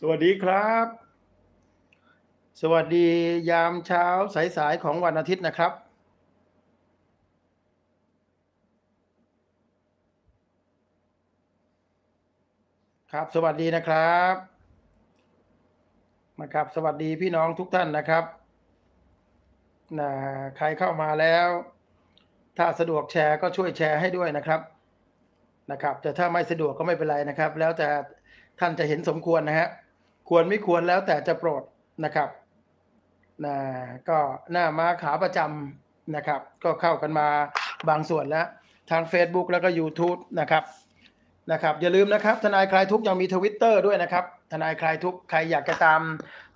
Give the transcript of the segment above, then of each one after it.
สวัสดีครับ สวัสดียามเช้าสายๆ ของวันอาทิตย์นะครับ ครับสวัสดีนะครับ นะครับ สวัสดีพี่น้องทุกท่านนะครับนะใครเข้ามาแล้ว ถ้าสะดวกแชร์ก็ช่วยแชร์ให้ด้วยนะครับ นะครับแต่ถ้าไม่สะดวกก็ไม่เป็นไรนะครับ แล้วแต่ท่านจะเห็นสมควรนะฮะควรไม่ควรแล้วแต่จะโปรดนะครับนะก็หน้ามาขาประจำนะครับ ก็เข้ากันมาบางส่วนแล้วทาง Facebook แล้วก็ YouTube นะครับนะครับ อย่าลืมนะครับทนายคลายทุกยังมีทวิตเตอร์ด้วยนะครับทนายคลายทุกใครอยากจะตาม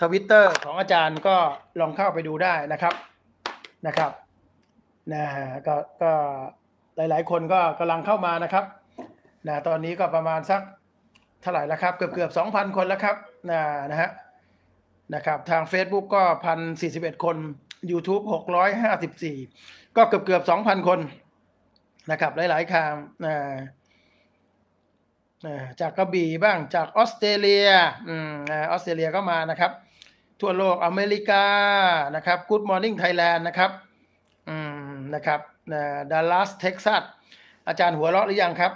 ทวิตเตอร์ของอาจารย์ก็ลองเข้าไปดูได้นะครับนะครับนะก็ก็หลาย ๆ คนก็กำลังเข้ามานะครับนะตอนนี้ก็ประมาณสักเท่าไหร่แล้วครับ เกือบเกือบสองพันคนแล้วครับนะฮะนะครับทาง Facebook ก็พันสี่สิบเอ็ดคน YouTube หกร้อยห้าสิบสี่ก็เกือบเกือบสองพันคนนะครับหลายๆข่นะจากกระบี่บ้างจากออสเตรเลียออสเตรเลียก็มานะครับทั่วโลกอเมริกา นะครับ Good Morning Thailand นะครับนะครับดัลลัสเท็กซัสอาจารย์หัวเราะหรือยังครับ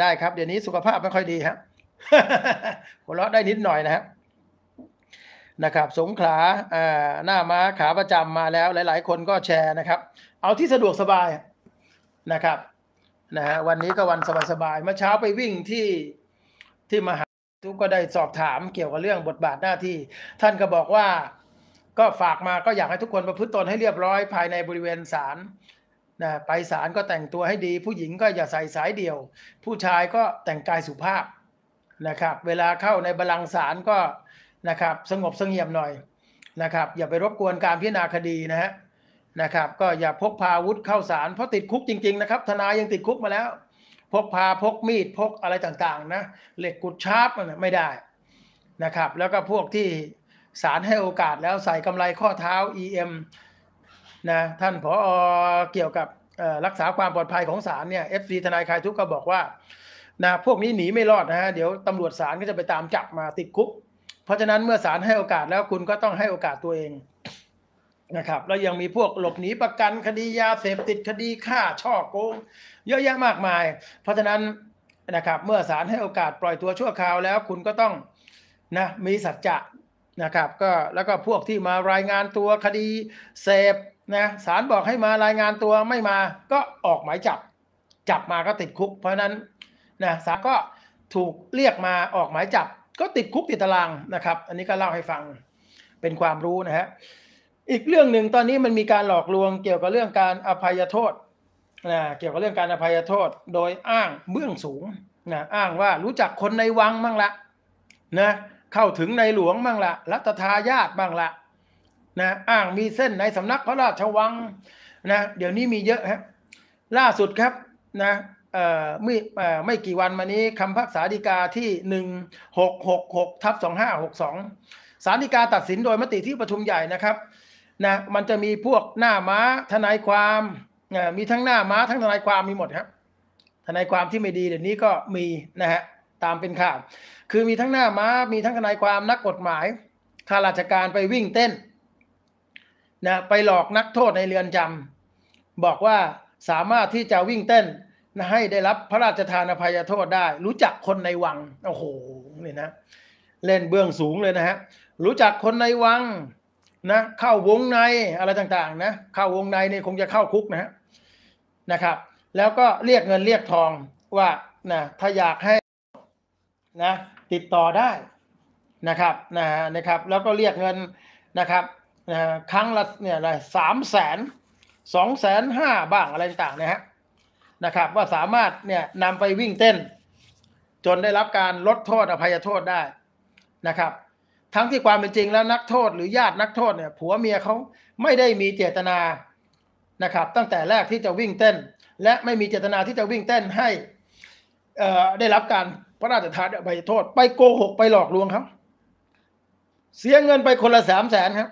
ได้ครับ เดี๋ยวนี้สุขภาพไม่ค่อยดีครับหัวเราะได้นิดหน่อยนะครับนะครับสงข่าหน้าม้าขาประจำมาแล้ว หลายๆ คนก็แชร์นะครับ เอาที่สะดวกสบายนะครับ นะฮะวันนี้ก็วันสบายๆเมื่อเช้าไปวิ่งที่ที่มหาทุกก็ได้สอบถามเกี่ยวกับเรื่องบทบาทหน้าที่ ท่านก็บอกว่าก็ฝากมาก็อยากให้ทุกคนประพฤติตนให้เรียบร้อยภายในบริเวณศาลนะไปศาลก็แต่งตัวให้ดี ผู้หญิงก็อย่าใส่สายเดี่ยว ผู้ชายก็แต่งกายสุภาพนะครับเวลาเข้าในบาลังศาลก็นะครับสงบสงเงียมหน่อยนะครับ อย่าไปรบกวนการพิจารณาคดีนะฮะนะครับก็อย่าพกพาอาวุธเข้าศาลเพราะติดคุกจริงๆนะครับ ทนายยังติดคุกมาแล้ว พกพาพกมีดพกอะไรต่างๆนะเหล็กกุดชาร์ปไม่ได้นะครับแล้วก็พวกที่ศาลให้โอกาสแล้วใส่กำไรข้อเท้า EM นะท่านผออเกี่ยวกับรักษาความปลอดภัยของศาลเนี่ย FC ทนายคลายทุกข์ก็บอกว่านะพวกนี้หนีไม่รอดนะฮะเดี๋ยวตำรวจศาลก็จะไปตามจับมาติดคุก เพราะฉะนั้นเมื่อศาลให้โอกาสแล้วคุณก็ต้องให้โอกาสตัวเองนะครับแล้วยังมีพวกหลบหนีประกันคดียาเสพติดคดีฆ่าช่อโกงเยอะแยะมากมาย เพราะฉะนั้นนะครับเมื่อศาลให้โอกาสปล่อยตัวชั่วคราวแล้วคุณก็ต้องนะมีสัจจะนะครับก็แล้วก็พวกที่มารายงานตัวคดีเสพนะศาลบอกให้มารายงานตัวไม่มาก็ออกหมายจับจับมาก็ติดคุก เพราะนั้นนะสาก็ถูกเรียกมาออกหมายจับ ก็ติดคุกติดตารางนะครับ อันนี้ก็เล่าให้ฟัง เป็นความรู้นะฮะ อีกเรื่องหนึ่งตอนนี้มันมีการหลอกลวง เกี่ยวกับเรื่องการอภัยโทษ นะ เกี่ยวกับเรื่องการอภัยโทษ โดยอ้างเบื้องสูง นะ อ้างว่ารู้จักคนในวังมั่งละ นะ เข้าถึงในหลวงมั่งละ รัตทายาตมั่งละ นะ อ้างมีเส้นในสำนักพระราชวัง นะ เดี๋ยวนี้มีเยอะฮะ ล่าสุดครับ นะเม่อไม่กี่วันมานี้คำพักษาดีกาที่ 1666ทับ2562สารดีกาตัดสินโดยมติที่ประชุมใหญ่นะครับนะมันจะมีพวกหน้าม้าทนายความมีทั้งหน้าม้าทั้งทนายความมีหมดครับทนายความที่ไม่ดีเดี๋ยวนี้ก็มีนะฮะตามเป็นข่าวคือมีทั้งหน้าม้ามีทั้งทนายความนักกฎหมายข้าราชการไปวิ่งเต้นนะไปหลอกนักโทษในเรือนจำบอกว่าสามารถที่จะวิ่งเต้นให้ได้รับพระราชทานอภัยโทษได้ รู้จักคนในวัง โอ้โหนี่นะเล่นเบื้องสูงเลยนะฮะ รู้จักคนในวังนะ เข้าวงในอะไรต่างๆนะ เข้าวงในนี่คงจะเข้าคุกนะฮะ นะครับ แล้วก็เรียกเงินเรียกทองว่านะถ้าอยากให้นะติดต่อได้นะครับนะนะครับ แล้วก็เรียกเงินนะครับ นะครั้งละเนี่ยอะไรสามแสนสองแสนห้าบ้างอะไรต่างๆนะฮะนะครับว่าสามารถเนี่ยนำไปวิ่งเต้น จนได้รับการลดโทษอภัยโทษได้นะครับ ทั้งที่ความเป็นจริงแล้วนักโทษ หรือญาตินักโทษเนี่ยผัวเมียเขาไม่ได้มีเจตนานะครับตั้งแต่แรกที่จะวิ่งเต้น และไม่มีเจตนาที่จะวิ่งเต้นให้ได้รับการพระราชทานอภัยโทษไปโกหกไปหลอกลวงครับเสียเงินไปคนละสามแสนครับ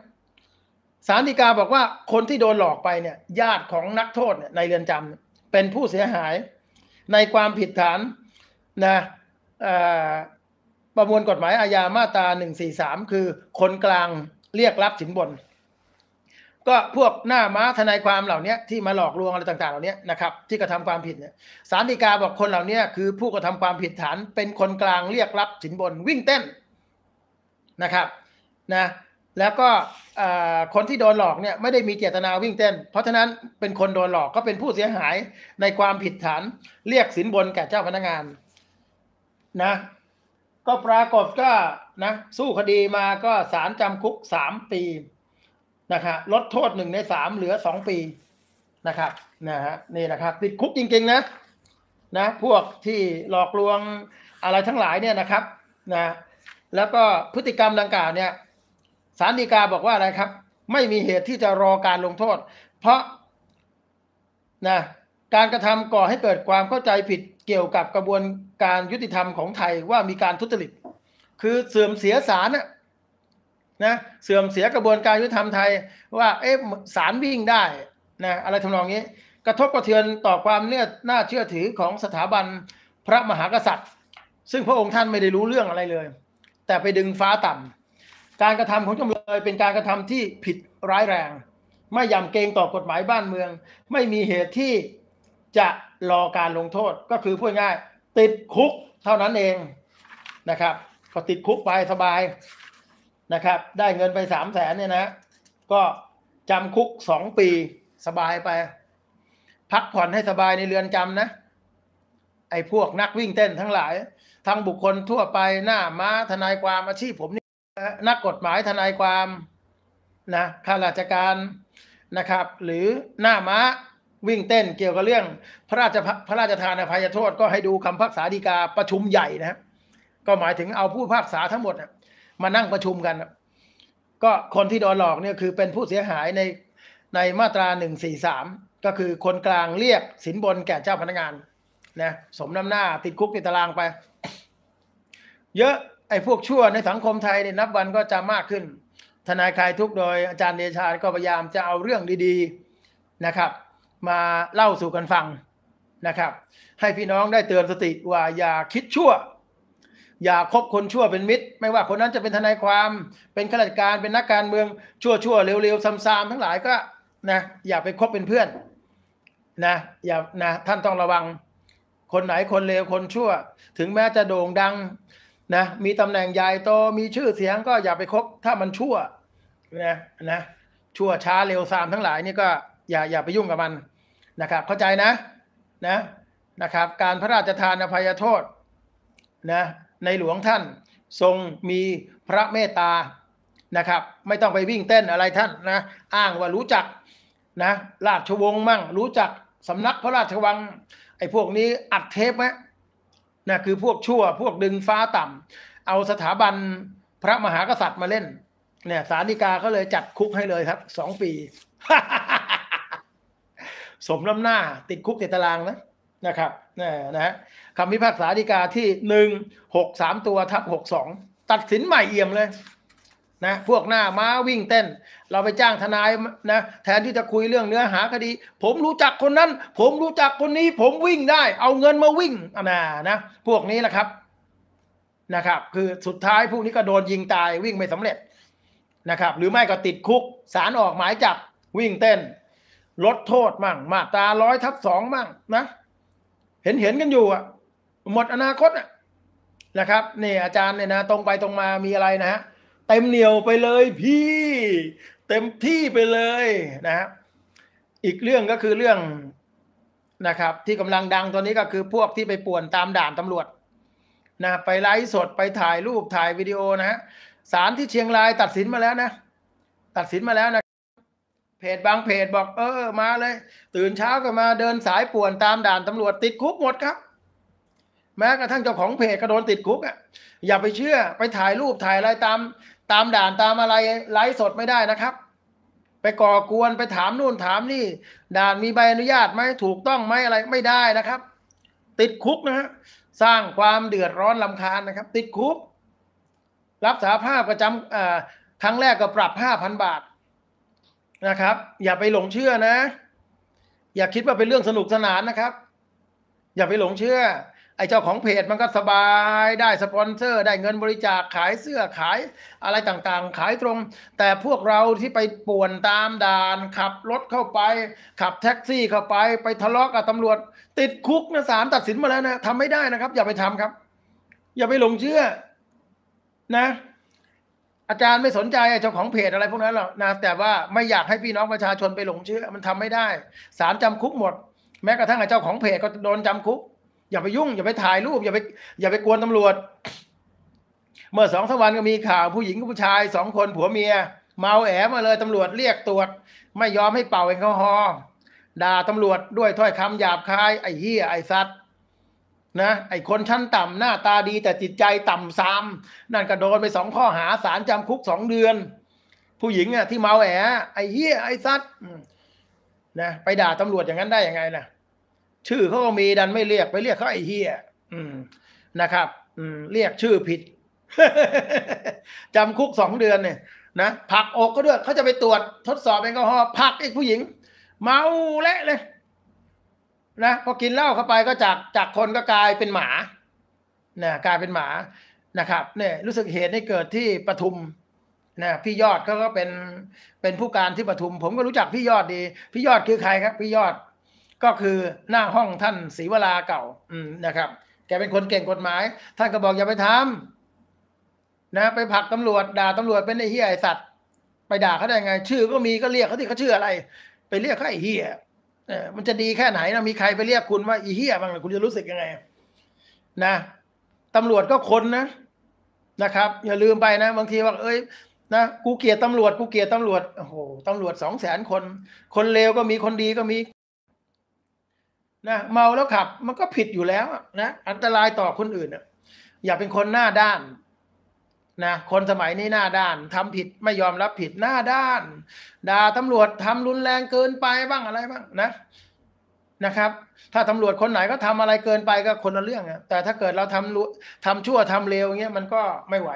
สารดีกาบอกว่าคนที่โดนหลอกไปเนี่ยญาติของนักโทษเนี่ยในเรือนจำเป็นผู้เสียหายในความผิดฐานนะประมวลกฎหมายอาญามาตรา 143 คือคนกลางเรียกรับสินบน ก็พวกหน้าม้าทนายความเหล่านี้ที่มาหลอกลวงอะไรต่างๆเหล่านี้นะครับที่กระทำความผิดเนี่ยสารดีกาบอกคนเหล่านี้คือผู้กระทำความผิดฐาน เป็นคนกลางเรียกรับสินบนวิ่งเต้นนะครับนะแล้วก็คนที่โดนหลอกเนี่ยไม่ได้มีเจตนาวิ่งเต้น เพราะฉะนั้นเป็นคนโดนหลอกก็เป็นผู้เสียหายในความผิดฐานเรียกสินบนแก่เจ้าพนักงานนะก็ปรากฏก็นะสู้คดีมาก็ศาลจำคุกสามปีนะครับลดโทษหนึ่งในสามเหลือสองปีนะครับนะฮะนี่นะครับติดคุกจริงๆนะนะพวกที่หลอกลวงอะไรทั้งหลายเนี่ยนะครับนะแล้วก็พฤติกรรมดังกล่าวเนี่ยสารดีกาบอกว่าอะไรครับ ไม่มีเหตุที่จะรอการลงโทษ เพราะนะการกระทำก่อให้เกิดความเข้าใจผิดเกี่ยวกับกระบวนการยุติธรรมของไทยว่ามีการทุจริตคือเสื่อมเสียสารนะเสื่อมเสียกระบวนการยุติธรรมไทยว่าเอ๊ะสารวิ่งได้นะอะไรทำนองนี้กระทบกระเทือนต่อความเนื้อน่าเชื่อถือของสถาบันพระมหากษัตริย์ซึ่งพระองค์ท่านไม่ได้รู้เรื่องอะไรเลย แต่ไปดึงฟ้าต่ำการกระทำของจำเลยเป็นการกระทำที่ผิดร้ายแรง ไม่ยำเกรงต่อกฎหมายบ้านเมือง ไม่มีเหตุที่จะรอการลงโทษก็คือพูดง่าย ติดคุกเท่านั้นเองนะครับก็ติดคุกไปสบายนะครับ ได้เงินไปสามแสนเนี่ยนะก็จำคุกสองปีสบายไป พักผ่อนให้สบายในเรือนจำนะไอ้พวกนักวิ่งเต้นทั้งหลาย ทั้งบุคคลทั่วไปหน้าม้าทนายความอาชีพผมนักกฎหมายทนายความนะข้าราชการนะครับ หรือหน้าม้าวิ่งเต้นเกี่ยวกับเรื่องพระราชพระราชทานอภัยโทษก็ให้ดูคำพักษาดีกาประชุมใหญ่นะก็หมายถึงเอาผู้พักษาทั้งหมดมานั่งประชุมกัน ก็คนที่โดนหลอกเนี่ยคือเป็นผู้เสียหายในในมาตราหนึ่่งสีสามก็คือคนกลางเรียกสินบนแก่เจ้าพนักงานนะสมน้ำหน้าติดคุกติดตารางไป เยอะอ้พวกชั่วในสังคมไทยเนี่ยนับวันก็จะมากขึ้น ทนายคลายทุกโดยอาจารย์เดชาก็พยายามจะเอาเรื่องดี ๆนะครับ มาเล่าสู่กันฟังนะครับ ให้พี่น้องได้เตือนสติว่าอย่าคิดชั่ว อย่าคบคนชั่วเป็นมิตร ไม่ว่าคนนั้นจะเป็นทนายความ เป็นข้าราชการเป็นนักการเมือง ชั่วชั่วเร็วๆซ้ำๆทั้งหลายก็นะอย่าไปคบเป็นเพื่อนนะอย่านะท่านต้องระวัง คนไหนคนเลวคนชั่ว ถึงแม้จะโด่งดังนะมีตำแหน่งใหญ่โตมีชื่อเสียงก็อย่าไปคบถ้ามันชั่วนะนะชั่วช้าเร็วซามทั้งหลายนี่ก็ อย่าอย่าไปยุ่งกับมันนะครับเข้าใจนะนะนะครับการพระราชทานอภัยโทษนะในหลวงท่านทรงมีพระเมตตานะครับไม่ต้องไปวิ่งเต้นอะไรท่านนะอ้างว่ารู้จักนะราชวงศ์มั่งรู้จักสำนักพระราชวังไอ้พวกนี้อัดเทปไหมนะคือพวกชั่วพวกดึงฟ้าต่ำ เอาสถาบันพระมหากษัตริย์มาเล่นเนี่ยสาริกาก็เลยจัดคุกให้เลยครับสองปี สมน้ำหน้าติดคุกติดตารางนะนะครับนี่นะคำพิพากษาฎีกาที่หนึ่งหกสามตัวทับหกสองตัดสินใหม่เอี่ยมเลยนะพวกหน้าม้าวิ่งเต้น เราไปจ้างทนายนะแทนที่จะคุยเรื่องเนื้อหาคดี ผมรู้จักคนนั้น ผมรู้จักคนนี้ ผมวิ่งได้ เอาเงินมาวิ่งนะนะพวกนี้แหละครับนะครับ คือสุดท้ายพวกนี้ก็โดนยิงตายวิ่งไม่สำเร็จนะครับ หรือไม่ก็ติดคุกสารออกหมายจับวิ่งเต้น ลดโทษมั่ง มาตราร้อยทับสองมั่งนะ เห็นเห็นกันอยู่อ่ะ หมดอนาคตนะครับนี่อาจารย์เนี่ยนะ ตรงไปตรงมามีอะไรนะฮะเต็มเหนียวไปเลยพี่ เต็มที่ไปเลยนะฮะอีกเรื่องก็คือเรื่องนะครับ ที่กำลังดังตอนนี้ก็คือพวกที่ไปป่วนตามด่านตำรวจนะ ไปไลฟ์สดไปถ่ายรูปถ่ายวิดีโอนะฮะศาลที่เชียงรายตัดสินมาแล้วนะ ตัดสินมาแล้วนะเพจบางเพจบอกเออมาเลย ตื่นเช้าก็มาเดินสายป่วนตามด่านตำรวจติดคุกหมดครับ แม้กระทั่งเจ้าของเพจก็โดนติดคุกอะ่ะอย่าไปเชื่อไปถ่ายรูปถ่ายอะไรตามตามด่านตามอะไรไลฟ์สดไม่ได้นะครับ ไปก่อกวนไปถามนู่นถามนี่ ด่านมีใบอนุญาตไหมถูกต้องไหมอะไรไม่ได้นะครับ ติดคุกนะฮะสร้างความเดือดร้อนลำคาญนะครับ ติดคุก รับสาภาพประจำครั้งแรกก็ปรับห้าพันบาทนะครับ อย่าไปหลงเชื่อนะ อย่าคิดว่าเป็นเรื่องสนุกสนานนะครับ อย่าไปหลงเชื่อไอ้เจ้าของเพจมันก็สบายได้สปอนเซอร์ได้เงินบริจาคขายเสื้อขายอะไรต่างๆ ขายตรง แต่พวกเราที่ไปป่วนตามด่าน ขับรถเข้าไป ขับแท็กซี่เข้าไปไปทะเลาะกับตำรวจ ติดคุกนะสารตัดสินมาแล้วนะทำไม่ได้นะครับ อย่าไปทำครับ อย่าไปหลงเชื่อ นะ อาจารย์ไม่สนใจไอเจ้าของเพจอะไรพวกนั้นหรอกนะแต่ว่าไม่อยากให้พี่น้องประชาชนไปหลงเชื่อ มันทำไม่ได้ สารจำคุกหมด แม้กระทั่งไอเจ้าของเพจก็โดนจำคุกอย่าไปยุ่ง อย่าไปถ่ายรูป อย่าไปอย่าไปกวนตำรวจ เมื่อสองสัปดาห์ก็มีข่าวผู้หญิงกับผู้ชายสองคนผัวเมีย เมาแอมาเลยตำรวจเรียกตรวจไม่ยอมให้เป่าแอลกอฮอล์ด่าตำรวจด้วยถ้อยคำหยาบคาย ไอ้เหี้ยไอ้สัตว์นะไอ้คนชั้นต่ำหน้าตาดีแต่จิตใจต่ำซามนั่นก็โดนไปสองข้อหาสารจำคุกสองเดือน ผู้หญิงอ่ะ ที่เมาแอไอ้เหี้ยไอ้สัตว์นะไปด่าตำรวจอย่างนั้นได้ยังไงนะชื่อเขาก็มีดันไม่เรียกไปเรียกเขาไอ้เฮียนะครับเรียกชื่อผิดจำคุกสองเดือนเนี่ย นะผักอกก็ด้วยเขาจะไปตรวจทดสอบแอลกอฮอล์ผักอีกผู้หญิง เมาเละเลย นะพอกินเหล้าเข้าไปก็จากจากคนก็กลายเป็นหมานะกลายเป็นหมานะครับ เนี่ยรู้สึกเหตุให้เกิดที่ปทุมนะพี่ยอดเขาก็เป็น เป็นผู้การที่ปทุม ผมก็รู้จักพี่ยอดดีพี่ยอดคือใครครับ พี่ยอดก็คือหน้าห้องท่านศรีวราเก่า อืมนะครับ แกเป็นคนเก่งกฎหมาย ท่านก็บอกอย่าไปทำนะไปผักตำรวจด่าตำรวจเป็นไอ้เหี้ยไอ้สัตว์ ไปด่าเขาได้ไง ชื่อก็มีก็เรียกเขาที่เขาชื่ออะไร ไปเรียกเขาไอ้เหี้ยเออมันจะดีแค่ไหนนะมีใครไปเรียกคุณว่าไอ้เหี้ยบ้างคุณจะรู้สึกยังไงนะตำรวจก็คนนะ นะครับ อย่าลืมไปนะ บางทีว่า เอ้ย นะกูเกลียดตำรวจกูเกลียดตำรวจโอ้โหตำรวจสองแสนคน คนเลวก็มีคนดีก็มีนะเมาแล้วขับมันก็ผิดอยู่แล้วนะ อันตรายต่อคนอื่นนะอย่าเป็นคนหน้าด้าน นะ คนสมัยนี้หน้าด้าน ทำผิดไม่ยอมรับผิดหน้าด้าน ด่าตำรวจทำรุนแรงเกินไปบ้างอะไรบ้างนะ นะครับ ถ้าตำรวจคนไหนก็ทำอะไรเกินไปก็คนละเรื่องนะแต่ถ้าเกิดเราทำทำชั่วทำเลวเงี้ยมันก็ไม่ไหว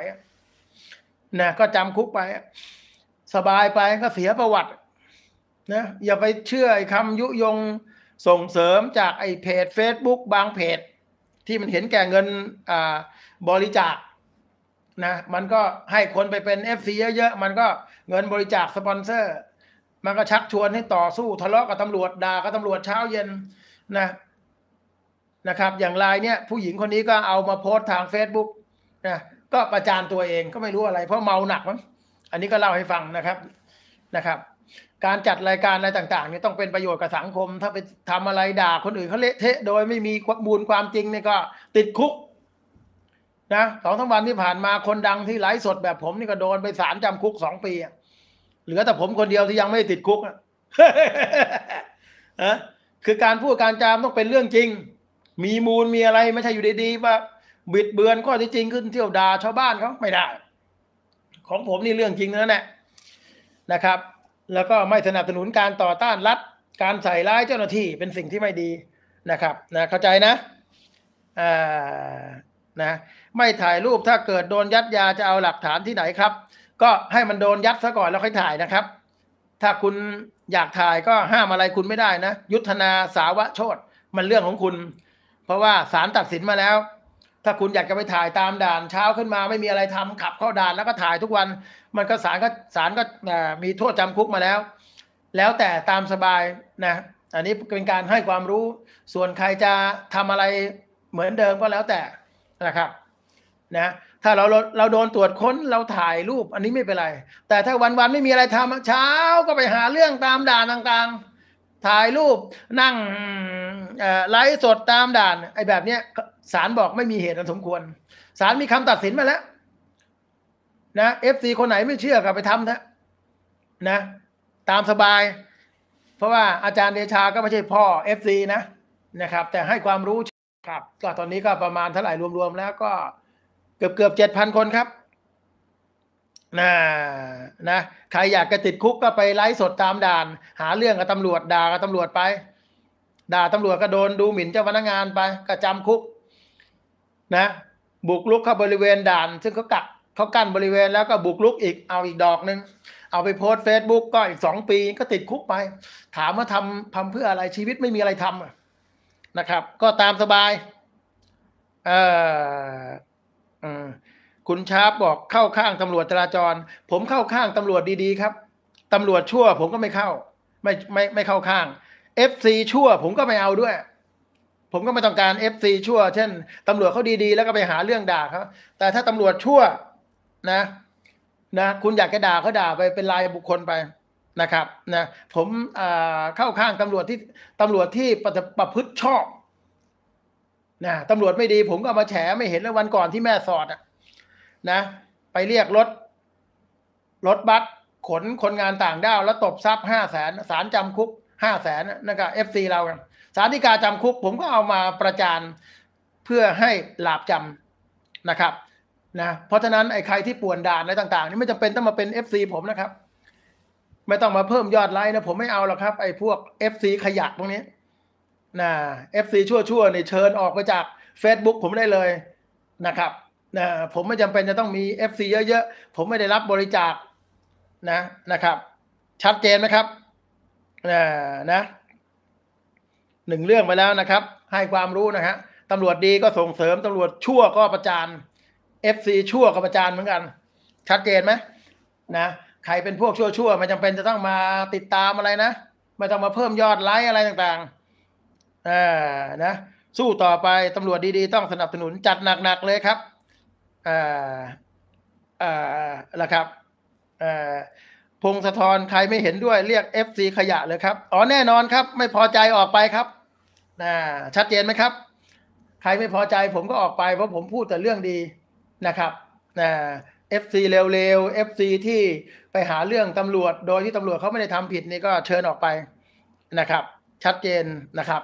นะก็จำคุกไป สบายไปก็เสียประวัตินะอย่าไปเชื่อคำยุยงส่งเสริมจากไอ้เพจ Facebook บางเพจที่มันเห็นแก่เงินบริจาคนะมันก็ให้คนไปเป็น FC เยอะๆมันก็เงินบริจาคสปอนเซอร์ มันก็ชักชวนให้ต่อสู้ทะเลาะกับตำรวจด่ากับตำรวจเช้าเย็นนะนะครับ อย่างไรเนี่ยผู้หญิงคนนี้ก็เอามาโพสทาง Facebook นะก็ประจานตัวเองก็ไม่รู้อะไร เพราะเมาหนักมั้งอันนี้ก็เล่าให้ฟังนะครับนะครับการจัดรายการอะไรต่างๆเนี่ยต้องเป็นประโยชน์กับสังคม ถ้าไปทำอะไรด่าคนอื่นเขาเละเทะ โดยไม่มีมูลความจริงเนี่ยก็ ติดคุก นะสองทั้งวันที่ผ่านมาคนดังที่ไลฟ์สดแบบผมนี่ก็โดนไปสารจำคุกสองปีเหลือแต่ผมคนเดียวที่ยังไม่ติดคุกอะคือการพูดการจามต้องเป็นเรื่องจริง มีมูลมีอะไรไม่ใช่อยู่ดีๆว่าบิดเบือนข้อที่จริงขึ้นเที่ยวด่าชาวบ้านเขาไม่ได้ ของผมนี่เรื่องจริงนั่นแหละนะครับแล้วก็ไม่สนับสนุนการต่อต้านรัฐการใส่ร้ายเจ้าหน้าที่เป็นสิ่งที่ไม่ดีนะครับนะเข้าใจนะนะ ไม่ถ่ายรูปถ้าเกิดโดนยัดยาจะเอาหลักฐานที่ไหนครับ ก็ให้มันโดนยัดซะก่อนแล้วค่อยถ่ายนะครับ ถ้าคุณอยากถ่ายก็ห้ามอะไร คุณไม่ได้นะ ยุทธนาสาวะโชดมันเรื่องของคุณ เพราะว่าศาลตัดสินมาแล้วถ้าคุณอยากจะไปถ่ายตามด่านเช้าขึ้นมา ไม่มีอะไรทำขับเข้าด่านแล้วก็ถ่ายทุกวัน มันก็สารก็สารก็มีโทษจำคุกมาแล้ว แล้วแต่ตามสบายนะอันนี้เป็นการให้ความรู้ ส่วนใครจะทำอะไรเหมือนเดิมก็แล้วแต่นะครับนะถ้าเราเราโดนตรวจค้นเราถ่ายรูปอันนี้ไม่เป็นไร แต่ถ้าวันวันไม่มีอะไรทำเช้าก็ไปหาเรื่องตามด่านต่างๆถ่ายรูปนั่งไลฟ์สดตามด่านไอ้แบบเนี้ยศาลบอกไม่มีเหตุอันสมควรศาลมีคำตัดสินมาแล้ว นะเอฟซีคนไหนไม่เชื่อกลับไปทำเถอะนะ ตามสบายเพราะว่าอาจารย์เดชาก็ไม่ใช่พ่อเอฟซีนะ นะครับ แต่ให้ความรู้ครับก็ตอนนี้ก็ประมาณเท่าไหร่รวมๆแล้วก็เกือบเกือบเจ็ดพันคนครับนะนะใครอยากจะติดคุกก็ไปไลฟ์สดตามด่าน หาเรื่องกับตำรวจด่ากับตำรวจไป ด่าตำรวจก็โดนดูหมิ่นเจ้าพนักงานไปก็จำคุก นะบุกลุกเข้าบริเวณด่านซึ่งเขากักเขากั้นบริเวณแล้วก็บุกลุกอีกเอาอีกดอกหนึ่งเอาไปโพสเฟซบุ๊กก็อีกสองปีก็ติดคุกไป ถามว่าทำทำเพื่ออะไรชีวิตไม่มีอะไรทำนะครับ ก็ตามสบาย เอออืมคุณชาร์ปบอกเข้าข้างตำรวจจราจร ผมเข้าข้างตำรวจดีๆครับ ตำรวจชั่วผมก็ไม่เข้า ไม่ไม่ไม่เข้าข้าง FC ชั่วผมก็ไม่เอาด้วย ผมก็ไม่ต้องการ FC ชั่วเช่นตำรวจเขาดีๆแล้วก็ไปหาเรื่องด่าเขาแต่ถ้าตำรวจชั่วนะ นะ คุณอยากจะด่าเขาด่าไปเป็นลายบุคคลไปนะครับ นะผมเข้าข้างตำรวจที่ตำรวจที่ประประพฤติชอบ นะตำรวจไม่ดีผมก็มาแฉไม่เห็นแล้ววันก่อนที่แม่สอดอะนะไปเรียกรถ รถบัสขนคนงานต่างด้าวแล้วตบทรัพย์ห้าแสน สารจำคุกห้าแสนนะครับเอฟซีเราสารฎีกาจำคุก ผมก็เอามาประจานเพื่อให้หลาบจำนะครับนะเพราะฉะนั้นไอ้ใครที่ป่วนด่านอะไรต่างๆ นี่ไม่จำเป็นต้องมาเป็น FC ผมนะครับ ไม่ต้องมาเพิ่มยอดไลค์นะผมไม่เอาหรอกครับ ไอ้พวก FC ขยะพวกนี้นะ FC ชั่วๆเนี่ยเชิญออกไปจาก Facebook ผมได้เลยนะครับนะผมไม่จำเป็นจะต้องมี FC เยอะๆ ผมไม่ได้รับบริจาคนะนะครับ ชัดเจนไหมครับนะนะหนึ่งเรื่องไปแล้วนะครับ ให้ความรู้นะฮะตำรวจดีก็ส่งเสริมตำรวจชั่วก็ประจาน FC ชั่วก็ประจานเหมือนกันชัดเจนไหมนะใครเป็นพวกชั่วๆไม่จำเป็นจะต้องมาติดตามอะไรนะไม่ต้องมาเพิ่มยอดไลค์อะไรต่างๆอ่านะสู้ต่อไปตำรวจดีๆ ต้องสนับสนุนจัดหนักๆเลยครับอ่าอ่าละครับอ่าพงศธรใครไม่เห็นด้วยเรียก FC ขยะเลยครับอ๋อแน่นอนครับ ไม่พอใจออกไปครับนะชัดเจนไหมครับใครไม่พอใจผมก็ออกไปเพราะผมพูดแต่เรื่องดีนะครับนะเอฟซีเร็วๆเอฟซีที่ไปหาเรื่องตำรวจ โดยที่ตำรวจเขาไม่ได้ทำผิดนี่ก็เชิญออกไปนะครับ ชัดเจนนะครับ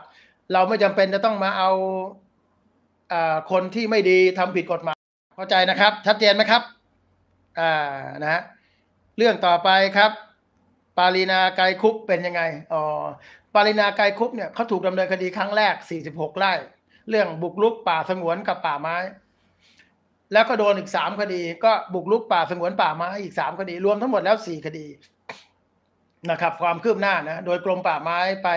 เราไม่จำเป็นจะต้องมาเอาอคนที่ไม่ดีทำผิดกฎหมายเข้าใจนะครับชัดเจนไหมครับอ่านะฮะเรื่องต่อไปครับ ปารีนาไกคุปเป็นยังไงอ๋อปารีนาไกคุปเนี่ยเขาถูกดำเนินคดีครั้งแรก46 ไร่ เรื่องบุกรุกป่าสงวนกับป่าไม้ แล้วก็โดนอีกสามคดีก็บุกรุกป่า สงวน ป่าไม้อีกสามคดีรวมทั้งหมดแล้วสี่คดีนะครับ ความคืบหน้านะโดยกรมป่าไม้ไป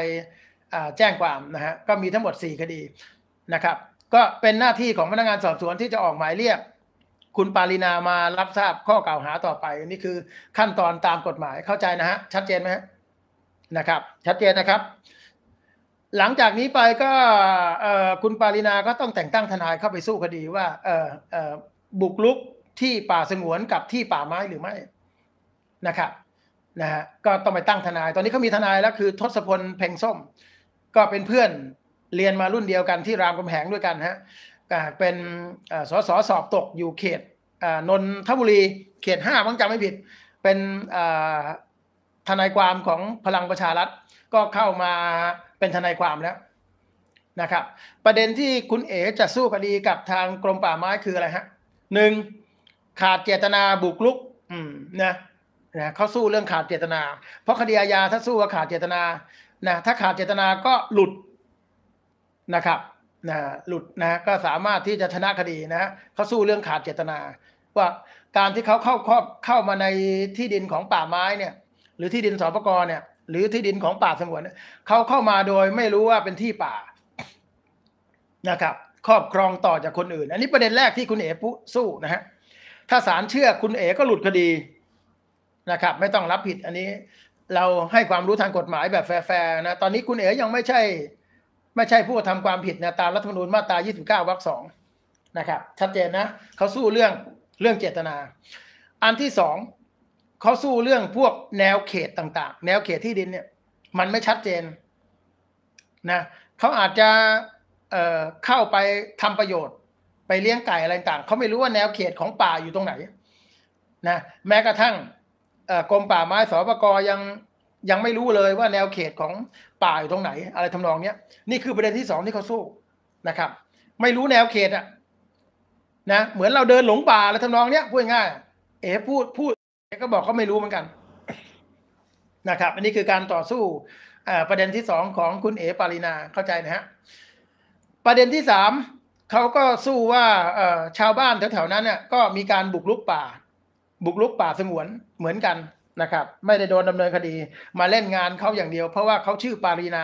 แจ้งความนะฮะก็มีทั้งหมด 4 คดีนะครับก็เป็นหน้าที่ของพนักงานสอบสวนที่จะออกหมายเรียก คุณปารีนามารับทราบข้อกล่าวหาต่อไปนี่คือขั้นตอนตามกฎหมายเข้าใจนะฮะ ชัดเจนไหมนะครับ ชัดเจนนะครับ หลังจากนี้ไปก็คุณปารีนาก็ต้องแต่งตั้งทนายเข้าไปสู้คดีว่าบุกลุกที่ป่าสงวนกับที่ป่าไม้หรือไม่นะครับนะฮะก็ต้องไปตั้งทนาย ตอนนี้เขามีทนายแล้วคือทศพลเพ่งส้ม ก็เป็นเพื่อนเรียนมารุ่นเดียวกันที่รามคำแหงด้วยกันฮะเป็นสสสอบตกอยู่เขตนนทบุรี เขตห้าบังจำไม่ผิด เป็นทนายความของพลังประชารัฐ ก็เข้ามาเป็นทนายความแล้วนะครับ ประเด็นที่คุณเอ๋จะสู้คดีกับทางกรมป่าไม้คืออะไรฮะหนึ่งขาดเจตนาบุกลุกนะ นะเขาสู้เรื่องขาดเจตนา เพราะคดีอาญาถ้าสู้ว่าขาดเจตนา นะ ถ้าขาดเจตนา ก็หลุดนะครับ นะ หลุดนะ ก็สามารถที่จะชนะคดีนะเขาสู้เรื่องขาดเจตนา ว่าการที่เขาเข้าครอบเข้ามาในที่ดินของป่าไม้เนี่ย หรือที่ดินสปกรเนี่ย หรือที่ดินของป่าสงวนเขาเข้ามาโดยไม่รู้ว่าเป็นที่ป่านะครับครอบครองต่อจากคนอื่น อันนี้ประเด็นแรกที่คุณเอ๋พุสู้นะฮะ ถ้าศาลเชื่อคุณเอ๋ก็หลุดคดีนะครับไม่ต้องรับผิดอันนี้เราให้ความรู้ทางกฎหมายแบบแฟร์ๆนะ ตอนนี้คุณเอ๋ยังไม่ใช่ไม่ใช่ผู้ทำความผิดนะตามรัฐธรรมนูญมาตรา29วรรคสองนะครับชัดเจนนะเขาสู้เรื่องเรื่องเจตนา อันที่สองเขาสู้เรื่องพวกแนวเขตต่างๆ แนวเขตที่ดินเนี่ยมันไม่ชัดเจนนะเขาอาจจะเเข้าไปทำประโยชน์ไปเลี้ยงไก่อะไรต่างเขาไม่รู้ว่าแนวเขตของป่าอยู่ตรงไหนนะแม้กระทั่งกรมป่าไม้สปกรยังยังไม่รู้เลยว่าแนวเขตของป่าอยู่ตรงไหน อะไรทำนองเนี้ยนี่คือประเด็นที่สองที่เขาสู้นะครับ ไม่รู้แนวเขตอะนะเหมือนเราเดินหลงป่าอะไรทำนองเนี้ยพูดง่ายเอ๋พูดพูดเอ๋ก็บอกเขาไม่รู้เหมือนกันนะครับ อันนี้คือการต่อสู้ประเด็นที่สองของคุณเอ๋ปารินาเข้าใจนะฮะประเด็นที่สามเขาก็สู้ว่าชาวบ้านแถวๆนั้นเนี่ยก็มีการบุกรุกป่า บุกรุกป่าสงวนเหมือนกันนะครับ ไม่ได้โดนดำเนินคดีมาเล่นงานเขาอย่างเดียวเพราะว่าเขาชื่อปารีนา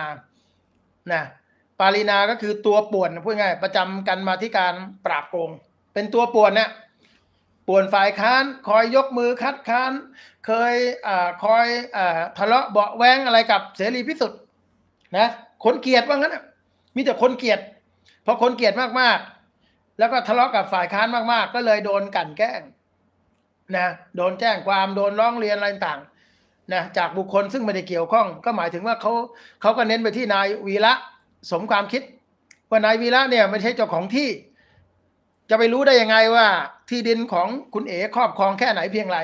นะปารีนาก็คือตัวป่วนพูดง่ายประจำกันมาที่การปราบโกงเป็นตัวป่วนเนี่ยป่วนฝ่ายค้านคอยยกมือคัดค้านเคยอคอยอทะเลาะเบาแวงอะไรกับเสรีพิสุทธิ์นะคนเกียดว่างั้นมีแต่คนเกียดพอคนเกียดมากๆ แล้วก็ทะเลาะกับฝ่ายค้านมากๆ ก็เลยโดนกันแกล้งนะโดนแจ้งความโดนร้องเรียนอะไรต่างนะจากบุคคลซึ่งไม่ได้เกี่ยวข้อง ก็หมายถึงว่าเขาเขาก็เน้นไปที่นายวีระสมความคิดว่านายวีระเนี่ยไม่ใช่เจ้าของที่ จะไปรู้ได้ยังไงว่าที่ดินของคุณเอ๋ครอบครองแค่ไหนเพียงไร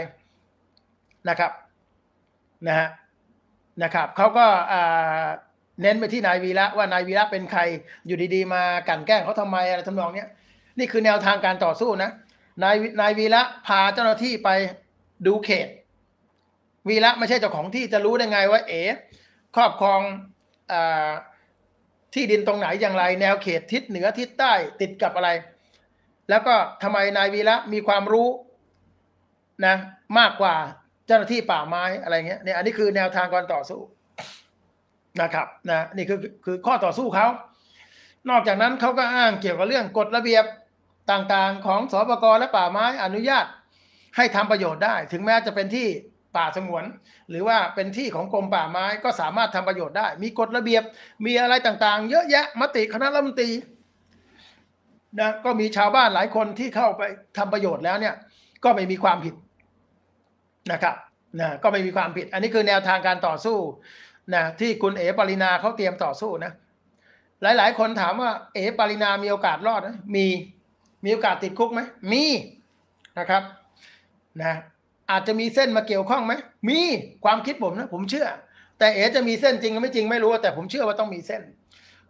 นะครับนะฮะนะครับเขาก็เน้นไปที่ นายวีระว่านายวีระเป็นใครอยู่ดีๆ มากันแกล้งเขาทำไมอะไรทำนองเนี้ยนี่คือแนวทางการต่อสู้นะนายนายวีระพาเจ้าหน้าที่ไปดูเขต วีระไม่ใช่เจ้าของที่จะรู้ได้ไงว่าเอ๋ครอบครองอที่ดินตรงไหนอย่างไร แนวเขตทิศเหนือทิศใต้ติดกับอะไร แล้วก็ทำไมนายวีระมีความรู้นะมากกว่าเจ้าหน้าที่ป่าไม้อะไรเงี้ยเนี่ยอันนี้คือแนวทางการต่อสู้นะครับนะนี่คือคือข้อต่อสู้เขา นอกจากนั้นเขาก็อ้างเกี่ยวกับเรื่องกฎระเบียบต่างๆ ของสปกและป่าไม้ อนุญาต ให้ทำประโยชน์ได้ถึงแม้จะเป็นที่ป่าสงวน หรือว่าเป็นที่ของกรมป่าไม้ก็สามารถทำประโยชน์ได้ มีกฎระเบียบมีอะไรต่างๆ เยอะแยะมติคณะรัฐมนตรีนะก็มีชาวบ้านหลายคนที่เข้าไปทำประโยชน์แล้วเนี่ยก็ไม่มีความผิดนะครับนะก็ไม่มีความผิดอันนี้คือแนวทางการต่อสู้นะที่คุณ เอ๋ปรินาเขาเตรียมต่อสู้นะหลาย ๆ คนถามว่าเอ๋ปรินามีโอกาสรอดไหมมีมีโอกาสติดคุกไหม มีนะครับนะอาจจะมีเส้นมาเกี่ยวข้องไหม มีความคิดผมนะผมเชื่อ แต่เอ๋จะมีเส้นจริงหรือไม่จริงไม่รู้แต่ ผมเชื่อว่าต้องมีเส้น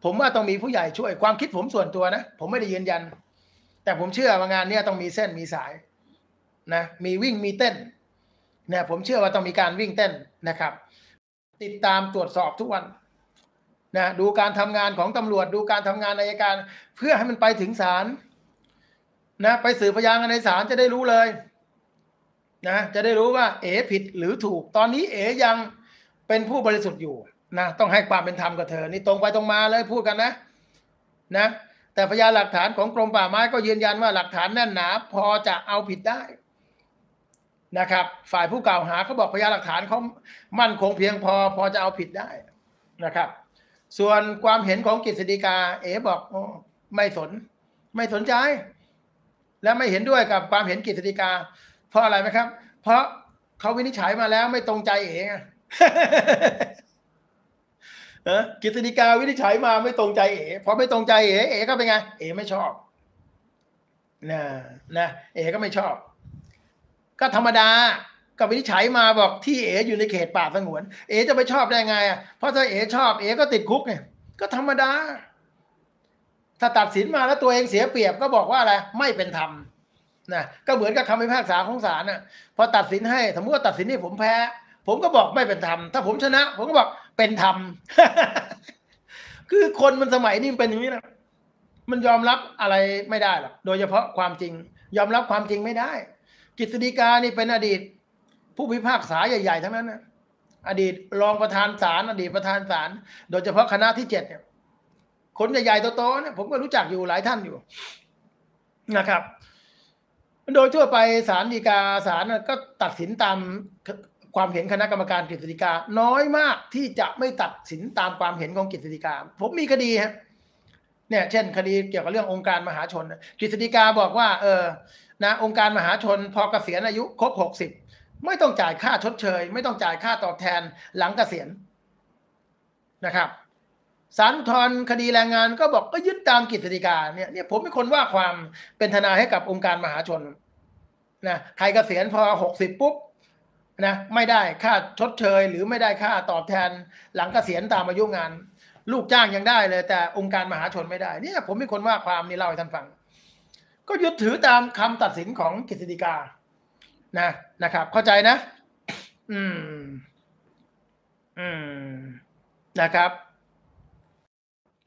ผมว่าต้องมีผู้ใหญ่ช่วย ความคิดผมส่วนตัวนะผมไม่ได้ยืนยัน แต่ผมเชื่อว่างานนี้ต้องมีเส้นมีสายนะมีวิ่งมีเต้นนะผมเชื่อว่าต้องมีการวิ่งเต้นนะครับติดตามตรวจสอบทุกวันนะดูการทำงานของตำรวจดูการทำงานอายการ เพื่อให้มันไปถึงศาลนะไปสืบพยานกันในศาลจะได้รู้เลยนะจะได้รู้ว่าเอ๋ผิดหรือถูก ตอนนี้เอ๋ยังเป็นผู้บริสุทธิ์อยู่นะต้องให้ความเป็นธรรมกับเธอนี่ตรงไปตรงมาเลยพูดกันนะ นะ แต่พยานหลักฐานของกรมป่าไม้ก็ยืนยันว่าหลักฐานแน่นหนา พอจะเอาผิดได้นะครับ ฝ่ายผู้กล่าวหาเขาบอกพยานหลักฐานเขามั่นคงเพียงพอพอจะเอาผิดได้นะครับ ส่วนความเห็นของกฤษฎีกาเอ๋บอกไม่สน ไม่สนใจและไม่เห็นด้วยกับความเห็นกฤษฎีกาเพราะอะไรไหมครับ เพราะเขาวินิจฉัยมาแล้วไม่ตรงใจเองกฤษติกาวินิจฉัยมาไม่ตรงใจเอ๋พอไม่ตรงใจเอ๋เอ๋ก็เป็นไงเอ๋ไม่ชอบ นะนะเอ๋ก็ไม่ชอบ ก็ธรรมดาก็วินิจฉัยมาบอก ที่เอ๋อยู่ในเขตป่าสงวนเอ๋จะไปชอบได้ไงอ่ะเพราะถ้าเอ๋ชอบเอ๋ก็ติดคุกไงก็ธรรมดาถ้าตัดสินมาแล้วตัวเองเสียเปรียบก็บอกว่าอะไรไม่เป็นธรรมนะ ก็เหมือนกับคำพิพากษาของศาลนะพอตัดสินให้สมมติว่าตัดสินใี่ผมแพ้ ผมก็บอกไม่เป็นธรรมถ้าผมชนะ ผมก็บอกเป็นธรรมคือคนมันสมัยนี้เป็นอย่างนี้นะมันยอมรับอะไรไม่ได้หรอกโดยเฉพาะความจริง ยอมรับความจริงไม่ได้ กฤษฎีกานี่เป็นอดีตผู้พิพากษาใหญ่ ๆ ทั้งนั้นนะอดีตรองประธานศาลอดีตประธานศาลโดยเฉพาะคณะที่เจ็ดเนี่ยคนใหญ่ๆโตๆเนี่ยผมก็รู้จักอยู่หลายท่านอยู่นะครับ โดยทั่วไปศาลฎีกาศาลก็ตัดสินตามความเห็นคณะกรรมการกฤษฎีกา น้อยมากที่จะไม่ตัดสินตามความเห็นของกฤษฎีกา ผมมีคดีฮะเนี่ย เช่นคดีเกี่ยวกับเรื่ององค์การมหาชนกฤษฎีกาบอกว่า เออนะองค์การมหาชนพอเกษียณอายุครบหกสิบไม่ต้องจ่ายค่าชดเชย ไม่ต้องจ่ายค่าตอบแทนหลังเกษียณนะครับสารุทธรคดีแรงงานก็บอกก็ยึดตามกฤษฎิกาเนี่ยเนี่ยผมเป็นคนว่าความเป็นทนายให้กับองค์การมหาชน นะใครกเกษียณพอหกสิบปุ๊บนะไม่ได้ค่าชดเชยหรือไม่ได้ค่าตอบแทนหลังกเกษียณตามอายุงาน ลูกจ้างยังได้เลยแต่องค์การมหาชนไม่ได้เนี่ยผมเป็นคนว่าความนี่เล่าให้ท่านฟังก็ยึดถือตามคำตัดสินของกฤษฎิกานะนะครับ เข้าใจนะ อืมอืมนะครับ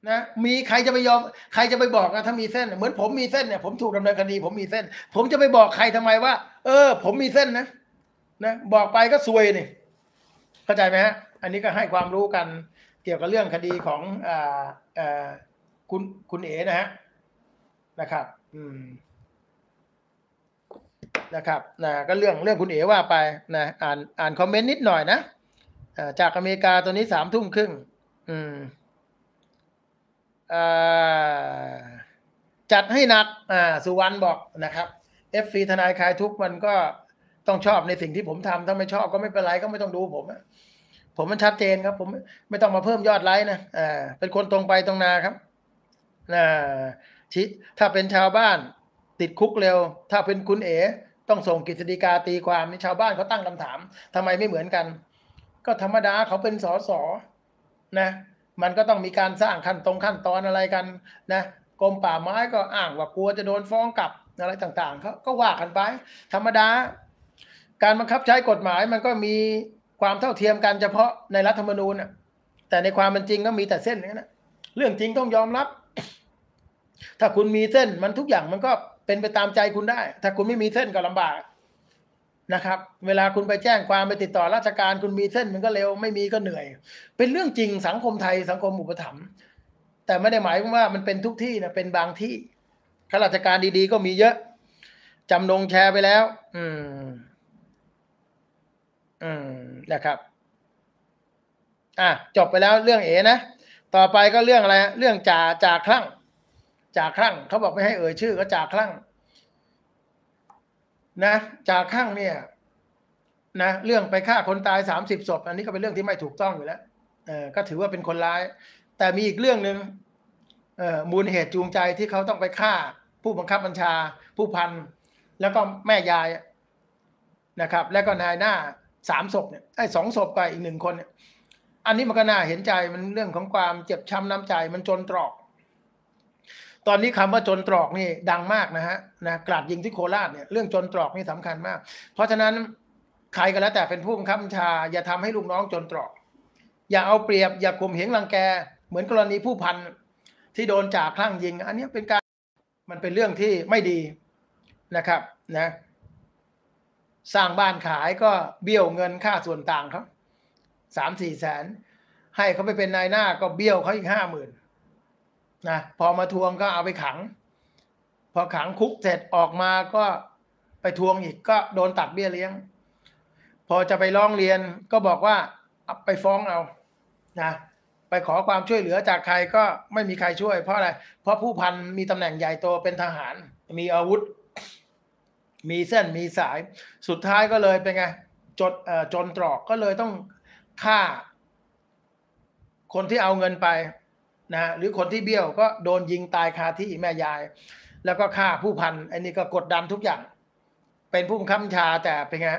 นะ มีใครจะไปยอม ใครจะไปบอกนะถ้ามีเส้นเหมือนผมมีเส้นเนี่ยผมถูกดำเนินคดีผมมีเส้น ผมจะไปบอกใครทำไมว่า เออ ผมมีเส้นนะ นะบอกไปก็ซวยนี่ เข้าใจไหมฮะอันนี้ก็ให้ความรู้กันเกี่ยวกับเรื่องคดีของอ่าอ่าคุณคุณเอ๋นะฮะนะครับ อืม นะครับนะก็เรื่องเรื่องคุณเอ๋ว่าไปนะอ่านอ่านคอมเมนต์นิดหน่อยนะจากอเมริกาตัวนี้สามทุ่มครึ่งอืมจัดให้หนักสุวรรณบอกนะครับเอฟซีทนายคลายทุกมันก็ต้องชอบในสิ่งที่ผมทำถ้าไม่ชอบก็ไม่เป็นไร ก็ไม่ต้องดูผมผมมันชัดเจนครับผมไม่ต้องมาเพิ่มยอดไลค์นะเป็นคนตรงไปตรงนาครับชิดถ้าเป็นชาวบ้านติดคุกเร็ว ถ้าเป็นคุณเอ๋ต้องส่งกฤษฎีกาตีความนี่ชาวบ้านเขาตั้งคำถาม ทำไมไม่เหมือนกัน ก็ธรรมดาเขาเป็นสอสอนะมันก็ต้องมีการสร้างขั้นตรงขั้นตอนอะไรกันนะกรมป่าไม้ก็อ้างว่ากลัวจะโดนฟ้องกลับอะไรต่างๆเขาก็ว่ากันไป ธรรมดา การบังคับใช้กฎหมายมันก็มีความเท่าเทียมกันเฉพาะในรัฐธรรมนูญนะแต่ในความเป็นจริงก็มีแต่เส้นนี้นะเรื่องจริงต้องยอมรับ ถ้าคุณมีเส้นมันทุกอย่างมันก็เป็นไปตามใจคุณได้ ถ้าคุณไม่มีเส้นก็ลำบากนะครับเวลาคุณไปแจ้งความไปติดต่อราชการคุณมีเส้นมันก็เร็วไม่มีก็เหนื่อย เป็นเรื่องจริงสังคมไทยสังคมอุปถัมภ์แต่ไม่ได้หมายว่ามันเป็นทุกที่นะเป็นบางที่ข้าราชการดีๆก็มีเยอะจำองแชร์ไปแล้ว อืมอืมนะครับ อ่ะจบไปแล้วเรื่องเอ นะ ต่อไปก็เรื่องอะไรเรื่องจ่าจ่าคลั่งจ่าคลั่งเขาบอกไม่ให้เอ่ยชื่อ ก็จ่าคลั่งนะจากข้างเนี่ยนะเรื่องไปฆ่าคนตายสามสิบศพอันนี้ก็เป็นเรื่องที่ไม่ถูกต้องอยู่แล้วเออก็ถือว่าเป็นคนร้าย แต่มีอีกเรื่องหนึ่งเออมูลเหตุจูงใจที่เขาต้องไปฆ่า ผู้บังคับบัญชาผู้พันแล้วก็แม่ยายนะครับ แล้วก็นายหน้าสามศพเนี่ยไอ้สองศพกับอีกหนึ่งคนเนี่ยอันนี้มันก็น่าเห็นใจมันเรื่องของความเจ็บช้ำน้ำใจมันจนตรอกตอนนี้คำว่าจนตรอกนี่ดังมากนะฮะนะกราดยิงที่โคราชเนี่ยเรื่องจนตรอกนี่สำคัญมาก เพราะฉะนั้นใครก็แล้วแต่เป็นผู้บังคับบัญชา อย่าทำให้ลูกน้องจนตรอกอย่าเอาเปรียบ อย่าข่มเหงรังแก เหมือนกรณีผู้พันที่โดนจ่าคลั่งยิง อันนี้เป็นการมันเป็นเรื่องที่ไม่ดีนะครับนะสร้างบ้านขายก็เบี้ยวเงินค่าส่วนต่างเขาสามสี่แสนให้เขาไปเป็นนายหน้าก็เบี้ยวเขาอีกห้าหมื่นนะพอมาทวงก็เอาไปขัง พอขังคุกเสร็จออกมาก็ไปทวงอีกก็โดนตัดเบี้ยเลี้ยง พอจะไปร้องเรียนก็บอกว่าไปฟ้องเอานะไปขอความช่วยเหลือจากใครก็ไม่มีใครช่วยเพราะอะไรเพราะผู้พันมีตำแหน่งใหญ่โตเป็นทหาร มีอาวุธ มีเส้นมีสาย สุดท้ายก็เลยเป็นไงจดจนตรอกก็เลยต้องฆ่า คนที่เอาเงินไปนะหรือคนที่เบี้ยวก็โดนยิงตายคาที่แม่ยาย แล้วก็ฆ่าผู้พันอันนี้ก็กดดันทุกอย่าง เป็นผู้บังคับชาแต่เป็นไง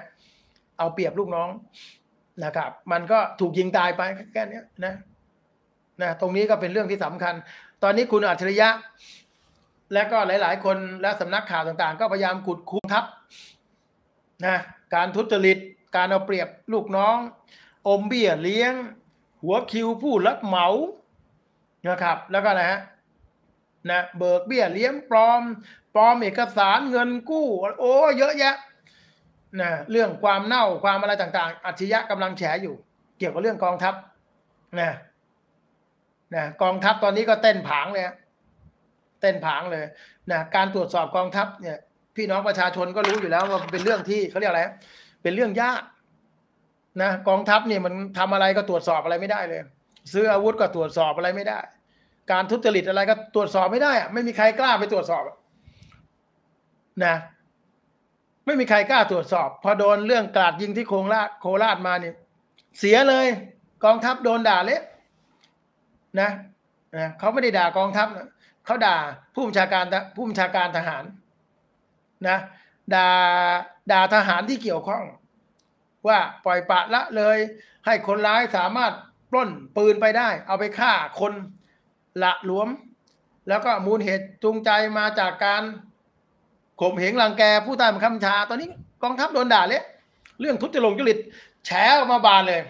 เอาเปรียบลูกน้องนะครับ มันก็ถูกยิงตายไปแค่นี้นะนะ ตรงนี้ก็เป็นเรื่องที่สำคัญ ตอนนี้คุณอัจฉริยะ และก็หลาย ๆ คนและสำนักข่าวต่างๆ ก็พยายามขุดคุ้มทับนะการทุจริตการเอาเปรียบลูกน้อง อมเบี้ยเลี้ยง หัวคิวผู้รับเหมานะครับ แล้วก็นะฮะนะ เบิกเบี้ยเลี้ยงปลอมปลอมเอกสารเงินกู้ โอ้ เยอะแยะนะเรื่องความเน่าความอะไรต่าง ๆ อัจฉริยะกำลังแฉอยู่ เกี่ยวกับเรื่องกองทัพนะนะกองทัพตอนนี้ก็เต้นผางเลยเต้นผางเลยนะการตรวจสอบกองทัพเนี่ย พี่น้องประชาชนก็รู้อยู่แล้วว่าเป็นเรื่องที่เขาเรียกอะไรเป็นเรื่องยากนะกองทัพเนี่ยมันทำอะไรก็ตรวจสอบอะไรไม่ได้เลย ซื้ออาวุธก็ตรวจสอบอะไรไม่ได้การทุจริตอะไรก็ตรวจสอบไม่ได้อะไม่มีใครกล้าไปตรวจสอบนะ ไม่มีใครกล้าตรวจสอบ พอโดนเรื่องกาดยิงที่โคราชโคราชมาเนี่ยเสียเลย กองทัพโดนด่าเละนะนะเขาไม่ได้ด่ากองทัพนะเขาด่าผู้บัญชาการผู้บัญชาการทหารนะด่าด่าทหารที่เกี่ยวข้อง ว่าปล่อยปะละเลย ให้คนร้ายสามารถปล้นปืนไปได้ เอาไปฆ่าคนละหลวม แล้วก็มูลเหตุจูงใจมาจากการข่มเหงรังแกผู้ใต้บังคับบัญชา ตอนนี้กองทัพโดนด่าเลยเรื่องทุจริตจริตแฉออกมาบานเลย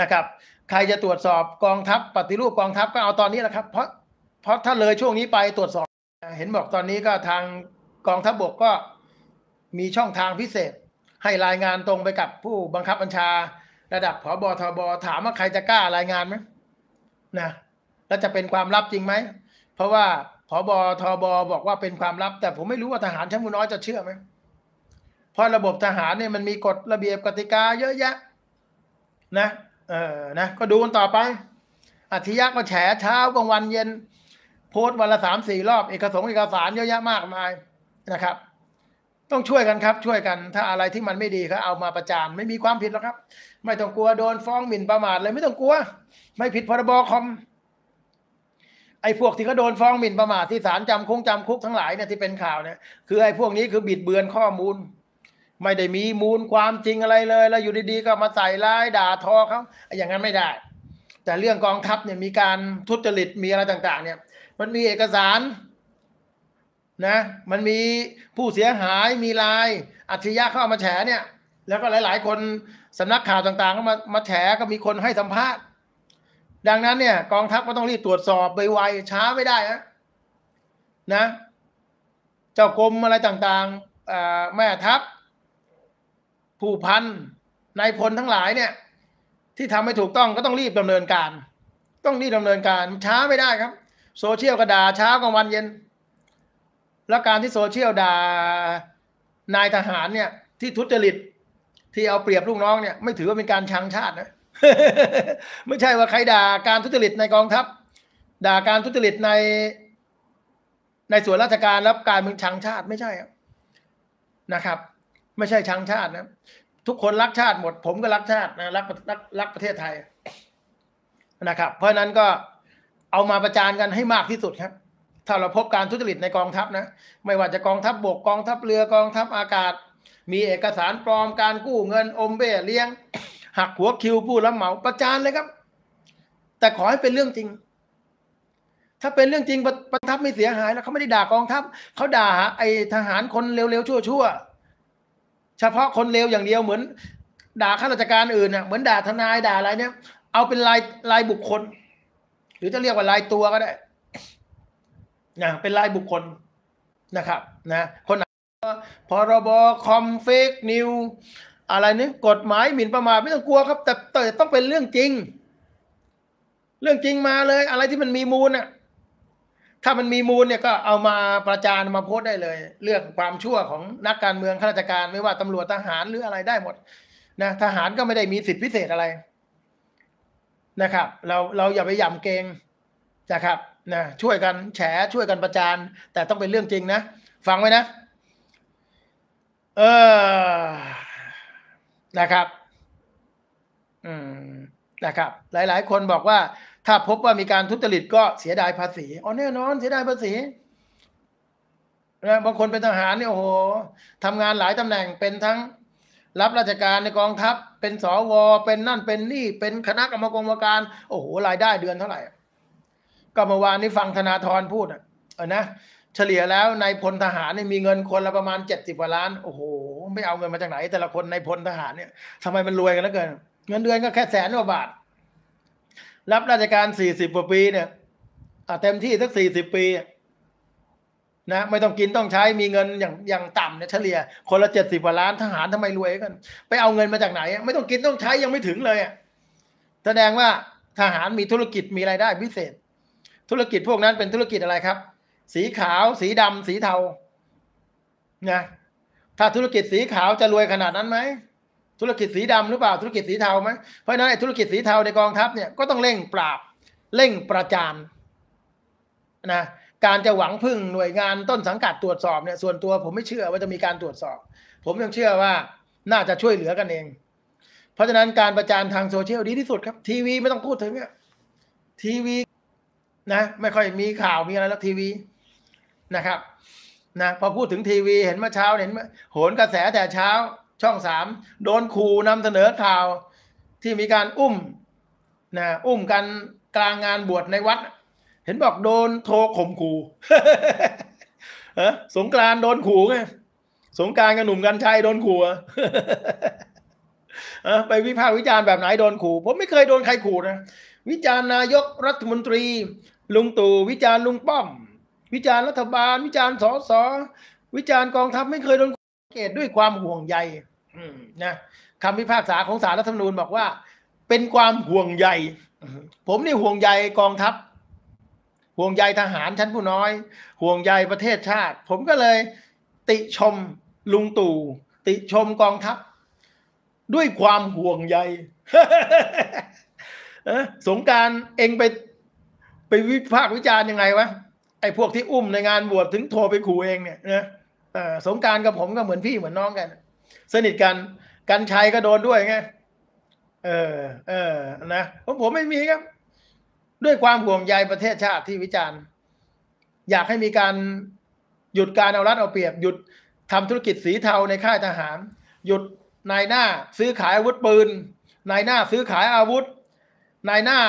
นะครับ ใครจะตรวจสอบกองทัพปฏิรูปกองทัพก็เอาตอนนี้แหละครับ เพราะเพราะถ้าเลยช่วงนี้ไปตรวจสอบ เห็นบอกตอนนี้ก็ทางกองทัพบบกก็มีช่องทางพิเศษ ให้รายงานตรงไปกับผู้บังคับบัญชา ระดับผบทบถามว่าใครจะกล้ารายงานไหมนะแล้วจะเป็นความลับจริงไหม เพราะว่าพอบอทอบอบอกว่าเป็นความลับ แต่ผมไม่รู้ว่าทหารชั้นผู้น้อยจะเชื่อไหม เพราะระบบทหารเนี่ยมันมีกฎระเบียบกติกาเยอะแยะ นะ เออนะ ก็ดูกันต่อไปอัธิยักก็แฉเช้ากลางวันเย็น โพสวันละสามสี่รอบเอกสงเอกสารเยอะแยะมากมายนะครับ ต้องช่วยกันครับ ช่วยกัน ถ้าอะไรที่มันไม่ดีก็เอามาประจานไม่มีความผิดหรอกครับ ไม่ต้องกลัวโดนฟ้องหมิ่นประมาทเลยไม่ต้องกลัว ไม่ผิดพรบคอมไอ้พวกที่เขาโดนฟ้องหมิ่นประมาทที่ศาลจำคุกจำคุกทั้งหลายเนี่ยที่เป็นข่าวเนี่ยคือไอ้พวกนี้คือบิดเบือนข้อมูล ไม่ได้มีมูลความจริงอะไรเลย แล้วอยู่ดีๆก็มาใส่ร้ายด่าทอเขาอย่างนั้นไม่ได้ แต่เรื่องกองทัพเนี่ยมีการทุจริตมีอะไรต่าง ๆ เนี่ย มันมีเอกสารนะมันมีผู้เสียหายมีลาย อัจฉริยะเข้ามาแฉเนี่ย แล้วก็หลาย ๆ คนสำนักข่าวต่าง ๆ ก็มามาแฉก็มีคนให้สัมภาษณ์ดังนั้นเนี่ยกองทัพก็ต้องรีบตรวจสอบไวๆช้าไม่ได้นะนะเจ้ากรมอะไรต่างๆแม่ทัพผู้พันนายพลทั้งหลายเนี่ยที่ทำไม่ถูกต้องก็ต้องรีบดำเนินการ ต้องรีบดำเนินการช้าไม่ได้ครับโซเชียลกระดาเช้ากลางวันเย็นและการที่โซเชียลด่านายทหารเนี่ยที่ทุจริตที่เอาเปรียบลูกน้องเนี่ยไม่ถือว่าเป็นการชังชาตินะไม่ใช่ว่าใครด่าการทุจริตในกองทัพ ด่าการทุจริต ใน ในส่วนราชการรับการเมืองชังชาติไม่ใช่นะครับ ไม่ใช่ชังชาตินะทุกคนรักชาติหมด ผมก็รักชาตินะรักรักรักประเทศไทยนะครับ เพราะนั้นก็เอามาประจานกันให้มากที่สุดครับ ถ้าเราพบการทุจริตในกองทัพนะ ไม่ว่าจะกองทัพบบกกองทัพเรือกองทัพอากาศ มีเอกสารปลอมการกู้เงินอมเบ้เลี้ยงหักหัวคิวผู้รับเหมาประจานเลยครับ แต่ขอให้เป็นเรื่องจริง ถ้าเป็นเรื่องจริงประทับไม่เสียหายแล้วเขาไม่ได้ด่ากองทัพเขาด่าไอทหารคนเร็วๆชั่วๆเฉพาะคนเร็วอย่างเดียวเหมือนด่าข้าราชการอื่นนะเหมือนด่าทนายด่าอะไรเนี่ย เอาเป็นลายลายบุคคล หรือจะเรียกว่าลายตัวก็ได้นะเป็นลายบุคคลนะครับ นะ คนไหนพรบคอมเฟกนิวอะไรนี่กฎหมายหมิ่นประมาทไม่ต้องกลัว ครับแต่ต้องเป็นเรื่องจริง เรื่องจริงมาเลย อะไรที่มันมีมูลน่ะถ้ามันมีมูลเนี่ยก็เอามาประจานมาโพสได้เลยเรื่องความชั่วของนักการเมืองข้าราชการไม่ว่าตำรวจทหารหรืออะไรได้หมดนะทหารก็ไม่ได้มีสิทธิพิเศษอะไร นะครับ เราเราอย่าไปย่ำเกงนะครับ นะ ช่วยกันแฉช่วยกันประจานแต่ต้องเป็นเรื่องจริงนะฟังไว้นะเออนะครับ อืม นะครับ หลาย ๆ คนบอกว่า ถ้าพบว่ามีการทุจริตก็เสียดายภาษี อ๋อแน่นอน เสียดายภาษีนะบางคนเป็นทหารเนี่ยโอ้โหทำงานหลายตำแหน่ง เป็นทั้งรับราชการในกองทัพ เป็นสว เป็นนั่น เป็นนี่ เป็นคณะกรรมการ โอ้โห รายได้เดือนเท่าไหร่ ก็เมื่อวานนี้ฟังธนาธรพูดอ่ะนะเฉลี่ยแล้วในพลทหารนี่มีเงินคนละประมาณเจ็ดสิบกว่าล้านโอ้โห ไม่เอาเงินมาจากไหน แต่ละคนในพลทหารเนี่ยทำไมมันรวยกันแล้วเกิน เงินเดือนก็แค่แสนกว่าบาท รับราชการสี่สิบกว่าปีเนี่ยเต็มที่สักสี่สิบปีนะไม่ต้องกินต้องใช้มีเงินอย่างอย่างต่ำเนี่ยเฉลี่ย คนละเจ็ดสิบกว่าล้าน ทหารทำไมรวยกัน ไปเอาเงินมาจากไหนไม่ต้องกินต้องใช้ยังไม่ถึงเลยแสดงว่าทหารมีธุรกิจมีรายได้พิเศษ ธุรกิจพวกนั้นเป็นธุรกิจอะไรครับสีขาว สีดำสีเทา นะ ถ้าธุรกิจสีขาวจะรวยขนาดนั้นไหม ธุรกิจสีดำหรือเปล่า ธุรกิจสีเทาไหมเพราะฉะนั้นธุรกิจสีเทาในกองทัพเนี่ย ก็ต้องเร่งปราบเร่งประจานนะ การจะหวังพึ่งหน่วยงานต้นสังกัดตรวจสอบเนี่ย ส่วนตัวผมไม่เชื่อว่าจะมีการตรวจสอบ ผมยังเชื่อว่าน่าจะช่วยเหลือกันเอง เพราะฉะนั้นการประจานทางโซเชียลดีที่สุดครับทีวีไม่ต้องพูดถึงเนี่ยทีวีนะไม่ค่อยมีข่าวมีอะไรแล้วทีวีนะครับนะพอพูดถึงทีวีเห็นเมื่อเช้าเห็นโหนกระแสแต่เช้าช่องสามโดนขู่นำเสนอข่าว ที่มีการอุ้มนะอุ้มกันกลางงานบวชในวัด เห็นบอกโดนโทรข่มขู่สงกรานโดนขู่ไงสงการกับหนุ่มกันชัยโดนขู่ไปวิพากษ์วิจารณ์แบบไหนโดนขู่ผมไม่เคยโดนใครขู่นะวิจารณ์นายกรัฐมนตรี ลุงตู่วิจารณ์ลุงป้อมวิจารณ์รัฐบาลวิจารณ์สสวิจารณ์กองทัพไม่เคยโดนเกตด้วยความห่วงใยนะคำพิพากษาของศาลรัฐธรรมนูญบอกว่าเป็นความห่วงใยผมนี่ห่วงใยกองทัพ ห่วงใยทหารชั้นผู้น้อย ห่วงใยประเทศชาติ ผมก็เลย ติชมลุงตู่ ติชมกองทัพ ด้วยความห่วงใยสงการเองไปไปวิพากษ์วิจารณ์ยังไงวะไอ้พวกที่อุ้มในงานบวชถึงโทรไปขู่เองเนี่ยนะสงการกับผมก็เหมือนพี่เหมือนน้องกันสนิทกัน กันชัยก็โดนด้วยไง เออ เออ นะผมผมไม่มีครับ ด้วยความห่วงใยประเทศชาติที่วิจารณ์ อยากให้มีการ หยุดการเอารัดเอาเปรียบหยุดทำธุรกิจสีเทาในค่ายทหาร หยุดนายหน้าซื้อขายอาวุธปืนนายหน้าซื้อขายอาวุธนายหน้า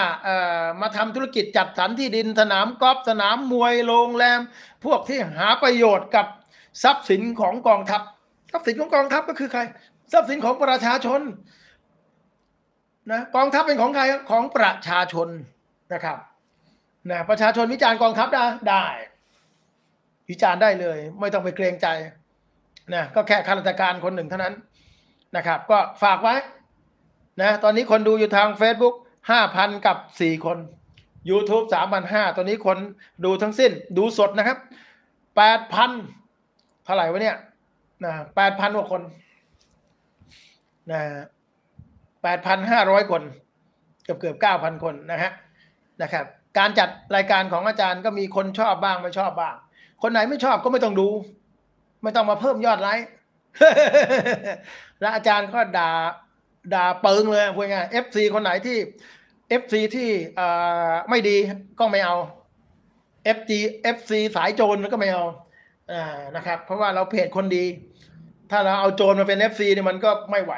มาทำธุรกิจจัดสรรที่ดินสนามกอล์ฟสนามมวยโรงแรม พวกที่หาประโยชน์กับทรัพย์สินของกองทัพทรัพย์สินของกองทัพก็คือใครทรัพย์สินของประชาชนนะกองทัพเป็นของใครของประชาชนนะครับนะประชาชนวิจารณ์กองทัพได้ได้ วิจารณ์ได้เลย ไม่ต้องไปเกรงใจนะก็แค่ข้าราชการคนหนึ่งเท่านั้นนะครับ ก็ฝากไว้นะตอนนี้คนดูอยู่ทาง Facebook ห้าพันกับสี่คน YouTube สามพันห้าตอนนี้คนดูทั้งสิ้น ดูสดนะครับแปดพันเท่าไหร่วะเนี่ยนะแปดพันกว่าคนนะแปดพันห้าร้อยคนเกือบเกือบเก้าพันคนนะฮะนะครับ การจัดรายการของอาจารย์ก็มีคนชอบบ้างไม่ชอบบ้าง คนไหนไม่ชอบก็ไม่ต้องดู ไม่ต้องมาเพิ่มยอดไลค์และอาจารย์ก็ด่าด่าเปิงเลยพูดง่ายเอฟซีคนไหนที่เอฟซีที่ไม่ดีก็ไม่เอาเอฟจีเอฟซีสายโจรก็ไม่เอา นะครับ เพราะว่าเราเพจคนดี ถ้าเราเอาโจรมาเป็นเอฟซีเนี่ยมันก็ไม่ไหว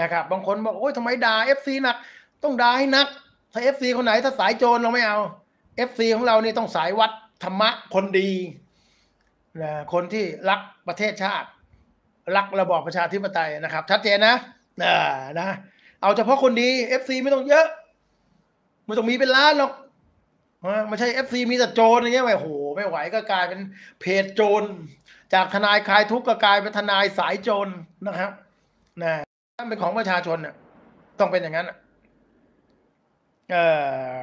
นะครับ บางคนบอกโอ้ยทำไมด่าเอฟซีหนัก ต้องด่าให้นัก ถ้าเอฟซีคนไหนถ้าสายโจรเราไม่เอาเอฟซีของเรานี่ต้องสายวัดธรรมะคนดี นะ คนที่รักประเทศชาติ รักระบอบประชาธิปไตยนะครับ ชัดเจนนะ นะนะเอาเฉพาะคนดีเอฟซีไม่ต้องเยอะไม่ต้องมีเป็นล้านหรอกไม่ใช่เอฟซีมีแต่โจรอะไรเงี้ยไปโหไม่ไหวก็กลายเป็นเพจโจรจากทนายคลาย ทุกข์ก็กลายเป็นทนายสายโจรนะครับนะถ้่เป็นของประชาชนเนี่ยต้องเป็นอย่างนั้นเออ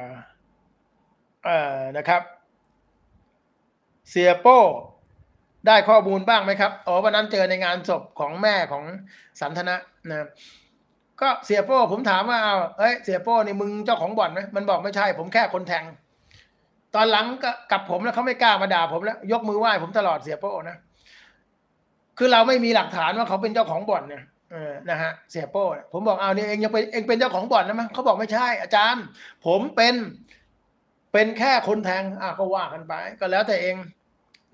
เออนะครับเสียโป้ได้ข้อมูลบ้างไหมครับอ๋อวันนั้นเจอในงานศพของแม่ของสันทนะนะก็เสียโป้ผมถามว่าเอาเอ้ยเสียโป้นี่มึงเจ้าของบ่อนไหมมันบอกไม่ใช่ผมแค่คนแทง ตอนหลังก็กลับผมแล้วเขาไม่กล้ามาด่าผมแล้วยกมือไหว้ผมตลอดเสียโป้นะคือเราไม่มีหลักฐานว่าเขาเป็นเจ้าของบ่อนเนี่ยเออนะฮะเสียโป้ผมบอกเอาเนี่ยเองยังเป็นเองเป็นเจ้าของบ่อนนะมั้งเขาบอกไม่ใช่อาจารย์ ผมเป็นเป็นแค่คนแทง อ่ะก็ว่ากันไป ก็แล้วแต่เอง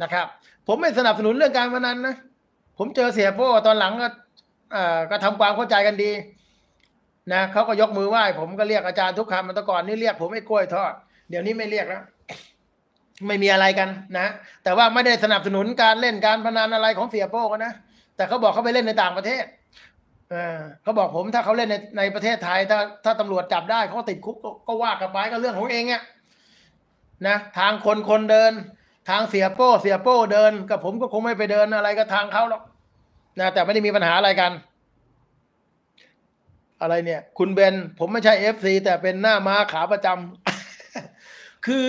นะครับ ผมไม่สนับสนุนเรื่องการพนันนะผมเจอเสียโป้ตอนหลังก็เอ่อก็ทำความเข้าใจกันดีนะเขาก็ยกมือไหว้ผมก็เรียกอาจารย์ทุกคำมันตะก่อนนี่เรียกผมไอ้กล้วยทอดเดี๋ยวนี้ไม่เรียกแล้วไม่มีอะไรกันนะแต่ว่าไม่ได้สนับสนุนการเล่นการพนันอะไรของเสียโป้กันนะแต่เขาบอกเขาไปเล่นในต่างประเทศเขาบอกผมถ้าเขาเล่นในในประเทศไทยถ้าถ้าตำรวจจับได้ เขาติดคุกก็ว่ากันไปก็เรื่องของเองเนี่ยนะ ทางคนคนเดิน ทางเสียโป้เสียโป้เดิน กับผมก็คงไม่ไปเดินอะไรกับทางเขาหรอกนะ แต่ไม่ได้มีปัญหาอะไรกันอะไรเนี่ย คุณเบน ผมไม่ใช่เอฟซีแต่เป็นหน้าม้าขาประจำคือ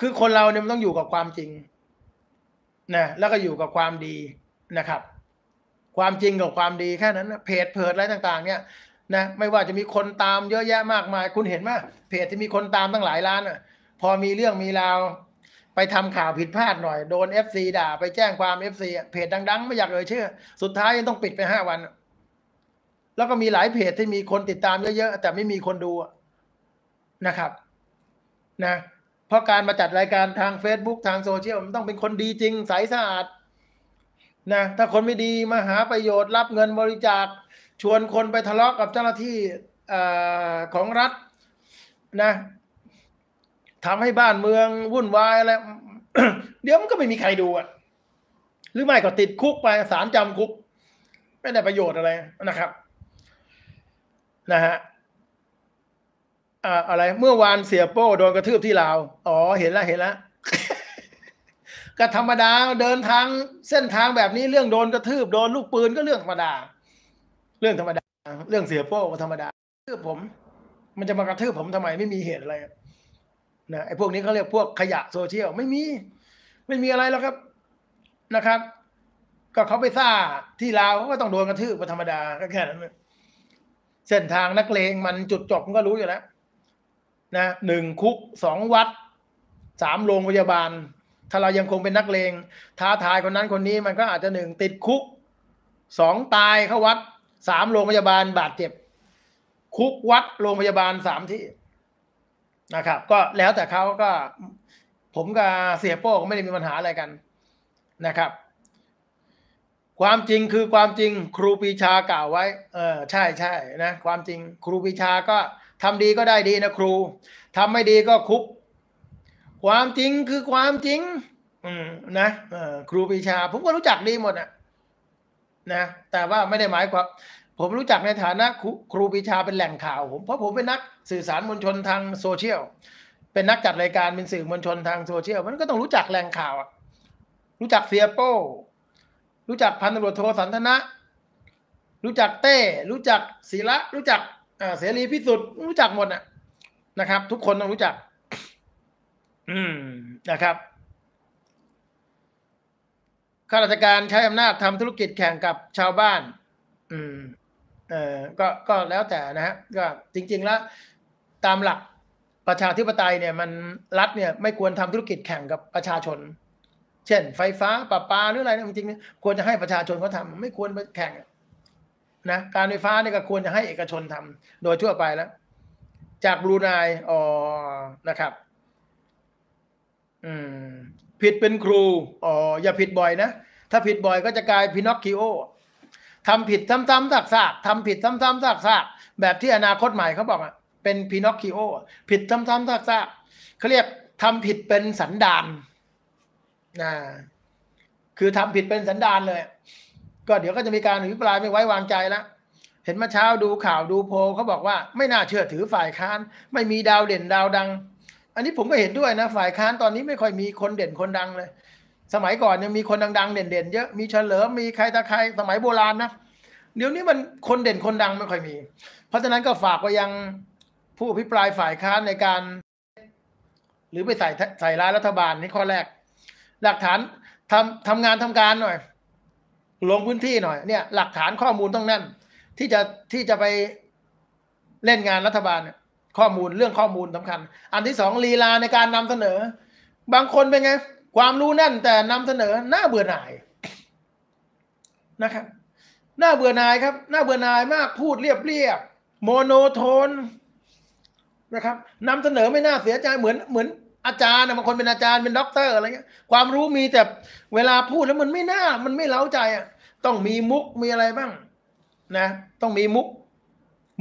คือคนเราเนี่ยมันต้องอยู่กับความจริง นะ แล้วก็อยู่กับความดีนะครับ ความจริงกับความดีแค่นั้นนะเพจเพิดอะไรต่าง ๆ เนี่ย นะ ไม่ว่าจะมีคนตามเยอะแยะมากมาย คุณเห็นไหมเพจที่มีคนตามตั้งหลายล้านอ่ะ พอมีเรื่องมีราว ไปทำข่าวผิดพลาดหน่อย โดนเอฟซีด่า ไปแจ้งความเอฟซีเพจดังๆ ไม่อยากเลยเชื่อ สุดท้ายยังต้องปิดไปห้าวันแล้วก็มีหลายเพจที่มีคนติดตามเยอะๆ แต่ไม่มีคนดูนะครับ นะ เพราะการมาจัดรายการทาง Facebook ทางโซเชียลมันต้องเป็นคนดีจริงใสสะอาดนะ ถ้าคนไม่ดีมาหาประโยชน์ รับเงินบริจาค ชวนคนไปทะเลาะกกับเจ้าหน้าที่ของรัฐนะทำให้บ้านเมือง วุ่นวายอะไรเดี๋ยวมันก็ไม่มีใครดูอ่ะหรือไม่ก็ติดคุกไปสารจำคุก ไม่ได้ประโยชน์อะไรนะครับนะฮะอะไร เมื่อวานเสียโป้โดนกระทืบที่ลาว อ๋อเห็นแล้วเห็นแล้วก็ธรรมดาเดินทางเส้นทางแบบนี้ เรื่องโดนกระทืบโดนลูกปืนก็เรื่องธรรมดา เรื่องธรรมดา เรื่องเสียโป้ก็ธรรมดาทืบผม มันจะมากระทืบผมทำไมไม่มีเหตุอะไรนะไอ้พวกนี้เขาเรียกพวกขยะโซเชียลไม่มี ไม่มีอะไรแล้วครับนะครับ ก็เขาไปซ่าที่ลาวเขาก็ต้องโดนกระทืบเป็นธรรมดาก็แค่นั้นเเส้นทางนักเลงมันจุดจบมก็รู้อยู่แล้วนะหนึ่งคุกสองวัดสามโรงพยาบาล ถ้าเรายังคงเป็นนักเลงท้าทายคนนั้นคนนี้มันก็อาจจะหนึ่งติดคุกสองตายเข้าวัดสามโรงพยาบาลบาดเจ็บ คุกวัดโรงพยาบาลสามที่นะครับก็แล้วแต่เขาก็ผมกับเสียโป้ก็ไม่ได้มีปัญหาอะไรกันนะครับความจริงคือความจริงครูปีชากล่าวไว้ เออใช่ใช่นะความจริงครูปีชาก็ทำดีก็ได้ดีนะครู ทำไม่ดีก็คุกความจริงคือความจริง อืมนะครูปีชา ผมก็รู้จักดีหมดนะนะ แต่ว่าไม่ได้หมายความผมรู้จักในฐานะครครูปีชาเป็นแหล่งข่าวผมเพราะผมเป็นนักสื่อสารมวลชนทางโซเชียลเป็นนักจัดรายการเป็นสื่อมวลชนทางโซเชียลมันก็ต้องรู้จักแหล่งข่าวรู้จักเสียโปรู้จักพันตำรวจโทสันทนะ รู้จักเต้ รู้จักศิระ รู้จักเสรีพิสุทธิ์รู้จักหมดนะนะครับ ทุกคนต้องรู้จัก อืมนะครับข้าราชการใช้อำนาจทำธุรกิจแข่งกับชาวบ้าน อืม เออก็ก็แล้วแต่นะฮะก็จริง ๆแล้ว ตามหลักประชาธิปไตยเนี่ยมันรัฐเนี่ย ไม่ควรทำธุรกิจแข่งกับประชาชนเช่นไฟฟ้า ประปาหรืออะไรนะจริงๆควรจะให้ประชาชนเขาทาไม่ควรไปแข่งนะการไฟฟ้าเนี่ยก็ควรจะให้เอกชนทำ โดยทั่วไปแล้ว จากบรูไนอ๋อนะครับ อืม ผิดเป็นครูอ๋ออย่าผิดบ่อยนะ ถ้าผิดบ่อยก็จะกลายพินอคคิโอทำผิดซ้ำๆซากๆทำผิดซ้ำๆซากๆแบบที่อนาคตใหม่เขาบอกอ่ะเป็นพินอคคิโอ ผิดซ้ำๆซากๆเขาเรียกทำผิดเป็นสันดานนะคือทำผิดเป็นสันดานเลย ก็เดี๋ยวก็จะมีการอภิปรายไม่ไว้วางใจแล้วเห็นมาเช้าดูข่าวดูโพเขาบอกว่าไม่น่าเชื่อถือฝ่ายค้าน ไม่มีดาวเด่นดาวดัง อันนี้ผมก็เห็นด้วยนะ ฝ่ายค้านตอนนี้ไม่ค่อยมีคนเด่นคนดังเลย สมัยก่อนยังมีคนดังๆเด่นๆเยอะมีเฉลิมมีใครตะใครสมัยโบราณนะ เดี๋ยวนี้มันคนเด่นคนดังไม่ค่อยมี เพราะฉะนั้นก็ฝากไปยังผู้อภิปรายฝ่ายค้านในการ หรือไปใส่ใส่ร้ายรัฐบาลนี่ข้อแรกหลักฐานทำทำงานทำการหน่อย ลงพื้นที่หน่อยเนี่ย หลักฐานข้อมูลต้องแน่นที่จะที่จะไปเล่นงานรัฐบาลเนี่ยข้อมูลเรื่องข้อมูลสำคัญ อันที่สองลีลาในการนำเสนอ บางคนเป็นไงความรู้แน่น แต่นำเสนอหน้าเบื่อหน่ายนะครับ หน้าเบื่อหน่ายครับ หน้าเบื่อหน่ายมากพูดเรียบเรียบโมโนโทนนะครับนำเสนอไม่น่าเสียใจเหมือนเหมือนอาจารย์บางคนเป็นอาจารย์เป็นด็อกเตอร์อะไรเงี้ยความรู้มีแต่เวลาพูดแล้วมันไม่น่า มันไม่เล้าใจอ่ะต้องมีมุกมีอะไรบ้าง นะ ต้องมีมุก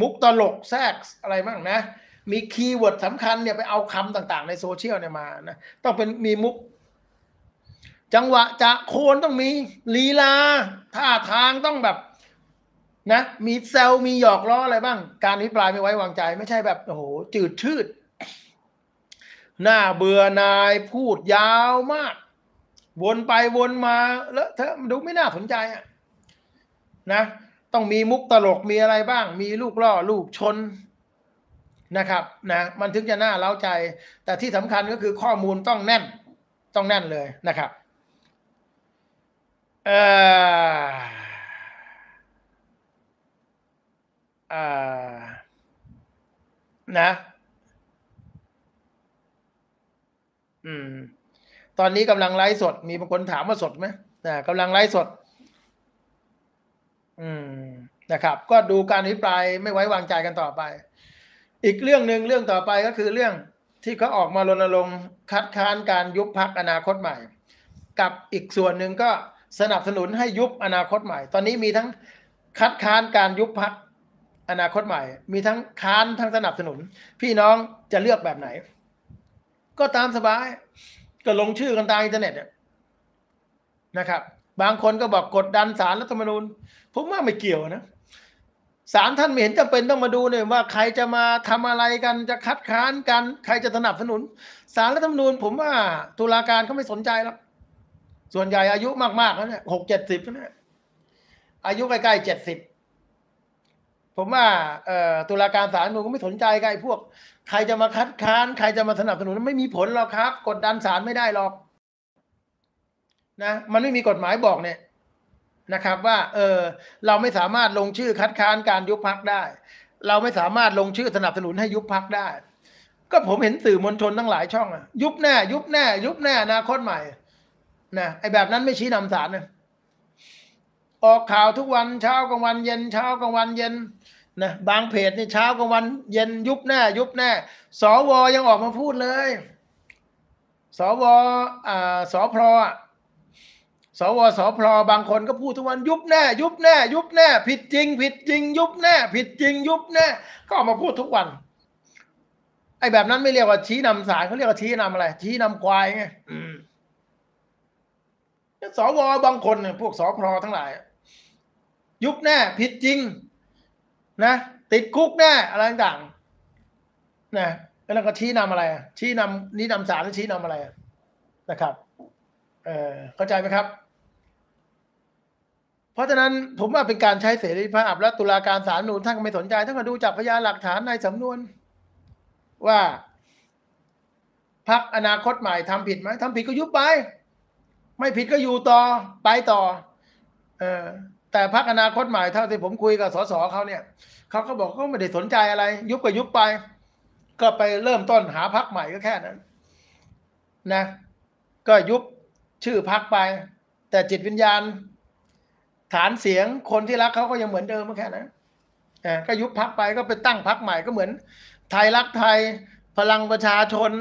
มุกตลกแซกอะไรบ้างนะมีคีย์เวิร์ดสำคัญเนี่ยไปเอาคำต่างๆในโซเชียลเนี่ยมานะ ต้องเป็นมีมุก จังหวะจะโคนต้องมีลีลาท่าทางต้องแบบนะมีเซลมีหยอกล้ออะไรบ้าง การอภิปรายไม่ไว้วางใจไม่ใช่แบบโอ้โหจืดชืดหน้าเบื่อนายพูดยาวมาก วนไปวนมาแล้วเธอดูไม่น่าสนใจอ่ะนะ ต้องมีมุกตลกมีอะไรบ้าง มีลูกล่อลูกชนนะครับ นะ มันถึงจะน่าเล้าใจ แต่ที่สำคัญก็คือข้อมูลต้องแน่นต้องแน่นเลยนะครับเออเอ่อนะอืมตอนนี้กำลังไลฟ์สดมีบางคนถามว่าสดไหมนะกำลังไลฟ์สด อืม นะครับ ก็ดูการอภิปราย ไม่ไว้วางใจกันต่อไป อีกเรื่องหนึ่งเรื่องต่อไปก็คือเรื่องที่เขาออกมารณรงค์คัดค้านการยุบพักอนาคตใหม่ กับอีกส่วนหนึ่งก็สนับสนุนให้ยุบอนาคตใหม่ ตอนนี้มีทั้งคัดค้านการยุบพักอนาคตใหม่ มีทั้งค้านทั้งสนับสนุนพี่น้องจะเลือกแบบไหนก็ตามสบาย ก็ลงชื่อกันตามอินเทอร์เน็ตนะครับ บางคนก็บอกกดดันสารรัฐธรรมนูญ ผมว่าไม่เกี่ยวนะ สารท่านไม่เห็นจำเป็นต้องมาดูเนี่ยว่าใครจะมาทำอะไรกันจะคัดค้านกัน ใครจะสนับสนุน สารรัฐธรรมนูญ ผมว่าตุลาการเขาไม่สนใจแล้วส่วนใหญ่อายุมากๆแล้วเนี่ยหกเจ็ดสิบแล้วเนี่ยอายุใกล้ๆเจ็ดสิบผมว่าตุลาการศาลนูนก็ไม่สนใจใครไพวก ใครจะมาคัดค้าน ใครจะมาสนับสนุนไม่มีผลหรอกครับ กดดันศาลไม่ได้หรอกนะมันไม่มีกฎหมายบอกเนี่ยนะครับ ว่า เออเราไม่สามารถลงชื่อคัดค้านการยุบพักได้ เราไม่สามารถลงชื่อสนับสนุนให้ยุบพักได้ ก็ผมเห็นสื่อมวลชนทั้งหลายช่องอะยุบแน่ ยุบแน่ ยุบแน่อนาคตใหม่นะไอแบบนั้นไม่ชี้นำศาลนะออกข่าวทุกวันเช้ากลางวัน เย็นเช้ากลางวัน เย็นนะบางเพจนี่เช้ากลางวัน เย็นยุบแน่ ยุบแน่สอวอยังออกมาพูดเลยสอวอสอสพรสอวสอพรบางคนก็พูดทุกวัน ยุบแน่ ยุบแน่ ยุบแน่ ผิดจริงผิดจริง ยุบแน่ ผิดจริง ยุบแน่ก็ออกมาพูดทุกวัน ไอ้แบบนั้นไม่เรียกว่า ชี้นำสายเขาเรียกว่าชี้นำอะไรชี้นำควายไงสวบางคนเนี่ยพวกสพรทั้งหลายยุบแน่ผิดจริงนะติดคุกแน่อะไรต่างๆนะแล้วก็ชี้นำอะไร ชี้นำนี่นำสารชี้นำอะไร นะครับ เออเข้าใจไหมครับ เพราะฉะนั้นผมว่าเป็นการใช้เสรีภาพและตุลาการสารนูนท่านก็ไม่สนใจท่านก็ดูจากพยานหลักฐานในสำนวน ว่า พักอนาคตใหม่ทำผิดไหม ทำผิดก็ยุบไป ไม่ผิดก็อยู่ต่อ ไปต่อ เออแต่พักอนาคตใหม่ เท่าที่ผมคุยกับสสเขาเนี่ยเขาก็บอกก็ไม่ได้สนใจอะไร ยุบก็ยุบไป ก็ไปเริ่มต้นหาพักใหม่ก็แค่นั้นนะก็ยุบชื่อพักไป แต่จิตวิญญาณฐานเสียงคนที่รักเขาก็ยังเหมือนเดิมแค่นั้นก็ยุบพักไปก็ไปตั้งพักใหม่ก็เหมือนไทยรักไทยพลังประชาชน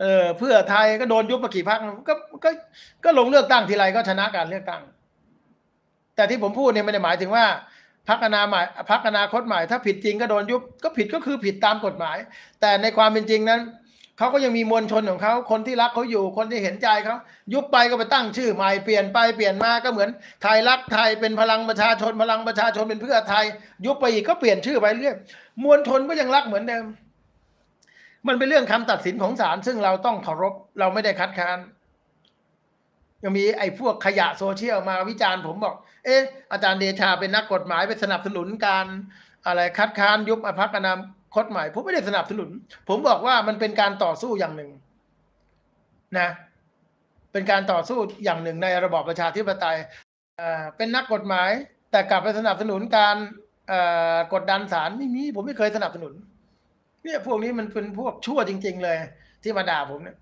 เออเพื่อไทยก็โดนยุบมากี่พักก็ก็ก็ลงเลือกตั้งทีไรก็ชนะการเลือกตั้งแต่ที่ผมพูดเนี่ยไม่ได้หมายถึงว่าพักอนาใหม่พักอนาคตใหม่ถ้าผิดจริงก็โดนยุบก็ผิดก็คือผิดตามกฎหมาย แต่ในความเป็นจริงนั้นเขาก็ยังมีมวลชนของเขาคนที่รักเขาอยู่คนที่เห็นใจเขายุบไปก็ไปตั้ง ชื่อใหม่เปลี่ยนไปเปลี่ยนมาก็เหมือนไทยรักไทยเป็นพลังประชาชนพลังประชาชนเป็นเพื่อไทย ยุบไปอีกก็เปลี่ยนชื่อไปเรื่อยมวลชนก็ยังรักเหมือนเดิม มันเป็นเรื่องคำตัดสินของศาลซึ่งเราต้องเคารพเราไม่ได้คัดค้านยังมีไอ้พวกขยะโซเชียลมาวิจารณ์ผมบอกเอ๊ะอาจารย์เดชาเป็นนักกฎหมายไปสนับสนุนการอะไรคัดค้านยุบอภักอนาคตใหม่ผมไม่ได้สนับสนุน ผมบอกว่ามันเป็นการต่อสู้อย่างหนึ่ง นะ เป็นการต่อสู้อย่างหนึ่งในระบอบประชาธิปไตยเป็นนักกฎหมาย แต่กลับไปสนับสนุนการกดดันศาลไม่มีผมไม่เคยสนับสนุน เนี่ยพวกนี้มันเป็นพวกชั่วจริง ๆ เลย ที่มาด่าผมเนี่ย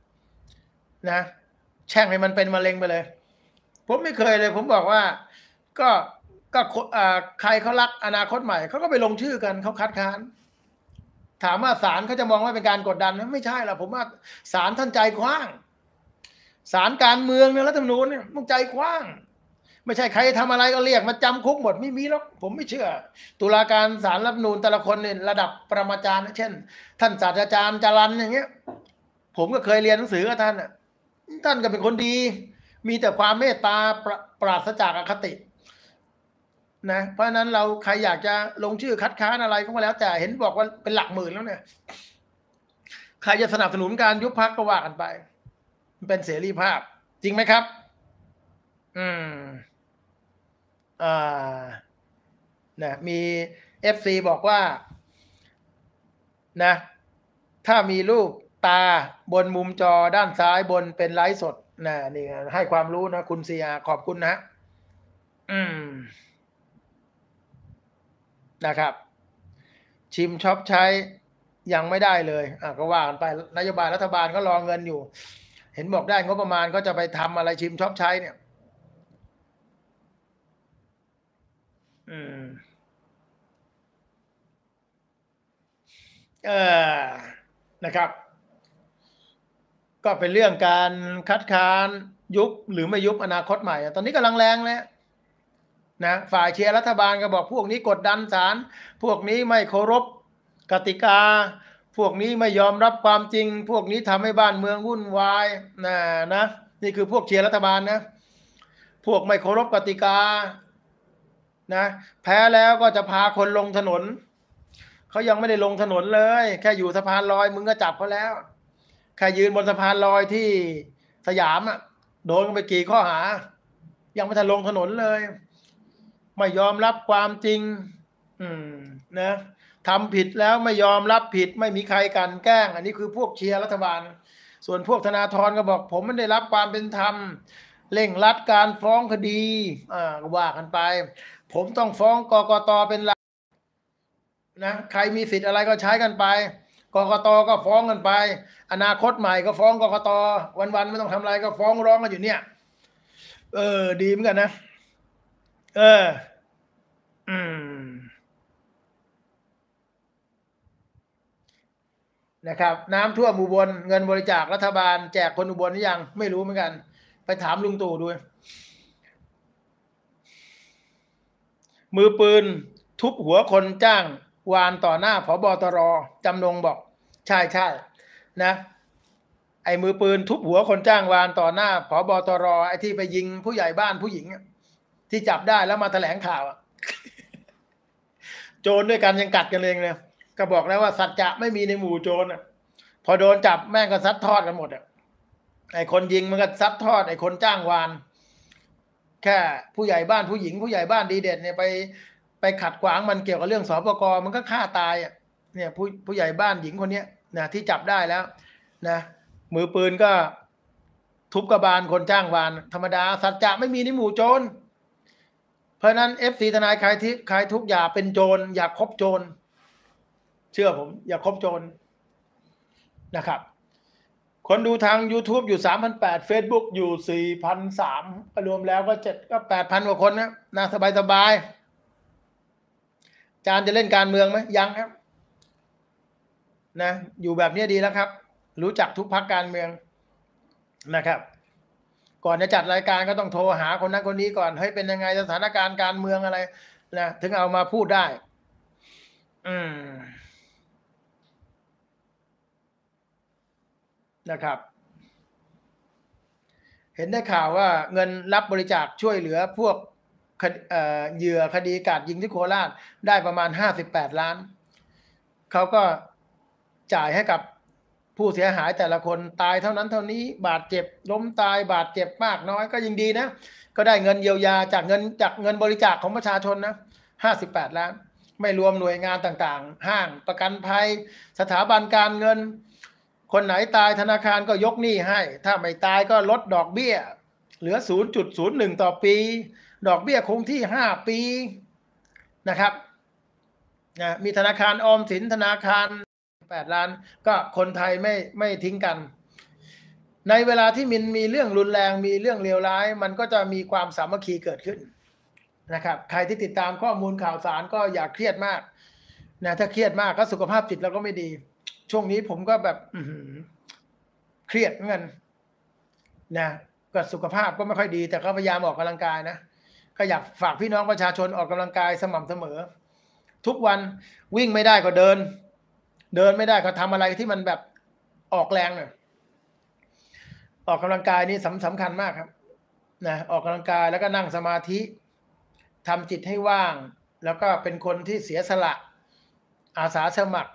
นะ แช่งให้มันเป็นมะเร็งไปเลย ผมไม่เคยเลย ผมบอกว่าก็ก็ใครเขารักอนาคตใหม่เขาก็ไปลงชื่อกัน เขาคัดค้าน ถามว่าศาลเขาจะมองว่าเป็นการกดดันไม่ใช่หรอกผมว่าศาลท่านใจกว้าง ศาลการเมืองเนี่ยรัฐธรรมนูญเนี่ยต้องใจกว้าง ไม่ใช่ใครทำอะไรก็เรียกมาจำคุกหมดไม่มีหรอก ผมไม่เชื่อ ตุลาการศาลรัฐธรรมนูญแต่ละคนเนี่ยระดับประมาจารย์ เช่น ท่านศาสตราจารย์จารันอย่างเงี้ย ผมก็เคยเรียนหนังสือกับท่านอ่ะ ท่านก็เป็นคนดี มีแต่ความเมตตาปราศจากอคตินะ เพราะนั้นเราใครอยากจะลงชื่อคัดค้านอะไรก็มาแล้ว แต่เห็นบอกว่าเป็นหลักหมื่นแล้วเนี่ย ใครจะสนับสนุนการยุบพักก็ว่ากันไป มันเป็นเสรีภาพ จริงไหมครับ อืมอ่านะมีเอฟซีบอกว่า นะ ถ้ามีรูปตาบนมุมจอด้านซ้ายบนเป็นไลฟ์สดนะนี่ให้ความรู้นะคุณเซียขอบคุณนะอืมนะครับ ชิมช็อปใช้ ยังไม่ได้เลยอ่ะก็ว่ากันไปนโยบายรัฐบาลก็รอเงินอยู่ เห็นบอกได้ งบประมาณก็จะไปทำอะไรชิมช็อปใช้เนี่ยอืมเออนะครับ ก็เป็นเรื่องการคัดค้านยุบหรือไม่ยุบอนาคตใหม่ตอนนี้กำลังแรงเลยนะฝ่ายเชียร์รัฐบาลก็บอกพวกนี้กดดันศาล พวกนี้ไม่เคารพกติกา พวกนี้ไม่ยอมรับความจริง พวกนี้ทำให้บ้านเมืองวุ่นวายนะนะนี่คือพวกเชียร์รัฐบาลนะ พวกไม่เคารพกติกานะ แพ้แล้วก็จะพาคนลงถนน เขายังไม่ได้ลงถนนเลย แค่อยู่สะพานลอยมึงก็จับเขาแล้วแค่ยืนบนสะพานลอยที่สยามอ่ะโดนนไปกี่ข้อหา ยังไม่ทันลงถนนเลยไม่ยอมรับความจริง อืม นะ ทำผิดแล้วไม่ยอมรับผิดไม่มีใครกันแกล้ง อันนี้คือพวกเชียร์รัฐบาล ส่วนพวกธนาธรก็บอก ผมไม่ได้รับความเป็นธรรม เร่งรัดการฟ้องคดี อ่าว่ากันไป ผมต้องฟ้องกกตเป็นหลัก นะ ใครมีสิทธิ์อะไรก็ใช้กันไป กกตก็ฟ้องกันไป อนาคตใหม่ก็ฟ้องกกต วันๆไม่ต้องทำอะไรก็ฟ้องร้องกันอยู่เนี่ย เออ ดีเหมือนกันนะ เอออืม นะครับ น้ำท่วมอุบล เงินบริจาครัฐบาล แจกคนอุบลหรือยังไม่รู้เหมือนกัน ไปถามลุงตู่ด้วยมือปืนทุบหัวคนจ้าง วานต่อหน้าผอบอตรจำนงบอก ใช่ใช่นะไอ้มือปืนทุบหัวคนจ้างวานต่อหน้าผอบอตรไอ้ที่ไปยิง ผู้ใหญ่บ้านผู้หญิง ที่จับได้แล้วมาแถลงข่าวอ่ะโจรด้วยกันยังกัดกันเองเลยก็บอกแล้วว่าสัจจะไม่มีในหมู่โจรอ่ะ พอโดนจับแม่งก็ซัดทอดกันหมดอ่ะไอคนยิงมันก็ซัดทอดไอคนจ้างวานแค่ผู้ใหญ่บ้านผู้หญิงผู้ใหญ่บ้านดีเด่นเนี่ยไปไปขัดขวางมันเกี่ยวกับเรื่องสปกมันก็ฆ่าตายอ่ะเนี่ยผู้ผู้ใหญ่บ้านหญิงคนเนี้ยนะที่จับได้แล้วนะ มือปืนก็ ทุบกระบาลคนจ้างวานธรรมดาสัจจะไม่มีในหมู่โจรเพราะนั้นเอฟซีทนายครายทิครายทุกอย่าเป็นโจรอย่าคบโจรเชื่อผมอย่าคบโจรนะครับ คนดูทาง YouTube อยู่ 3,800 Facebook อยู่4,003รวมแล้วก็เจ็ดก็ 8,000กว่าคนนะนะสบายสบาย จานจะเล่นการเมืองไหมยังครับนะอยู่แบบนี้ดีแล้วครับ รู้จักทุกพักการเมืองนะครับก่อนจะจัดรายการก็ต้องโทรหาคนนั้นคนนี้ก่อนเฮ้ยเป็นยังไงสถานการณ์การเมืองอะไร นะ ถึงเอามาพูดได้ อืมนะครับ เห็นได้ข่าวว่าเงินรับบริจาคช่วยเหลือพวกเหยื่อคดีการยิงที่โคราชได้ประมาณห้าสิบแปดล้านเขาก็จ่ายให้กับผู้เสียหายแต่ละคนตายเท่านั้นเท่านี้ บาดเจ็บล้มตายบาดเจ็บมากน้อยก็ยิ่งดีนะ ก็ได้เงินเยียวยาจากเงินจากเงินบริจาคของประชาชนนะห้าสิบแปดล้านไม่รวมหน่วยงานต่างๆ ห้างประกันภัยสถาบันการเงินคนไหนตายธนาคารก็ยกหนี้ให้ ถ้าไม่ตายก็ลดดอกเบี้ย เหลือ 0.01 ต่อปี ดอกเบี้ยคงที่ 5 ปีนะครับนะมีธนาคารออมสินธนาคาร8ล้านก็คนไทยไม่ไม่ทิ้งกัน ในเวลาที่มินมีเรื่องรุนแรงมีเรื่องเลวร้าย มันก็จะมีความสามัคคีเกิดขึ้นนะครับ ใครที่ติดตามข้อมูลข่าวสารก็อย่าเครียดมากนะถ้าเครียดมากก็สุขภาพจิตเราก็ไม่ดี ช่วงนี้ผมก็แบบเครียดเหมือนกันนะก็สุขภาพก็ไม่ค่อยดี แต่ก็พยายามออกกำลังกายนะก็อยากฝากพี่น้องประชาชนออกกำลังกายสม่ำเสมอ ทุกวันวิ่งไม่ได้ก็เดินเดินไม่ได้ก็ทำอะไรที่มันแบบออกแรงเน่ยออกกำลังกายนี่สำสำคัญมากครับ นะออกกำลังกายแล้วก็นั่งสมาธิ ทำจิตให้ว่าง แล้วก็เป็นคนที่เสียสละ อาสาสมัคร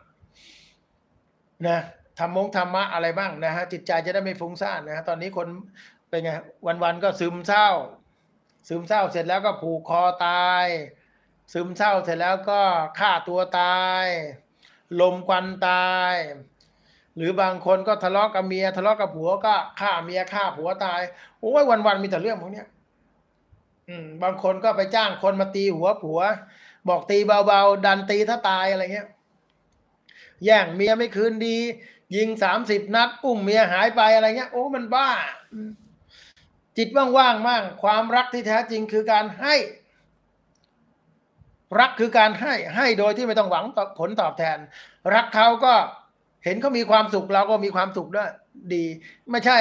นะทำมงธรรมะอะไรบ้างนะฮะจิตใจจะได้ไม่ฟุ้งซ่านนะฮะตอนนี้คนเป็นไงวันๆก็ซึมเศร้าซึมเศร้าเสร็จแล้วก็ผูกคอตายซึมเศร้าเสร็จแล้วก็ฆ่าตัวตายลมควันตาย หรือบางคนก็ทะเลาะกับเมีย ทะเลาะกับผัวก็ฆ่าเมียฆ่าผัวตายโอ้ยวันวันมีแต่เรื่องพวกนี้ยอืม บางคนก็ไปจ้างคนมาตีหัวผัว บอกตีเบาๆดันตีถ้าตายอะไรเงี้ยแย่งเมียไม่คืนดี ยิงสามสิบนัดอุ้มเมียหายไปอะไรเงี้ยโอ้ มันบ้าจิตว่างๆมาก ความรักที่แท้จริงคือการให้รักคือการให้ให้โดยที่ไม่ต้องหวังผลตอบแทน รักเขาก็เห็นเขามีความสุขเราก็มีความสุขด้วย ดี ไม่ใช่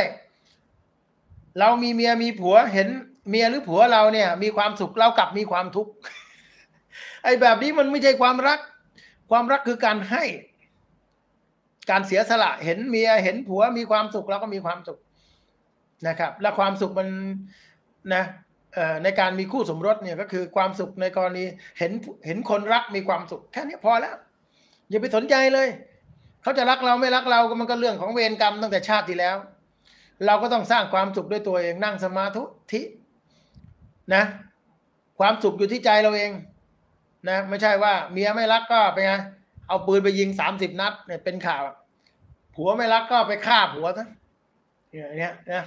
เรามีเมียมีผัวเห็น เมียหรือผัวเราเนี่ย มีความสุขเรากลับมีความทุกข์ไอ้แบบนี้มันไม่ใช่ความรัก ความรักคือการให้ การเสียสละ เห็นเมียเห็นผัว มีความสุขเราก็มีความสุขนะครับ และความสุขมัน นะในการมีคู่สมรสเนี่ยก็คือความสุขในกรณีเห็นเห็นคนรักมีความสุขแค่นี้พอแล้ว อย่าไปสนใจเลย เขาจะรักเราไม่รักเราก็มันก็เรื่องของเวรกรรมตั้งแต่ชาติที่แล้ว เราก็ต้องสร้างความสุขด้วยตัวเองนั่งสมาธินะ ความสุขอยู่ที่ใจเราเองนะไม่ใช่ว่าเมียไม่รักก็ไปไงเอาปืนไปยิงสามสิบนัดเนี่ยเป็นข่าวผัวไม่รักก็ไปฆ่าผัวซะเนี่ยเนี่ยนะ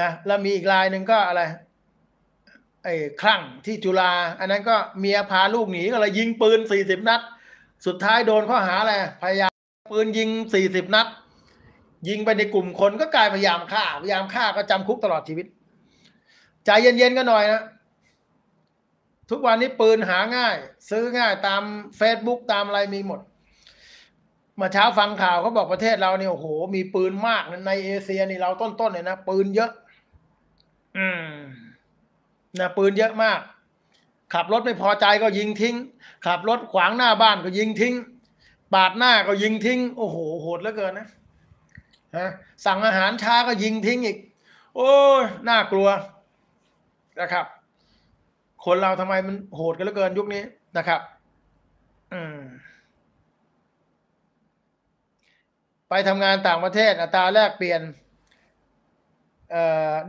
นะแล้วมีอีกรายหนึ่งก็อะไร ไอ้คลั่งที่จุฬาอันนั้นก็เมียพาลูกหนีก็เลยยิงปืนสี่สิบนัด สุดท้ายโดนข้อหาอะไร พยายามปืนยิงสี่สิบนัด ยิงไปในกลุ่มคนก็กลายพยายามฆ่า พยายามฆ่าก็จำคุกตลอดชีวิต ใจเย็นๆก็หน่อยนะ ทุกวันนี้ปืนหาง่าย ซื้อง่ายตาม Facebook ตามอะไรมีหมด มาเช้าฟังข่าวเขาบอกประเทศเราเนี่ยโอ้โหมีปืนมากในเอเชีย นี่เราต้นๆเลยนะปืนเยอะอืมนะปืนเยอะมาก ขับรถไม่พอใจก็ยิงทิ้ง ขับรถขวางหน้าบ้านก็ยิงทิ้ง ปาดหน้าก็ยิงทิ้ง โอ้โห โหดเหลือเกินนะ ฮะ สั่งอาหารช้าก็ยิงทิ้งอีก โอ้น่ากลัว นะครับ คนเราทำไมมันโหดกันเหลือเกินยุคนี้นะครับ อืม ไปทำงานต่างประเทศอัตราแลกเปลี่ยน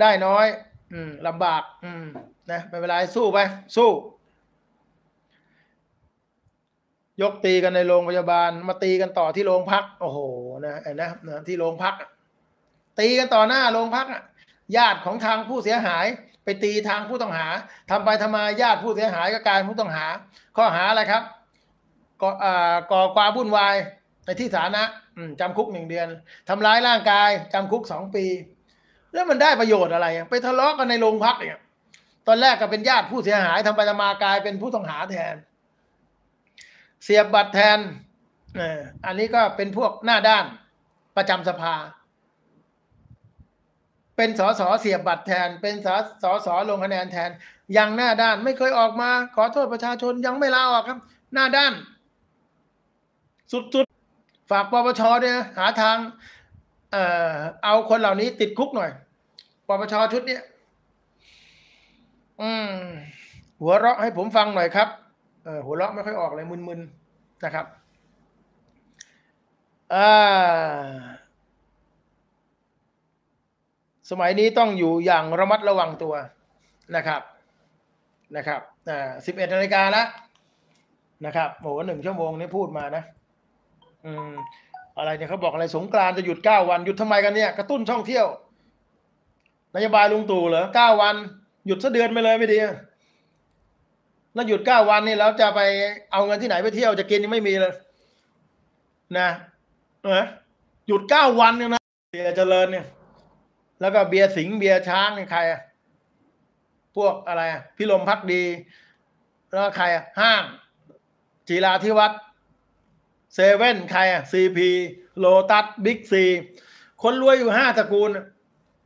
ได้น้อยลำบากนะไม่เป็นไรสู้ไปสู้ ยกตีกันในโรงพยาบาล มาตีกันต่อที่โรงพักโอ้โหนะนะนะที่โรงพักตีกันต่อหน้าโรงพักญาติของทางผู้เสียหาย ไปตีทางผู้ต้องหา ทำไปทำมาญาติผู้เสียหายก็กลายผู้ต้องหา ข้อหาอะไรครับก่อก่อความวุ่นวายในที่สาธารณะจำคุกหนึ่งเดือนทำร้ายร่างกายจำคุกสองปีแล้วมันได้ประโยชน์อะไร ไปทะเลาะกันในโรงพักเนี่ยตอนแรกก็เป็นญาติผู้เสียหายทำไปทำมากลายเป็นผู้ต้องหาแทน เสียบบัตรแทนอันนี้ก็เป็นพวกหน้าด้านประจำสภา เป็นสสเสียบบัตรแทน เป็นสสสลงคะแนนแทน ยังหน้าด้านไม่เคยออกมา ขอโทษประชาชนยังไม่ลาออกครับ หน้าด้าน สุดๆฝากปปชเนี่ยหาทางเอ่อเอาคนเหล่านี้ติดคุกหน่อยปปชชุดเนี้ยอืมหัวเราะให้ผมฟังหน่อยครับ เออหัวเราะไม่ค่อยออกเลยมึนๆนะครับอ่าสมัยนี้ต้องอยู่อย่างระมัดระวังตัวนะครับ นะครับอ่าสิบเอ็ดนาฬิกาละนะครับโอ้หนึ่งชั่วโมงนี้พูดมานะ อืมอะไรเนี่ยเขาบอกอะไรสงกรานจะหยุดเก้าวัน หยุดทำไมกันเนี่ยกระตุ้นช่องเที่ยวนโยบายลุงตู่เหรอเก้าวันหยุดสักเดือนไปเลยไม่ดี แล้วหยุดเก้าวันนี่แล้วจะไปเอาเงินที่ไหนไปเที่ยวจะกินยังไม่มีเลยนะนะหยุดเก้าวันเนี่ยนะเบียร์เจริญเนี่ยแล้วก็เบียร์สิงเบียร์ช้างเนี่ยใครอะพวกอะไรพี่ลมพักดี แล้วใครอะห้างจีราธิวัฒน์เซเว่นใครอะซีพีโลตัสบิ๊กซีคนรวยอยู่ห้าตระกูล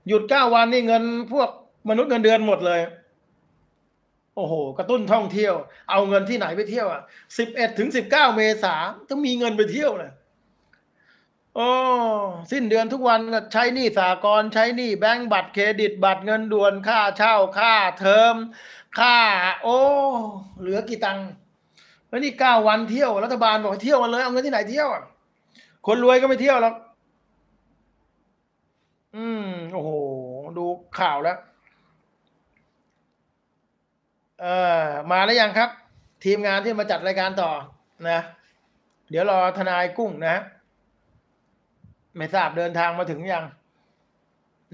หยุดเก้าวันนี่เงินพวกมนุษย์เงินเดือนหมดเลย โอ้โหกระตุ้นท่องเที่ยวเอาเงินที่ไหนไปเที่ยวอ่ะสิบเอ็ดถึงสิบเก้าเมษาต้องมีเงินไปเที่ยวเลยโอ้สิ้นเดือนทุกวันใช้หนี้สากลใช้หนี้แบงก์บัตรเครดิตบัตรเงินด่วนค่าเช่าค่าเทอม ค่าโอ้ เหลือกี่ตังค์แล้วนี่เก้าวันเที่ยวรัฐบาลบอกเที่ยวกันเลยเอาเงินที่ไหนเที่ยวอ่ะ คนรวยก็ไม่เที่ยวหรอก อืม โอ้โหข่าว แล้ว เออมาแล้วยังครับ ทีมงานที่มาจัดรายการต่อนะ เดี๋ยว รอทนาย กุ้งนะ ไม่ทราบเดินทางมาถึงยัง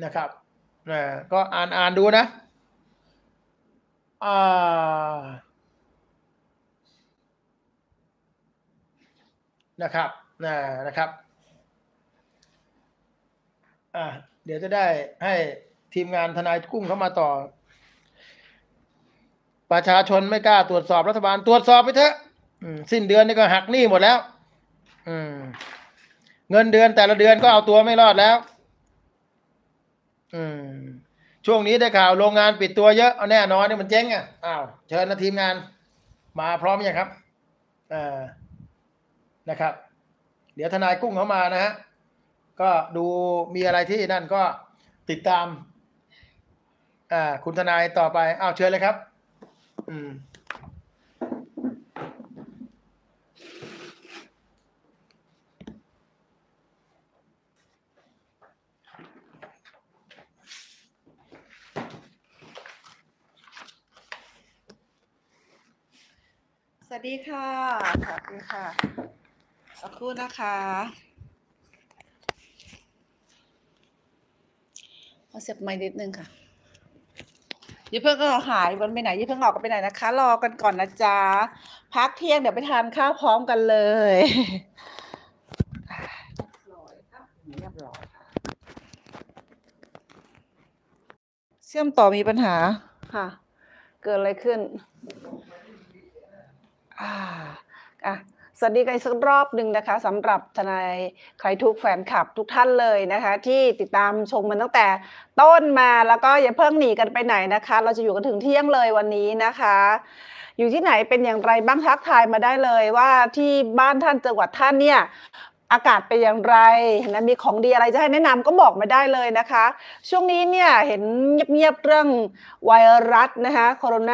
นะครับนะก็อ่านอ่านดูนะอ่านนะครับนะนะครับ อ่าเดี๋ยวจะได้ให้ทีมงานทนายกุ้งเข้ามาต่อประชาชนไม่กล้าตรวจสอบรัฐบาลตรวจสอบไปเถอะสิ้นเดือนนี่ก็หักหนี้หมดแล้ว อืม เงินเดือนแต่ละเดือนก็เอาตัวไม่รอดแล้ว อืม ช่วงนี้ได้ข่าวโรงงานปิดตัวเยอะ เอาแน่นอนนี่มันเจ๊งอ่ะอ้าวเชิญนะทีมงานมาพร้อมยังครับเออนะครับ เดี๋ยวทนายกุ้งเข้ามานะฮะก็ดูมีอะไรที่นั่นก็ติดตามอ่าคุณทนายต่อไป อ้าวเชิญเลยครับอืมสวัสดีค่ะสวัสดีค่ะ สักครู่นะคะ ขอเสียบไม้นิดนึงค่ะยี่เพิ่งก็หายวันไปไหนยี่เพิ่งออกกันไปไหนนะคะ รอกันก่อนนะจ๊ะพักเที่ยงเดี๋ยวไปทานข้าวพร้อมกันเลยเรียบร้อยเชื่อมต่อมีปัญหาค่ะ เกิดอะไรขึ้นอ่าอ่ะสวัสดีกันสักรอบหนึ่งนะคะสำหรับทนายใครทุกแฟนคลับทุกท่านเลยนะคะ ที่ติดตามชมมันตั้งแต่ ต้นมาแล้วก็อย่าเพิ่งหนีกันไปไหนนะคะ เราจะอยู่กันถึงเที่ยงเลยวันนี้นะคะ อยู่ที่ไหนเป็นอย่างไรบ้างทักทายมาได้เลยว่าที่บ้านท่านจังหวัดท่านเนี่ยอากาศเป็นอย่างไรนะมีของดีอะไรจะให้แนะนำก็บอกมาได้เลยนะคะ ช่วงนี้เนี่ย เห็นเงียบๆเรื่องไวรัสนะคะโคโรน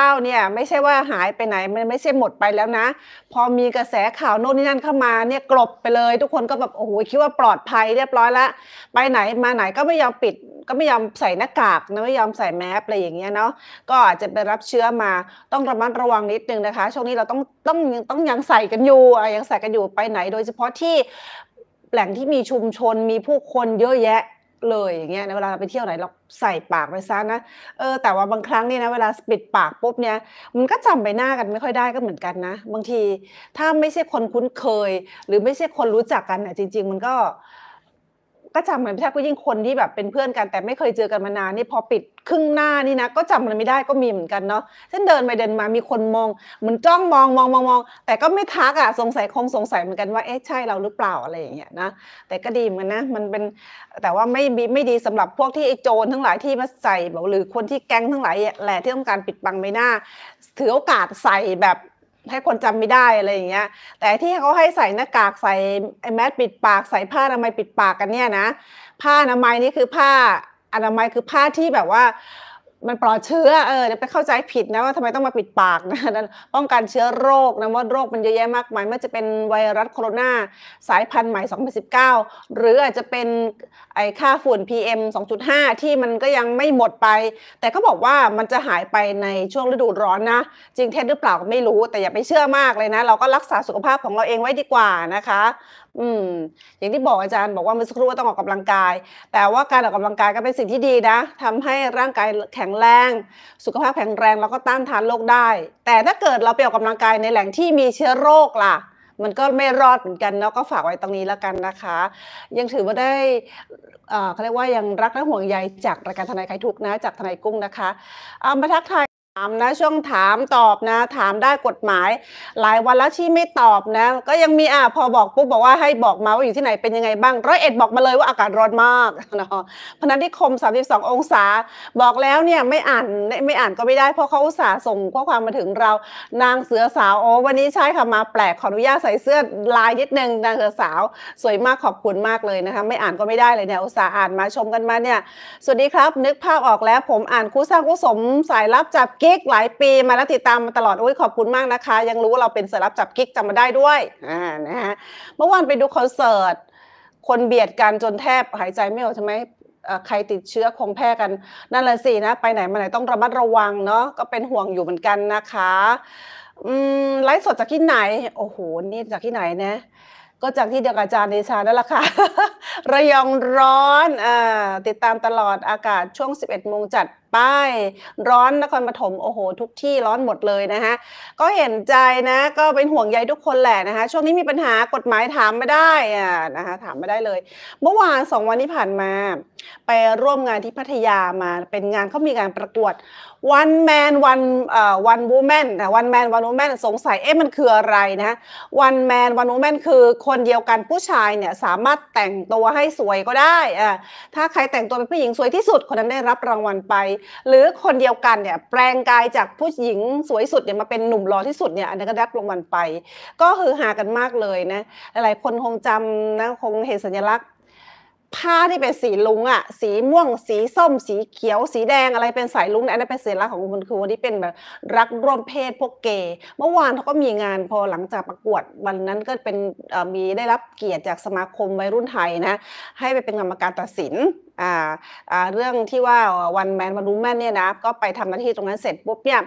า 2019 เนี่ยไม่ใช่ว่าหายไปไหนมันไม่ใช่หมดไปแล้วนะ พอมีกระแสข่าวโน่นนี่นั่นเข้ามาเนี่ยกลบไปเลย ทุกคนก็แบบโอ้โหคิดว่าปลอดภัยเรียบร้อยละไปไหนมาไหนก็ไม่ยอมปิด ก็ไม่ยอมใส่หน้ากากนะไม่ยอมใส่แมสอะไรอย่างเงี้ยเนาะก็อาจจะไปรับเชื้อมาต้องระมัดระวังนิดนึงนะคะช่วงนี้เราต้องต้องต้องยังใส่กันอยู่ยังใส่กันอยู่ไปไหนโดยยเฉพาะที่แหล่งที่มีชุมชนมีผู้คนเยอะแยะเลยอย่างเงี้ยนเวลาเราไปเที่ยวไหนเราใส่ปากไปซะนะเออแต่ว่าบางครั้งเนี่ยนะเวลาปิดปากปุ๊บเนี่ยมันก็จำใบหน้ากันไม่ค่อยได้ก็เหมือนกันนะ บางทีถ้าไม่ใช่คนคุ้นเคย หรือไม่ใช่คนรู้จักกันเนี่ยจริง ๆ มันก็ก็จำมันไม่ได้ก็ยิ่งคนที่แบบเป็นเพื่อนกัน แต่ไม่เคยเจอกันมานานนี่พอปิดครึ่งหน้านี่นะ ก็จำมันไม่ได้ก็มีเหมือนกันเนาะเช่นเดินไปเดินมามีคนมองเหมือนจ้องมองมองมองมองแต่ก็ไม่ทักอ่ะสงสัยคงสงสัยเหมือนกันว่าเอ๊ะใช่เราหรือเปล่าอะไรอย่างเงี้ยนะแต่ก็ดีเหมือนนะมันเป็นแต่ว่าไม่ไม่ดีสำหรับพวกที่ไอ้โจรทั้งหลายที่มาใส่หรือคนที่แก๊งทั้งหลายแหละที่ต้องการปิดบังใบหน้าถือโอกาสใส่แบบให้คนจำไม่ได้อะไรอย่างเงี้ยแต่ที่เขาให้ใส่หน้ากากใส่แมสปิดปาก ใส่ผ้าอนามัยปิดปากกันเนี่ยนะ ผ้าอนามัยนี่คือผ้าอนามัยคือผ้าที่แบบว่ามันปลอดเชื้อเออเดี๋ยวไปเข้าใจผิดนะว่าทำไมต้องมาปิดปากนะนั้นป้องกันเชื้อโรคนะว่าโรคมันเยอะแยะมากมายไม่ว่าจะเป็นไวรัสโคโรนาสายพันธุ์ใหม่2019หรืออาจจะเป็นไอ้ค่าฝุ่น PM 2.5 ที่มันก็ยังไม่หมดไป แต่เขาบอกว่ามันจะหายไปในช่วงฤดูร้อนนะจริงเท็จหรือเปล่าไม่รู้ แต่อย่าไปเชื่อมากเลยนะ เราก็รักษาสุขภาพของเราเองไว้ดีกว่านะคะ อืมอย่างที่บอกอาจารย์บอกว่าเมื่อสักครู่ต้องออกกำลังกาย แต่ว่าการออกกำลังกายก็เป็นสิ่งที่ดีนะ ทำให้ร่างกายแข็งแรง สุขภาพแข็งแรงแล้วก็ต้านทานโรคได้ แต่ถ้าเกิดเราไปออกกำลังกายในแหล่งที่มีเชื้อโรคล่ะมันก็ไม่รอดเหมือนกันเนาะก็ฝากไว้ตรงนี้แล้วกันนะคะ ยังถือว่าได้ เขาเรียกว่ายังรักและห่วงใยจากรายการทนายไรทุกนะ จากทนายกุ้งนะคะเอามาทักทายถามนะช่วงถามตอบนะถามได้กฎหมาย หลายวันแล้วที่ไม่ตอบนะก็ยังมีอ่ะพอบอกปุ๊บบอกว่าให้บอกมาว่าอยู่ที่ไหนเป็นยังไงบ้างร้อยเอ็ดบอกมาเลยว่าอากาศร้อนมากนะพนันที่คม32องศา บอกแล้วเนี่ยไม่อ่านไม่อ่านก็ไม่ได้เพราะเขาอุตส่าห์ส่ง ข้อความมาถึงเรานางเสือสาวโอ้วันนี้ใช่ค่ะมา แปลกขออนุญาตใส่เสื้อลายนิดนึงนางเสือสาวสวยมากขอบคุณมากเลยนะคะไม่อ่านก็ไม่ได้เลยเนี่ยอุตส่าห์อ่านมาชมกันมาเนี่ยสวัสดีครับนึกภาพออกแล้วผมอ่านคู่สร้างคู่สมสายลับจับกิ๊กหลายปีมาแล้วติดตามมาตลอดโอ้ยขอบคุณมากนะคะ ยังรู้ว่าเราเป็นสารับจับกิ๊กจำมาได้ด้วยอ่านะฮะเมื่อวานไปดูคอนเสิร์ตคนเบียดกันจนแทบหายใจไม่ออกใช่ไหมใครติดเชื้อคงแพร่กันนั่นแหละสินะไปไหนมาไหนต้องระมัดระวังเนาะก็เป็นห่วงอยู่เหมือนกันนะคะไลฟ์สดจากที่ไหนโอ้โหนี่จากที่ไหนนะก็จากที่เดียวกับอาจารย์เดชานั่นแหละค่ะ ระยองร้อนอติดตามตลอดอากาศช่วง 11โมงจัดป้าย ร้อนนครปฐมโอ้โหทุกที่ร้อนหมดเลยนะคะก็เห็นใจนะ ก็เป็นห่วงใยทุกคนแหละนะคะช่วงนี้มีปัญหากฎหมายถามไม่ได้อ่ะนะคะถามไม่ได้เลย เมื่อวานสองวันที่ผ่านมา ไปร่วมงานที่พัทยามา เป็นงานเขามีการประกวดวันแมนวันเอ่อวันวูแมนนะวันแมนวันวูแมนสงสัย เอ๊ะมันคืออะไรนะวันแมนวันวูแมนคือคนเดียวกันผู้ชายเนี่ยสามารถแต่งตัวให้สวยก็ได้ อ่า ถ้าใครแต่งตัวเป็นผู้หญิงสวยที่สุดคนนั้นได้รับรางวัลไป หรือคนเดียวกันเนี่ยแปลงกายจากผู้หญิงสวยสุดเนี่ยมาเป็นหนุ่มหล่อที่สุดเนี่ยอันนั้นก็ได้รางวัลไป ก็คือหากันมากเลยนะ หลายคนคงจำนะคงเห็นสัญลักษณ์ผ้าที่เป็นสีลุงอะสีม่วงสีส้มสีเขียว สีแดงอะไรเป็นสายลุงอันนั้นเป็นสัญลักษณ์ของคุณครูที่เป็นแบบรักร่วมเพศพวกเกย์เมื่อวานเขาก็มีงานพอหลังจากประกวดวันนั้นก็เป็นมีได้รับเกียรติจากสมาคมวัยรุ่นไทยนะ ให้ไปเป็นกรรมการตัดสินอ่าอ่าเรื่องที่ว่าวันแมนวันรู้แม่เนี่ยนะก็ไปทำหน้าที่ตรงนั้นเสร็จปุ๊บเนี่ย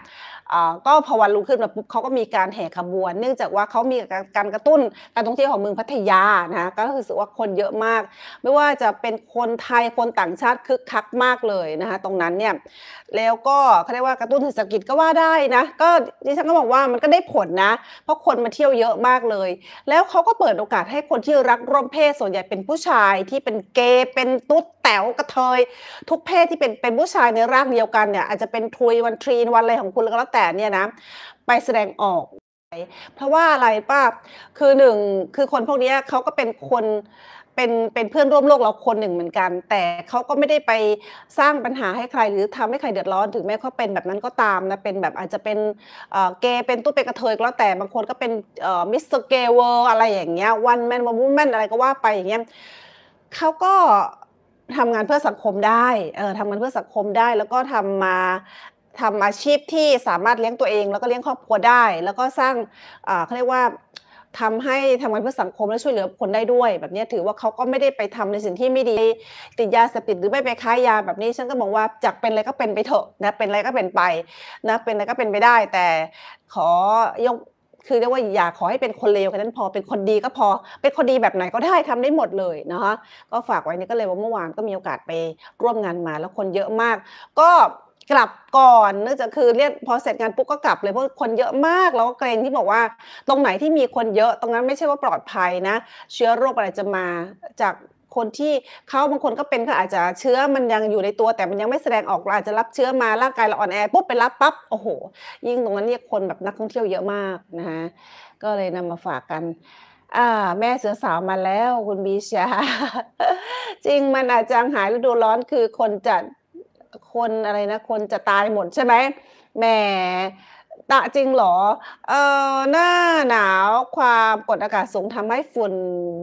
อ่าก็พอวันรุ่งขึ้นมาปุ๊บเขาก็มีการแห่ขบวน เนื่องจากว่าเขามีการกระตุ้นการท่องเที่ยวของเมืองพัทยานะก็คือสึกว่าคนเยอะมาก ไม่ว่าจะเป็นคนไทยคนต่างชาติคึกคักมากเลยนะคะตรงนั้นเนี่ยแล้วก็เขาเรียกว่ากระตุ้นเศรษฐกิจก็ว่าได้นะก็ดิฉันก็บอกว่ามันก็ได้ผลนะเพราะคนมาเที่ยวเยอะมากเลย แล้วเขาก็เปิดโอกาสให้คนที่รักร่วมเพศส่วนใหญ่เป็นผู้ชายที่เป็นเกย์เป็นตุ๊ดแต่วกระเทย ทุกเพศที่เป็นเป็นผู้ชายในร่างเดียวกันเนี่ยอาจจะเป็นทุยวันทรีนวันอะไรของคุณแล้วแต่เนี่ยนะไปแสดงออกเพราะว่าอะไรป้าคือหนึ่งคือคนพวกนี้เขาก็เป็นคนเป็นเป็นเพื่อนร่วมโลกเราคนหนึ่งเหมือนกัน แต่เขาก็ไม่ได้ไปสร้างปัญหาให้ใครหรือทำให้ใครเดือดร้อนถึงแม้เขาเป็นแบบนั้นก็ตามนะเป็นแบบอาจจะเป็นเกย์เป็นตู้เป็นกระเทยก็แล้วแต่บางคนก็เป็นมิสเตอร์เกย์เวอร์อะไรอย่างเงี้ยวันแมนวันวูแมนอะไรก็ว่าไปอย่างเงี้ยเขาก็ทำงานเพื่อสังคมได้ เออทำงานเพื่อสังคมได้ แล้วก็ทำมาทำอาชีพที่สามารถเลี้ยงตัวเอง แล้วก็เลี้ยงครอบครัวได้ แล้วก็สร้างเขาเรียกว่าทำให้ทำงานเพื่อสังคมและช่วยเหลือคนได้ด้วย แบบนี้ถือว่าเขาก็ไม่ได้ไปทำในสิ่งที่ไม่ดี ติดยาเสพติดหรือไม่ไปค้ายาแบบนี้ ฉันก็มองว่าจากเป็นอะไรก็เป็นไปเถอะนะ เป็นอะไรก็เป็นไปนะ เป็นอะไรก็เป็นไปได้ แต่ขอยกคือเรียกว่าอย่าขอให้เป็นคนเลวแค่นั้นพอเป็นคนดีก็พอเป็นคนดีแบบไหนก็ได้ทำได้หมดเลยนะคะก็ฝากไว้นี่ก็เลยว่าเมื่อวานก็มีโอกาสไปร่วมงานมาแล้วคนเยอะมากก็กลับก่อนเนื่องจากคือเรียกพอเสร็จงานปุ๊บก็กลับ เลยเพราะคนเยอะมากแล้วก็เกรงที่บอกว่า ตรงไหนที่มีคนเยอะตรงนั้นไม่ใช่ว่าปลอดภัยนะ เชื้อโรคอะไรจะมาจากคนที่เขาบางคนก็เป็นก็อาจจะเชื้อมันยังอยู่ในตัวแต่มันยังไม่แสดงออกเราอาจจะรับเชื้อมาร่างกายเราอ่อนแอปุ๊บไปรับปั๊บ โอ้โหยิ่งตรงนั้นเนี่ยคนแบบนักท่องเที่ยวเยอะมาก นะคะก็เลยนำมาฝากกัน อ่า แม่เสือสาวมาแล้ว คุณบีชาจริงมันอาจจะหายฤดูร้อนคือคนจะคนอะไรนะ คนจะตายหมดใช่ไหมแหมตะจริงเหรอ เออหน้าหนาว ความกดอากาศสูงทำให้ฝุ่น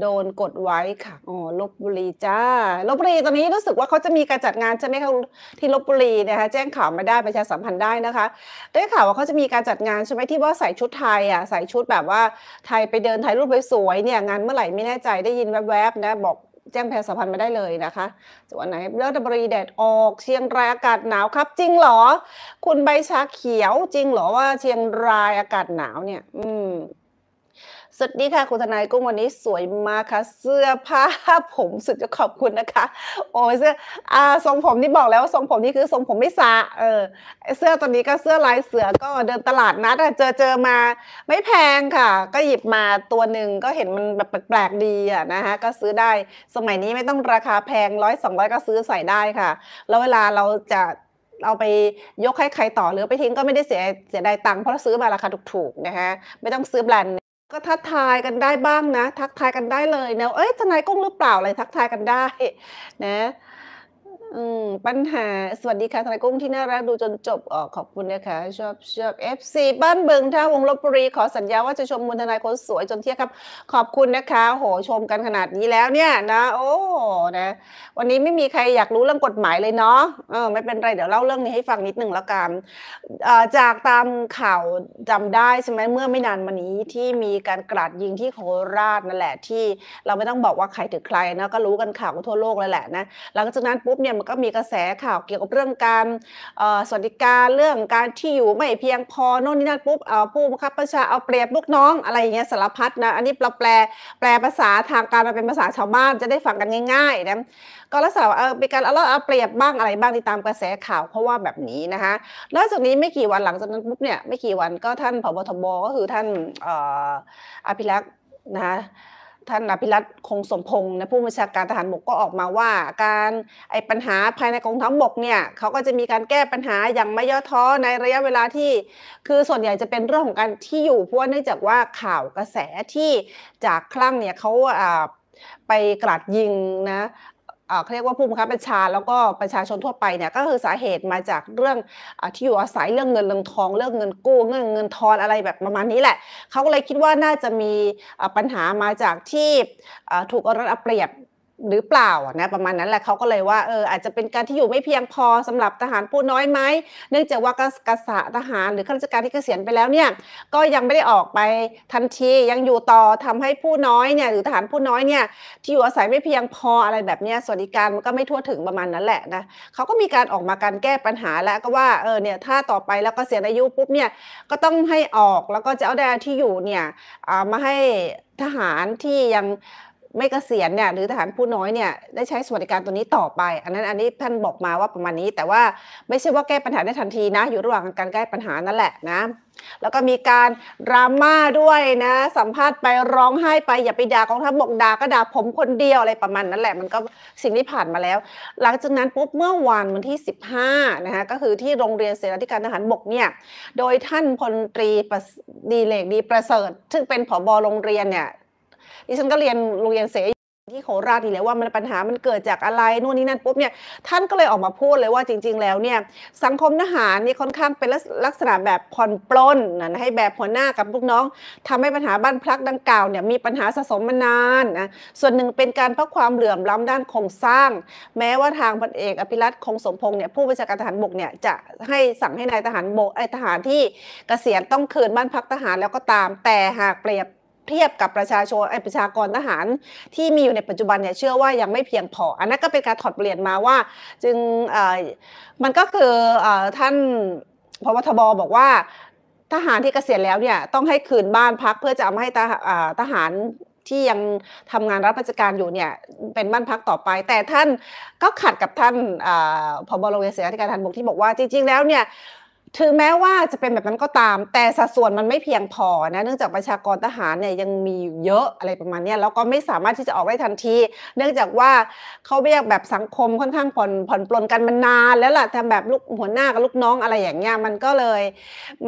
โดนกดไว้ค่ะ อ๋อลบบุรีจ้าลบบุรีตอนนี้รู้สึกว่าเขาจะมีการจัดงานใช่ไหมคะที่ลบบุรีนะคะ แจ้งข่าวมาได้ประชาสัมพันธ์ได้นะคะได้ข่าวว่าเขาจะมีการจัดงานใช่ไหมที่ว่าใส่ชุดไทยอ่ะ ใส่ชุดแบบว่าไทยไปเดินถ่ายรูปสวยๆเนี่ยงานเมื่อไหร่ไม่แน่ใจได้ยินแวบๆนะบอกแจ้งแพยสัมพันธ์มาได้เลยนะคะจังหวัดไหนเลือดบริแดดออกเชียงรายอากาศหนาวครับ จริงหรอ คุณใบชาเขียว จริงหรอว่าเชียงรายอากาศหนาวเนี่ยอืมสวัสดีค่ะคุณทนายกุ้งวันนี้สวยมากค่ะ เสื้อผ้าผมสุดจะขอบคุณนะคะโอ้ยเสื้ออ่าทรงผมนี่บอกแล้วว่าทรงผมนี่คือทรงผมไม่สะเออเสื้อตัวนี้ก็เสื้อลายเสือก็เดินตลาดนัดเจอเจอมาไม่แพงค่ะ ก็หยิบมาตัวหนึ่งก็เห็นมันแบบแปลกๆดีอ่ะนะคะก็ซื้อได้สมัยนี้ไม่ต้องราคาแพงร้อยสองร้อยก็ซื้อใส่ได้ค่ะ แล้วเวลาเราจะเอาไปยกให้ใครต่อหรือไปทิ้งก็ไม่ได้เสียเสียดายตังค์เพราะซื้อมาราคาถูกๆนะคะไม่ต้องซื้อแบรนด์ก็ทักทายกันได้บ้างนะ ทักทายกันได้เลยนะเอ้ยทนายกุ้งหรือเปล่าอะไรทักทายกันได้นะอืมปัญหา สวัสดีค่ะทนายกุ้งที่น่ารักดูจนจบออขอบคุณนะคะ ชอบชอบ FC บ้านเบิงท่าวงลบบุรีขอสัญญาว่าจะชมมูลทนายคนสวยจนเที่ยงครับ ขอบคุณนะคะโห ชมกันขนาดนี้แล้วเนี่ยนะโอ้นะวันนี้ไม่มีใครอยากรู้เรื่องกฎหมายเลยเนาะเออ ไม่เป็นไร เดี๋ยวเล่าเรื่องนี้ให้ฟังนิดหนึ่งแล้วกันจากตามข่าวจำได้ใช่ไหมเมื่อไม่นานมานี้ที่มีการกราดยิงที่โคราชนั่นแหละที่เราไม่ต้องบอกว่าใครถึงใครนะก็รู้กันข่าวทั่วโลกแล้วแหละนะหลังจากนั้นปุ๊บเนี่ยก็มีกระแสข่าวเกี่ยวกับเรื่องการสวัสดิการเรื่องการที่อยู่ไม่เพียงพอโน่นนี่นั่นปุ๊บเอาผู้บังคับบัญชาเอาเปรียบลูกน้องอะไรอย่างเงี้ยสารพัดนะอันนี้เราแปลแปลภาษาทางการมาเป็นภาษาชาวบ้านจะได้ฟังกันง่ายๆนะก็รักษาเออเป็นการเอาเอาเปรียบบ้างอะไรบ้างที่ตามกระแสข่าวเพราะว่าแบบนี้นะคะนอกจากนี้ไม่กี่วันหลังจากนั้นปุ๊บเนี่ยไม่กี่วันก็ท่านผบทบก็คือท่านอภิรักษ์นะคะท่านอภิรัตคงสมพงศ์นะผู้บัญชาการทหารบกก็ออกมาว่า การไอ้ปัญหาภายในกองทัพบกเนี่ยเขาก็จะมีการแก้ปัญหาอย่างไม่ย่อท้อในระยะเวลาที่ คือส่วนใหญ่จะเป็นเรื่องของการที่อยู่เพราะเนื่องจากว่าข่าวกระแสที่จากคลั่งเนี่ยเขาไปกราดยิงนะเขาเรียกว่าผู้บังคับบัญชาแล้วก็ประชาชนทั่วไปเนี่ย ก็คือสาเหตุมาจากเรื่องอที่อยู่อาศัยเรื่องเงินเรื่องทองเรื่องเงินกู้เรื่องเงินทอนอะไรแบบประมาณนี้แหละ เขาก็เลยคิดว่าน่าจะมีปัญหามาจากที่ถูกรัฐเอาเปรียบหรือเปล่านะประมาณนั้นแหละเขาก็เลยว่าเอออาจจะเป็นการที่อยู่ไม่เพียงพอสำหรับทหารผู้น้อยไหม เนื่องจากว่ากษัตริย์ทหารหรือข้าราชการที่เกษียณไปแล้วเนี่ยก็ยังไม่ได้ออกไปทันทียังอยู่ต่อทำให้ผู้น้อยเนี่ยหรือทหารผู้น้อยเนี่ยที่อยู่อาศัยไม่เพียงพออะไรแบบนี้สวัสดิการมันก็ไม่ทั่วถึงประมาณนั้นแหละนะเขาก็มีการออกมาการแก้ปัญหาแล้วก็ว่าเออเนี่ยถ้าต่อไปแล้วเกษียณอายุปุ๊บเนี่ยก็ต้องให้ออกแล้วก็จะเอาได้ที่อยู่เนี่ยมาให้ทหารที่ยังไม่เกษียณเนี่ยหรือทหารผู้น้อยเนี่ยได้ใช้สวัสดิการตัวนี้ต่อไป อันนั้นอันนี้ท่านบอกมาว่าประมาณนี้ แต่ว่าไม่ใช่ว่าแก้ปัญหาได้ทันทีนะ อยู่ระหว่างการแก้ปัญหานั่นแหละนะแล้วก็มีการดราม่าด้วยนะสัมภาษณ์ไปร้องไห้ไปอย่าไปด่ากองทัพบกด่าก็ด่าผมคนเดียวอะไรประมาณนั้นแหละ มันก็สิ่งที่ผ่านมาแล้ว หลังจากนั้นปุ๊บเมื่อวานวันที่ 15นะคะก็คือที่โรงเรียนเสนาธิการทหารบกเนี่ยโดยท่านพลตรีดีเลกดีประเสริฐซึ่งเป็นผบโรงเรียนเนี่ยดิฉันก็เรียนโรงเรียนเสที่โคราชนี่แหละว่ามันปัญหามันเกิดจากอะไรนู่นนี่นั่นปุ๊บเนี่ยท่านก็เลยออกมาพูดเลยว่าจริง ๆ แล้วเนี่ยสังคมทหารนี่ค่อนข้างเป็นลักษณะแบบผ่อนปลนนะให้แบบหัวหน้ากับลูกน้อง ทำให้ปัญหาบ้านพลักดังกล่าวเนี่ยมีปัญหาสะสมมานานนะส่วนหนึ่งเป็นการเพราะความเหลื่อมล้ำด้านโครงสร้างแม้ว่าทางพลเอกอภิรัตคงสมพงษ์เนี่ยผู้บัญชาการทหารบกเนี่ยจะให้สั่งให้นายทหารบกไอทหารที่เกษียณต้องคืนบ้านพักทหารแล้วก็ตาม แต่หากเปรียบเทียบกับประชาชนประชากรทหารที่มีอยู่ในปัจจุบันเนี่ยเชื่อว่ายังไม่เพียงพออันนั้นก็เป็นการถอดเปลี่ยนมาว่า จึงมันก็คือท่านพบทบอบอกว่า ทหารที่เกษียณแล้วเนี่ยต้องให้คืนบ้านพักเพื่อจะเอาให้ทหารที่ยังทำงานรับราชการอยู่เนี่ยเป็นบ้านพักต่อไป แต่ท่านก็ขัดกับท่านพบโรงเรียนเสนาธิการทหารบกที่บอกว่าจริง ๆ แล้วเนี่ยถึงแม้ว่าจะเป็นแบบนั้นก็ตาม แต่สัดส่วนมันไม่เพียงพอนะ เนื่องจากประชากรทหารเนี่ยยังมีเยอะอะไรประมาณนี้แล้วก็ไม่สามารถที่จะออกได้ทันที เนื่องจากว่าเขาเรียกแบบสังคมค่อนข้างผ่อนผ่อนปลนกันมานาน แล้วล่ะทำแบบลูกหัวหน้ากับลูกน้องอะไรอย่างเงี้ย มันก็เลย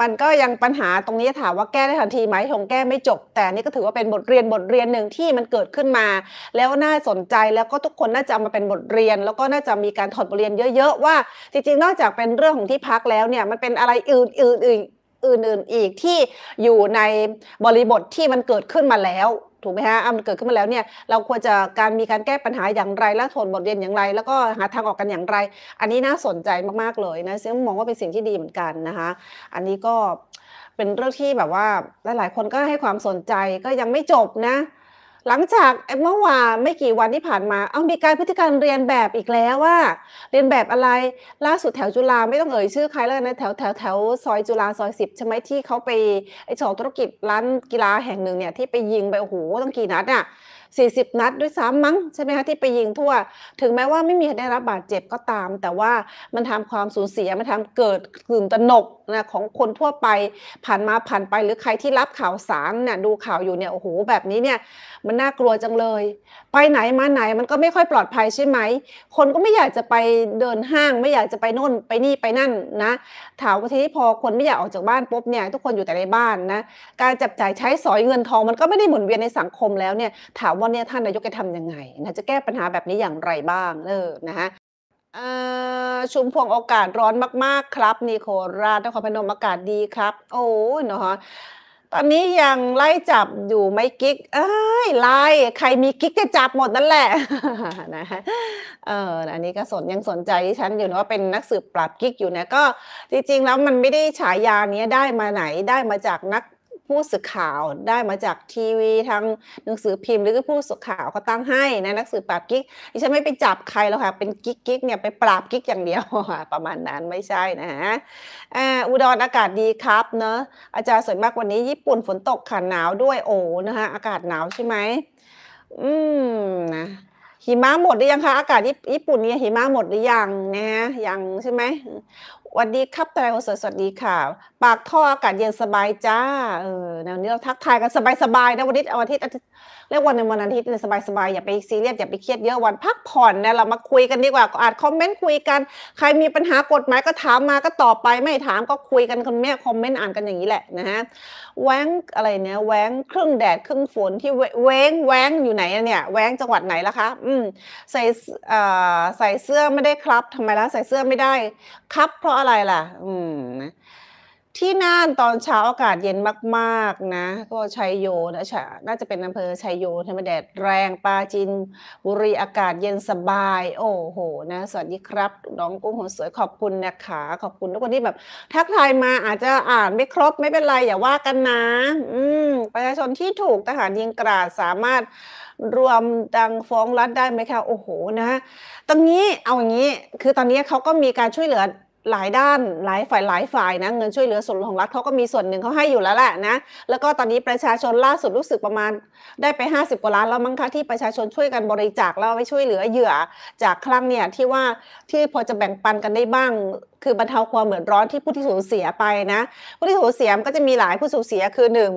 มันก็ยังปัญหาตรงนี้ถามว่าแก้ได้ทันทีไหมคงแก้ไม่จบ แต่นี่ก็ถือว่าเป็นบทเรียนบทเรียนหนึ่งที่มันเกิดขึ้นมา แล้วน่าสนใจ แล้วก็ทุกคนน่าจะมาเป็นบทเรียน แล้วก็น่าจะมีการถอดบทเรียนเยอะๆว่า จริงๆนอกจากเป็นเรื่องของที่พักแล้วเนี่ยมันเป็นอะไรอื่นอื่นอื่นอื่นๆอีกที่อยู่ในบริบทที่มันเกิดขึ้นมาแล้ว ถูกไหมฮะมันเกิดขึ้นมาแล้วเนี่ย เราควรจะการมีการแก้ปัญหาอย่างไรและทนบทเรียนอย่างไรแล้วก็หาทางออกกันอย่างไร อันนี้น่าสนใจมากๆเลยนะซึ่งมองว่าเป็นสิ่งที่ดีเหมือนกันนะคะ อันนี้ก็เป็นเรื่องที่แบบว่า หลาย ๆ คนก็ให้ความสนใจก็ยังไม่จบนะหลังจากเมื่อวานไม่กี่วันที่ผ่านมา เอามีการพฤติการเรียนแบบอีกแล้วว่า เรียนแบบอะไรล่าสุดแถวจุฬาไม่ต้องเอ่ยชื่อใครแล้วนะแถวแถวแถวซอยจุฬาซอยสิบใช่ไหมที่เขาไปไอ้ฉองธุรกิจร้านกีฬาแห่งหนึ่งเนี่ยที่ไปยิงไป โอ้โหต้องกี่นัดอ่ะ40 นัดด้วยซ้ำมั้งใช่ไหมคะที่ไปยิงทั่ว ถึงแม้ว่าไม่มีได้รับบาดเจ็บก็ตาม แต่ว่ามันทำความสูญเสียมันทำเกิดกลื่นตหนกนะของคนทั่วไปผ่านมาผ่านไป หรือใครที่รับข่าวสารเนี่ยดูข่าวอยู่เนี่ยโอ้โหแบบนี้เนี่ยมันน่ากลัวจังเลย ไปไหนมาไหนมันก็ไม่ค่อยปลอดภัยใช่ไหม คนก็ไม่อยากจะไปเดินห้างไม่อยากจะไปโน่นไปนี่ไปนั่นนะถามว่าทีนี้พอคนไม่อยากออกจากบ้านปุ๊บเนี่ยทุกคนอยู่แต่ในบ้านนะการจับจ่ายใช้สอยเงินทองมันก็ไม่ได้หมุนเวียนในสังคมแล้วเนี่ยถามว่าเนี่ยท่านนายกจะทำยังไงนะจะแก้ปัญหาแบบนี้อย่างไรบ้างเออนะฮะชุมพวงโอกาสร้อนมาก ๆครับนี่โคราชนครพนมอากาศดีครับ โอ้ยเนาะตอนนี้ยังไล่จับอยู่ไม่กิ๊กเอ้ยไล่ใครมีกิ๊กจะจับหมดนั่นแหละนะเอออันนี้ก็สนยังสนใจที่ฉันอยู่นะว่าเป็นนักสืบปราบกิ๊กอยู่นะก็จริงๆแล้วมันไม่ได้ฉายานี้ได้มาไหนได้มาจากนักผู้สื่อข่าวได้มาจากทีวีทางหนังสือพิมพ์ หรือผู้สื่อข่าวเขาตั้งให้นะนักสืบปราบกิ๊กดิฉันไม่ไปจับใครแล้วค่ะเป็นกิ๊กกิ๊กเนี่ยไปปราบกิ๊กอย่างเดียว ประมาณนั้นไม่ใช่นะฮะอุดรอากาศดีครับเนอะอาจารย์สวยมากวันนี้ญี่ปุ่นฝนตกค่ะหนาวด้วยโอ้นะฮะอากาศหนาวใช่ไหมอืมนะหิมะหมดหรือยังคะอากาศญี่ปุ่นเนี่ยหิมะหมดหรือยังนะฮะยังใช่ไหมวัสดีครับตรายคนสวยสวัสดีค่ะ ปากท่ออากาศเย็นสบายจ้าเออแนวนี้เราทักทายกัน สบายๆนะวันนี้อาทิตย์เรียกวันในวันอาทิตย์ในสบายๆอย่าไปซีเรียสอย่าไปเครียดเยอะวันพักผ่อนนะเรามาคุยกันดีกว่าอ่านคอมเมนต์คุยกัน ใครมีปัญหากฎหมายก็ถามมาก็ตอบไปไม่ถามก็คุยกันคนแม่คอมเมนต์อ่านกันอย่างนี้แหละนะฮะแว้งอะไรเนี่ยแว้งครึ่งแดดครึ่งฝนที่แว้งแว้งอยู่ไหนเนี่ยแว้งจังหวัดไหนล่ะคะอืมใส่ใส่เสื้อไม่ได้ครับทำไมล่ะใส่เสื้อไม่ได้ครับเพราะอะไรล่ะ อืมนะที่น่านตอนเช้าอากาศเย็นมาก ๆ นะ ก็ชัยโยนะชะน่าจะเป็นอำเภอชัยโยใช่ไหมแดดแรงปาจินบุรีอากาศเย็นสบาย โอ้โหนะสวัสดีครับน้องกุ้งหัวสวยขอบคุณนะคะขอบคุณทุกคนที่แบบทักทายมาอาจจะอ่านไม่ครบไม่เป็นไรอย่าว่ากันนะ อืมประชาชนที่ถูกทหารยิงกราดสามารถรวมดังฟ้องรัฐได้ไหมคะโอ้โหนะ ตรงนี้เอาอย่างนี้คือตอนนี้เขาก็มีการช่วยเหลือหลายด้านหลายฝ่ายหลายฝ่ายนะเงินช่วยเหลือส่วนของรัฐเขาก็มีส่วนหนึ่งเขาให้อยู่แล้วแหละนะแล้วก็ตอนนี้ประชาชนล่าสุดรู้สึกประมาณ ได้ไป 50กว่าล้านแล้วมั้งคะที่ประชาชนช่วยกันบริจาคแล้วไปช่วยเหลือเหยื่อจากครั้งเนี่ยที่ว่าที่พอจะแบ่งปันกันได้บ้าง คือบรรเทาความเหมือนร้อนที่ผู้ที่สูญเสียไปนะ ผู้ที่สูญเสียก็จะมีหลายผู้สูญเสียคือ1นึ่ง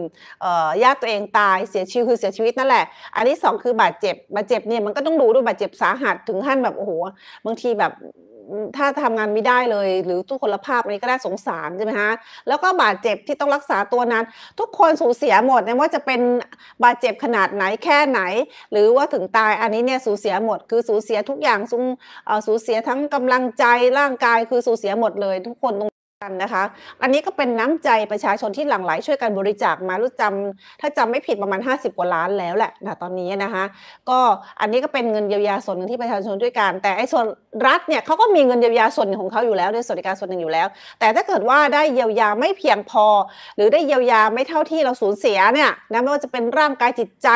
ญาติตัวเองตายเสียชีวิตคือเสียชีวิตนั่นแหละ อันที่2คือบาดเจ็บบาดเจ็บเนี่ยมันก็ต้องดูด้วยบาดเจ็บสาหัสถึงขั้นแบบโอ้โหบางทีแบบถ้าทำงานไม่ได้เลย หรือทุกคนภาพนี้ก็ได้สงสารใช่ไหมฮะแล้วก็บาดเจ็บที่ต้องรักษาตัวนั้น ทุกคนสูญเสียหมดไม่ว่าจะเป็นบาดเจ็บขนาดไหนแค่ไหน หรือว่าถึงตายอันนี้เนี่ยสูญเสียหมด คือสูญเสียทุกอย่างสูญเสียทั้งกำลังใจร่างกายคือสูญเสียหมดเลย ทุกคนตรงกันนะคะ อันนี้ก็เป็นน้ำใจประชาชนที่หลั่งไหลช่วยกันบริจาคมารู้จำ ถ้าจำไม่ผิดประมาณ 50กว่าล้านแล้วแหละนะตอนนี้นะคะ ก็อันนี้ก็เป็นเงินเยียวยาส่วนหนึ่งที่ประชาชนด้วยกัน แต่ไอ้ส่วนรัฐเนี่ยเขาก็มีเงินเยียวยาส่วนนึงของเขาอยู่แล้วด้วยสวัสดิการส่วนหนึ่งอยู่แล้ว แต่ถ้าเกิดว่าได้เยียวยาไม่เพียงพอ หรือได้เยียวยาไม่เท่าที่เราสูญเสียเนี่ยนะไม่ว่าจะเป็นร่างกายจิตใจ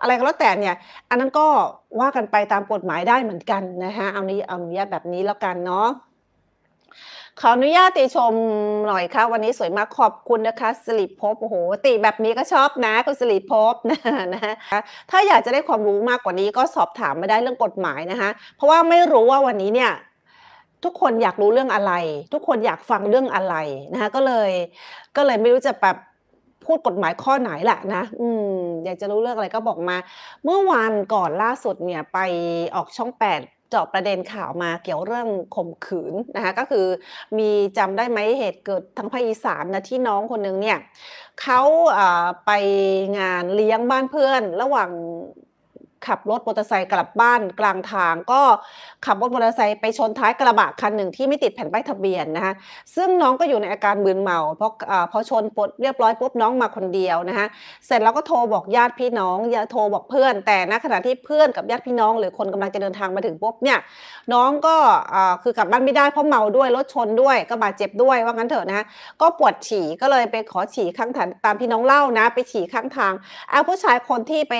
อะไรก็แล้วแต่เนี่ยอันนั้นก็ว่ากันไปตามกฎหมายได้เหมือนกันนะคะเอานี้เอาอนุญาตแบบนี้แล้วกันเนาะขออนุญาตติชมหน่อยค่ะวันนี้สวยมากขอบคุณนะคะสลีิภพโอ้โหติแบบนี้ก็ชอบนะคุณสลีิภพนะนะถ้าอยากจะได้ความรู้มากกว่านี้ ก็สอบถามมาได้เรื่องกฎหมายนะคะเพราะว่าไม่รู้ว่าวันนี้เนี่ย ทุกคนอยากรู้เรื่องอะไร ทุกคนอยากฟังเรื่องอะไรนะคะก็เลย ก็เลยไม่รู้จะแบบพูดกฎหมายข้อไหนแหละนะอืม อยากจะรู้เรื่องอะไรก็บอกมา เมื่อวานก่อนล่าสุดเนี่ยไปออกช่องแปดเจาะประเด็นข่าวมาเกี่ยวเรื่องข่มขืนนะคะก็คือมีจำได้ไหมเหตุเกิดทั้งภาคอีสานนะที่น้องคนนึงเนี่ยเขาไปงานเลี้ยงบ้านเพื่อนระหว่างขับรถมอเตอร์ไซค์กลับบ้านกลางทางก็ขับรถมอเตอร์ไซค์ไปชนท้ายกระบะคันหนึ่งที่ไม่ติดแผ่นป้ายทะเบียนนะคะซึ่งน้องก็อยู่ในอาการมึนเมา เพราะพอชนปดเรียบร้อยปุ๊บน้องมาคนเดียวนะคะเสร็จแล้วก็โทรบอกญาติพี่น้องอย่าโทรบอกเพื่อนแต่ณขณะที่เพื่อนกับญาติพี่น้องหรือคนกำลังจะเดินทางมาถึงปุ๊บเนี่ยน้องก็คือกลับบ้านไม่ได้ เพราะเมาด้วยรถชนด้วยก็บาดเจ็บด้วยว่างั้นเถอะนะก็ปวดฉี่ก็เลยไปขอฉี่ข้างทางตามพี่น้องเล่านะ ไปฉี่ข้างทางเอาผู้ชายคนที่ไป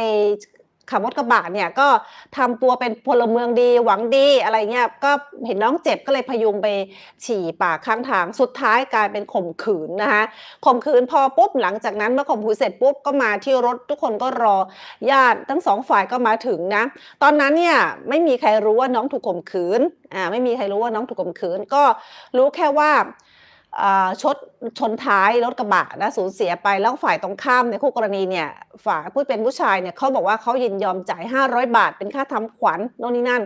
ขับรถกระบะเนี่ยก็ทำตัวเป็นพลเมืองดีหวังดีอะไรเงี้ยก็เห็นน้องเจ็บก็เลยพยุงไป ฉี่ป่าข้างทางสุดท้ายกลายเป็นข่มขืนนะคะข่มขืนพอปุ๊บหลังจากนั้นเมื่อข่มขืนเสร็จปุ๊บก็มาที่รถทุกคนก็รอญาติทั้งสองฝ่ายก็มาถึงนะตอนนั้นเนี่ยไม่มีใครรู้ว่าน้องถูกข่มขืนอ่าไม่มีใครรู้ว่าน้องถูกข่มขืน ก็รู้แค่ว่าชดชนท้ายรถกระบะนะสูญเสียไปแล้วฝ่ายตรงข้ามในคู่กรณีเนี่ยฝ่ายผู้เป็นผู้ชายเนี่ยเขาบอกว่าเขายินยอมจ่าย 500 บาท เป็นค่าทำขวัญโน่นนี่นั่น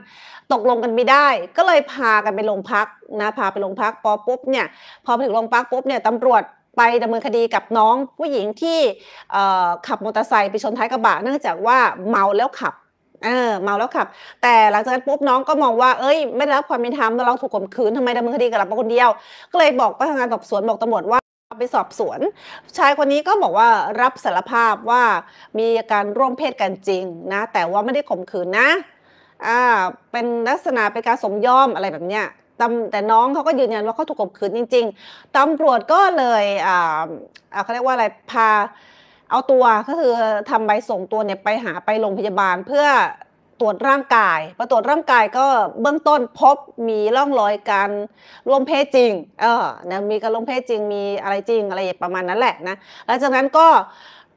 ตกลงกันไม่ได้ก็เลยพากันไปโรงพักนะ พาไปโรงพัก พอปุ๊บเนี่ย พอไปถึงโรงพักปุ๊บเนี่ยตำรวจไปดำเนินคดีกับน้องผู้หญิงที่ขับมอเตอร์ไซค์ไปชนท้ายกระบะเนื่องจากว่าเมาแล้วขับเออเมาแล้วขับแต่หลังจากนั้นปุ๊บน้องก็มองว่าเอ้ยไม่ได้รับความเป็นธรรมเราถูกข่มขืนทำไมดำเนินคดีกับเราคนเดียวก็เลยบอกพนักงานสอบสวนบอกตำรวจว่าไปสอบสวนชายคนนี้ก็บอกว่ารับสารภาพว่ามีการร่วมเพศกันจริงนะแต่ว่าไม่ได้ข่มขืนนะอ่าเป็นลักษณะเป็นการสมยอมอะไรแบบเนี้ยแต่น้องเขาก็ยืนยันว่าเขาถูกข่มขืนจริง ๆตำรวจก็เลยอ่าเขาเรียกว่าอะไรพาเอาตัวก็คือทำใบส่งตัวเนี่ยไปหาไปโรงพยาบาลเพื่อตรวจร่างกายพอตรวจร่างกายก็เบื้องต้นพบมีร่องรอยการ ร่วมเพศจริง เออนะมีการร่วมเพศจริง มีอะไรจริงอะไรประมาณนั้นแหละนะหลังจากนั้นก็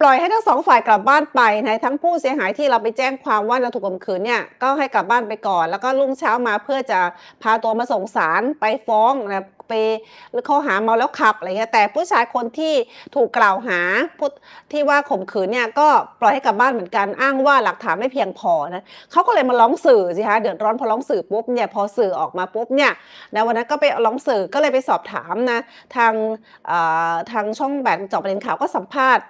ปล่อยให้ทั้งสองฝ่ายกลับบ้านไปในทั้งผู้เสียหายที่เราไปแจ้งความว่าเราถูกข่มขืนเนี่ยก็ให้กลับบ้านไปก่อน แล้วก็รุ่งเช้ามาเพื่อจะพาตัวมาส่งศาลไปฟ้องนะไปข้อหาเมาแล้วขับอะไรเงี้ยแต่ผู้ชายคนที่ถูกกล่าวหาที่ว่าข่มขืนเนี่ยก็ปล่อยให้กลับบ้านเหมือนกันอ้างว่าหลักฐานไม่เพียงพอนะเขาก็เลยมาร้องสื่อสิคะเดือดร้อนพอร้องสื่อปุ๊บเนี่ยพอสื่อออกมาปุ๊บเนี่ยนะวันนั้นก็ไปร้องสื่อก็เลยไปสอบถามนะทางทางช่องแบนจอบประเด็นข่าวก็สัมภาษณ์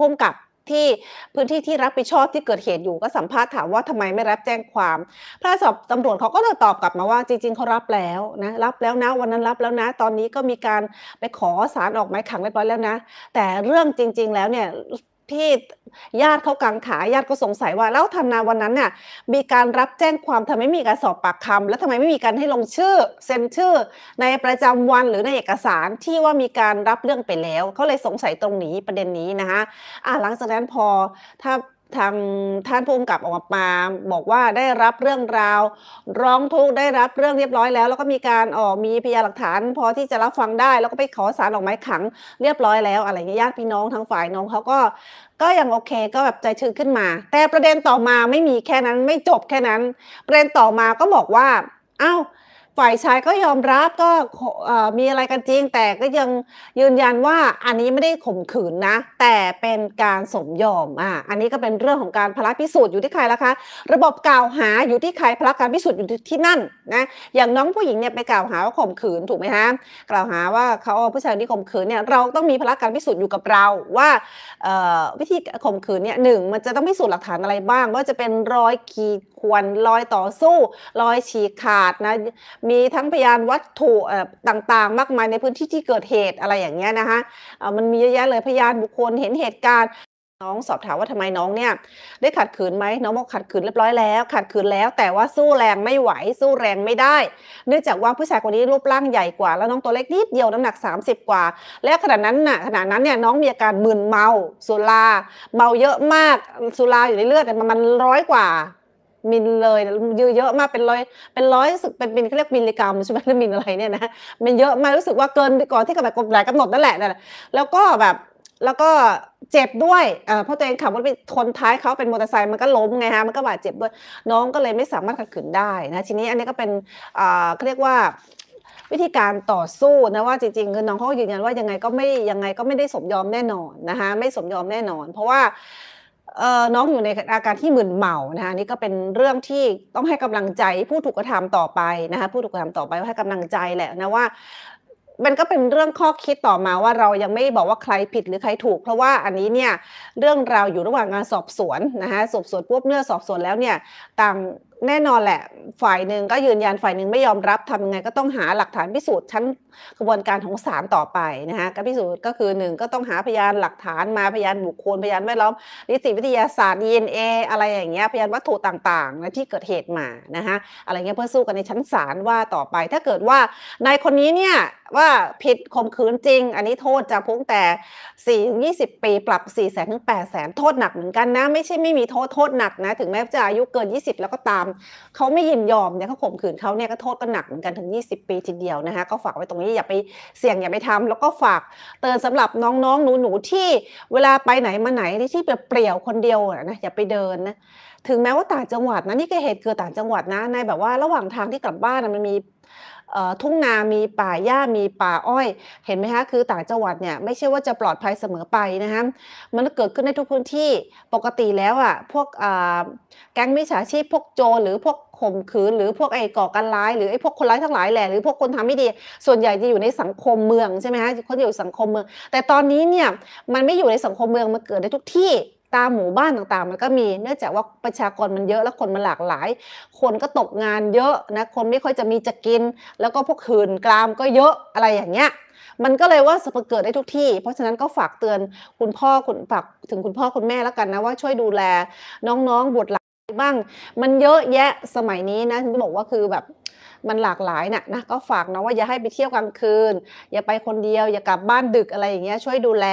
พุ่มกับที่พื้นที่ที่รับผิดชอบที่เกิดเหตุอยู่ก็สัมภาษณ์ถามว่าทำไมไม่รับแจ้งความ พระสอบตำรวจเขาก็เลยตอบกลับมาว่าจริง ๆเขารับแล้วนะรับแล้วนะวันนั้นรับแล้วนะตอนนี้ก็มีการไปขอสารออกหมายขังเรียบร้อยแล้วนะ แต่เรื่องจริง ๆ แล้วเนี่ยพี่ญาติเขากังขาญาติก็สงสัยว่าแล้วทำนาวันนั้นเนี่ยมีการรับแจ้งความทำไมไม่มีการสอบปากคำ และทำไมไม่มีการให้ลงชื่อเซ็นชื่อในประจำวันหรือในเอกสารที่ว่ามีการรับเรื่องไปแล้วเขาเลยสงสัยตรงนี้ประเด็นนี้นะคะอ่ะหลังจากนั้นพอถ้าทางท่านผู้กำกับออกมาบอกว่าได้รับเรื่องราว ร้องทุกข์ได้รับเรื่องเรียบร้อยแล้ว แล้วก็มีการออกมีพยานหลักฐานพอที่จะรับฟังได้ แล้วก็ไปขอสารออกไม้ขังเรียบร้อยแล้ว อะไรเงี้ยญาติพี่น้องทางฝ่ายน้องเขาก็ก็ยังโอเคก็แบบใจชื้นขึ้นมา แต่ประเด็นต่อมาไม่มีแค่นั้นไม่จบแค่นั้น ประเด็นต่อมาก็บอกว่าอ้าวฝ่ายชายก็ยอมรับก็มีอะไรกันจริงแต่ก็ยังยืนยันว่าอันนี้ไม่ได้ข่มขืนนะแต่เป็นการสมยอมอ่ะอันนี้ก็เป็นเรื่องของการพละพิสูจน์อยู่ที่ใครละคะระบบกล่าวหาอยู่ที่ใครพละการพิสูจน์อยู่ที่นั่นนะอย่างน้องผู้หญิงเนี่ยไปกล่าวหาว่าข่มขืนถูกไหมฮะกล่าวหาว่าเขาผู้ชายที่ข่มขืนเนี่ยเราต้องมีพละการพิสูจน์อยู่กับเราว่าวิธีข่มขืนเนี่ยหนึ่งมันจะต้องพิสูจน์หลักฐานอะไรบ้างว่าจะเป็นรอยขีดควรรอยต่อสู้รอยฉีกขาดนะมีทั้งพยานวัตถุต่างๆ มากมายในพื้นที่ที่เกิดเหตุอะไรอย่างเงี้ยนะคะมันมีเยอะแยะเลยพยานบุคคลเห็นเหตุการณ์ น้องสอบถามว่าทำไมน้องเนี่ยได้ขัดขืนไหมน้องบอกขัดขืนเรียบร้อยแล้ว ขัดขืนแล้วแต่ว่าสู้แรงไม่ไหวสู้แรงไม่ได้ เนื่องจากว่าผู้ชายคนนี้รูปร่างใหญ่กว่าแล้วน้องตัวเล็กนิดเดียวน้ำหนัก 30 กว่า และขณะนั้นน่ะขณะนั้นเนี่ยน้องมีอาการมึนเมาสุราเมาเยอะมากสุราอยู่ในเลือดมันร้อยกว่ามิลเลยเยอะมากเป็นร้อยเป็นร้อยรู้สึกเป็นมิลเขาเรียกมิลลิกรัมใช่ไหมหรือมิลอะไรเนี่ยนะมันเยอะมากรู้สึกว่าเกินก่อนที่กฎหมายกฎหมายกำหนดนั่นแหละนั่นแหละแล้วก็แบบแล้วก็เจ็บด้วยเพราะตัวเองขับรถไปทนท้ายเขาเป็นมอเตอร์ไซค์มันก็ล้มไงฮะมันก็บาดเจ็บด้วยน้องก็เลยไม่สามารถขัดขืนได้นะทีนี้อันนี้ก็เป็นเขาเรียกว่าวิธีการต่อสู้นะว่าจริงๆคือน้องเขายืนยันว่ายังไงก็ไม่ยังไงก็ไม่ได้สมยอมแน่นอนนะคะไม่สมยอมแน่นอน เพราะว่าน้องอยู่ในอาการที่มึนเมานะคะนี่ก็เป็นเรื่องที่ต้องให้กำลังใจ ผู้ถูกกระทำต่อไปนะคะผู้ถูกกระทำต่อไปให้กำลังใจแหละนะว่า มันก็เป็นเรื่องข้อคิดต่อมาว่าเรายังไม่บอกว่าใครผิดหรือใครถูกเพราะว่าอันนี้เนี่ยเรื่องราวอยู่ระหว่างการสอบสวนนะคะสอบสวนปุ๊บเมื่อสอบสวนแล้วเนี่ยต่างแน่นอนแหละฝ่ายหนึ่งก็ยืนยันฝ่ายหนึ่งไม่ยอมรับทำยังไง ก็ต้องหาหลักฐานพิสูจน์ชั้นกระบวนการของศาลต่อไปนะคะการพิสูจน์ก็คือหนึ่งก็ต้องหาพยานหลักฐานมาพยานบุคคลพยานแวดล้อมนิติวิทยาศาสตร์ DNA อะไรอย่างเงี้ยพยานวัตถุต่างๆนะที่เกิดเหตุมานะคะอะไรเงี้ยเพื่อสู้กันในชั้นศาลว่าต่อไป ถ้าเกิดว่านายคนนี้เนี่ยว่าผิดข่มขืนจริง อันนี้โทษจะพุ่งแต่ 4 20 ปีปรับ 4 0 0สนถึง8 0 0สนโทษหนักเหมือนกันนะไม่ใช่ไม่มีโทษโทษหนักนะถึงแม้จะอายุเกิน 20 แล้วก็ตามเขาไม่ยินยอมเนี่ยเขาข่มขืนเขาเนี่ยก็โทษก็หนักเหมือนกันถึง 20 ปีทีเดียวนะคะก็ฝากไว้ตรงนี้อย่าไปเสี่ยงอย่าไปทำ แล้วก็ฝากเตือนสำหรับน้องๆ หนูๆ ที่เวลาไปไหนมาไหนที่เปลี่ยวคนเดียวนะอย่าไปเดินนะถึงแม้ว่าต่างจังหวัดนะนี่ก็เหตุเกิดต่างจังหวัดนะในแบบว่าระหว่างทางที่กลับบ้านมันมีทุ่งนามีป่าหญ้ามีป่าอ้อยเห็นไหมคะคือต่างจังหวัดเนี่ยไม่ใช่ว่าจะปลอดภัยเสมอไปนะคะมันเกิดขึ้นในทุกพื้นที่ปกติแล้วอ่ะพวกแก๊งมิจฉาชีพพวกโจรหรือพวกข่มขืนหรือพวกไอ้ก่อการร้ายหรือไอ้พวกคนร้ายทั้งหลายแหละหรือพวกคนทำไม่ดีส่วนใหญ่จะอยู่ในสังคมเมืองใช่ไหมคะคนอยู่สังคมเมือง แต่ตอนนี้เนี่ยมันไม่อยู่ในสังคมเมืองมันเกิดได้ทุกที่ตามหมู่บ้านต่างๆ มันก็มีเนื่องจากว่าประชากรมันเยอะและคนมันหลากหลาย คนก็ตกงานเยอะนะคนไม่ค่อยจะมีจะกิน แล้วก็พวกหื่นกรามก็เยอะอะไรอย่างเงี้ยมันก็เลยว่าสปเกิดได้ทุกที่ เพราะฉะนั้นก็ฝากเตือนคุณพ่อคุณฝากถึงคุณพ่อคุณแม่แล้วกันนะว่า ช่วยดูแลน้องๆบวชหลักบ้าง มันเยอะแยะสมัยนี้นะฉันบอกว่าคือแบบมันหลากหลายนะนะก็ฝากนะว่าอย่าให้ไปเที่ยวกลางคืน อย่าไปคนเดียวอย่ากลับบ้านดึกอะไรอย่างเงี้ยช่วยดูแล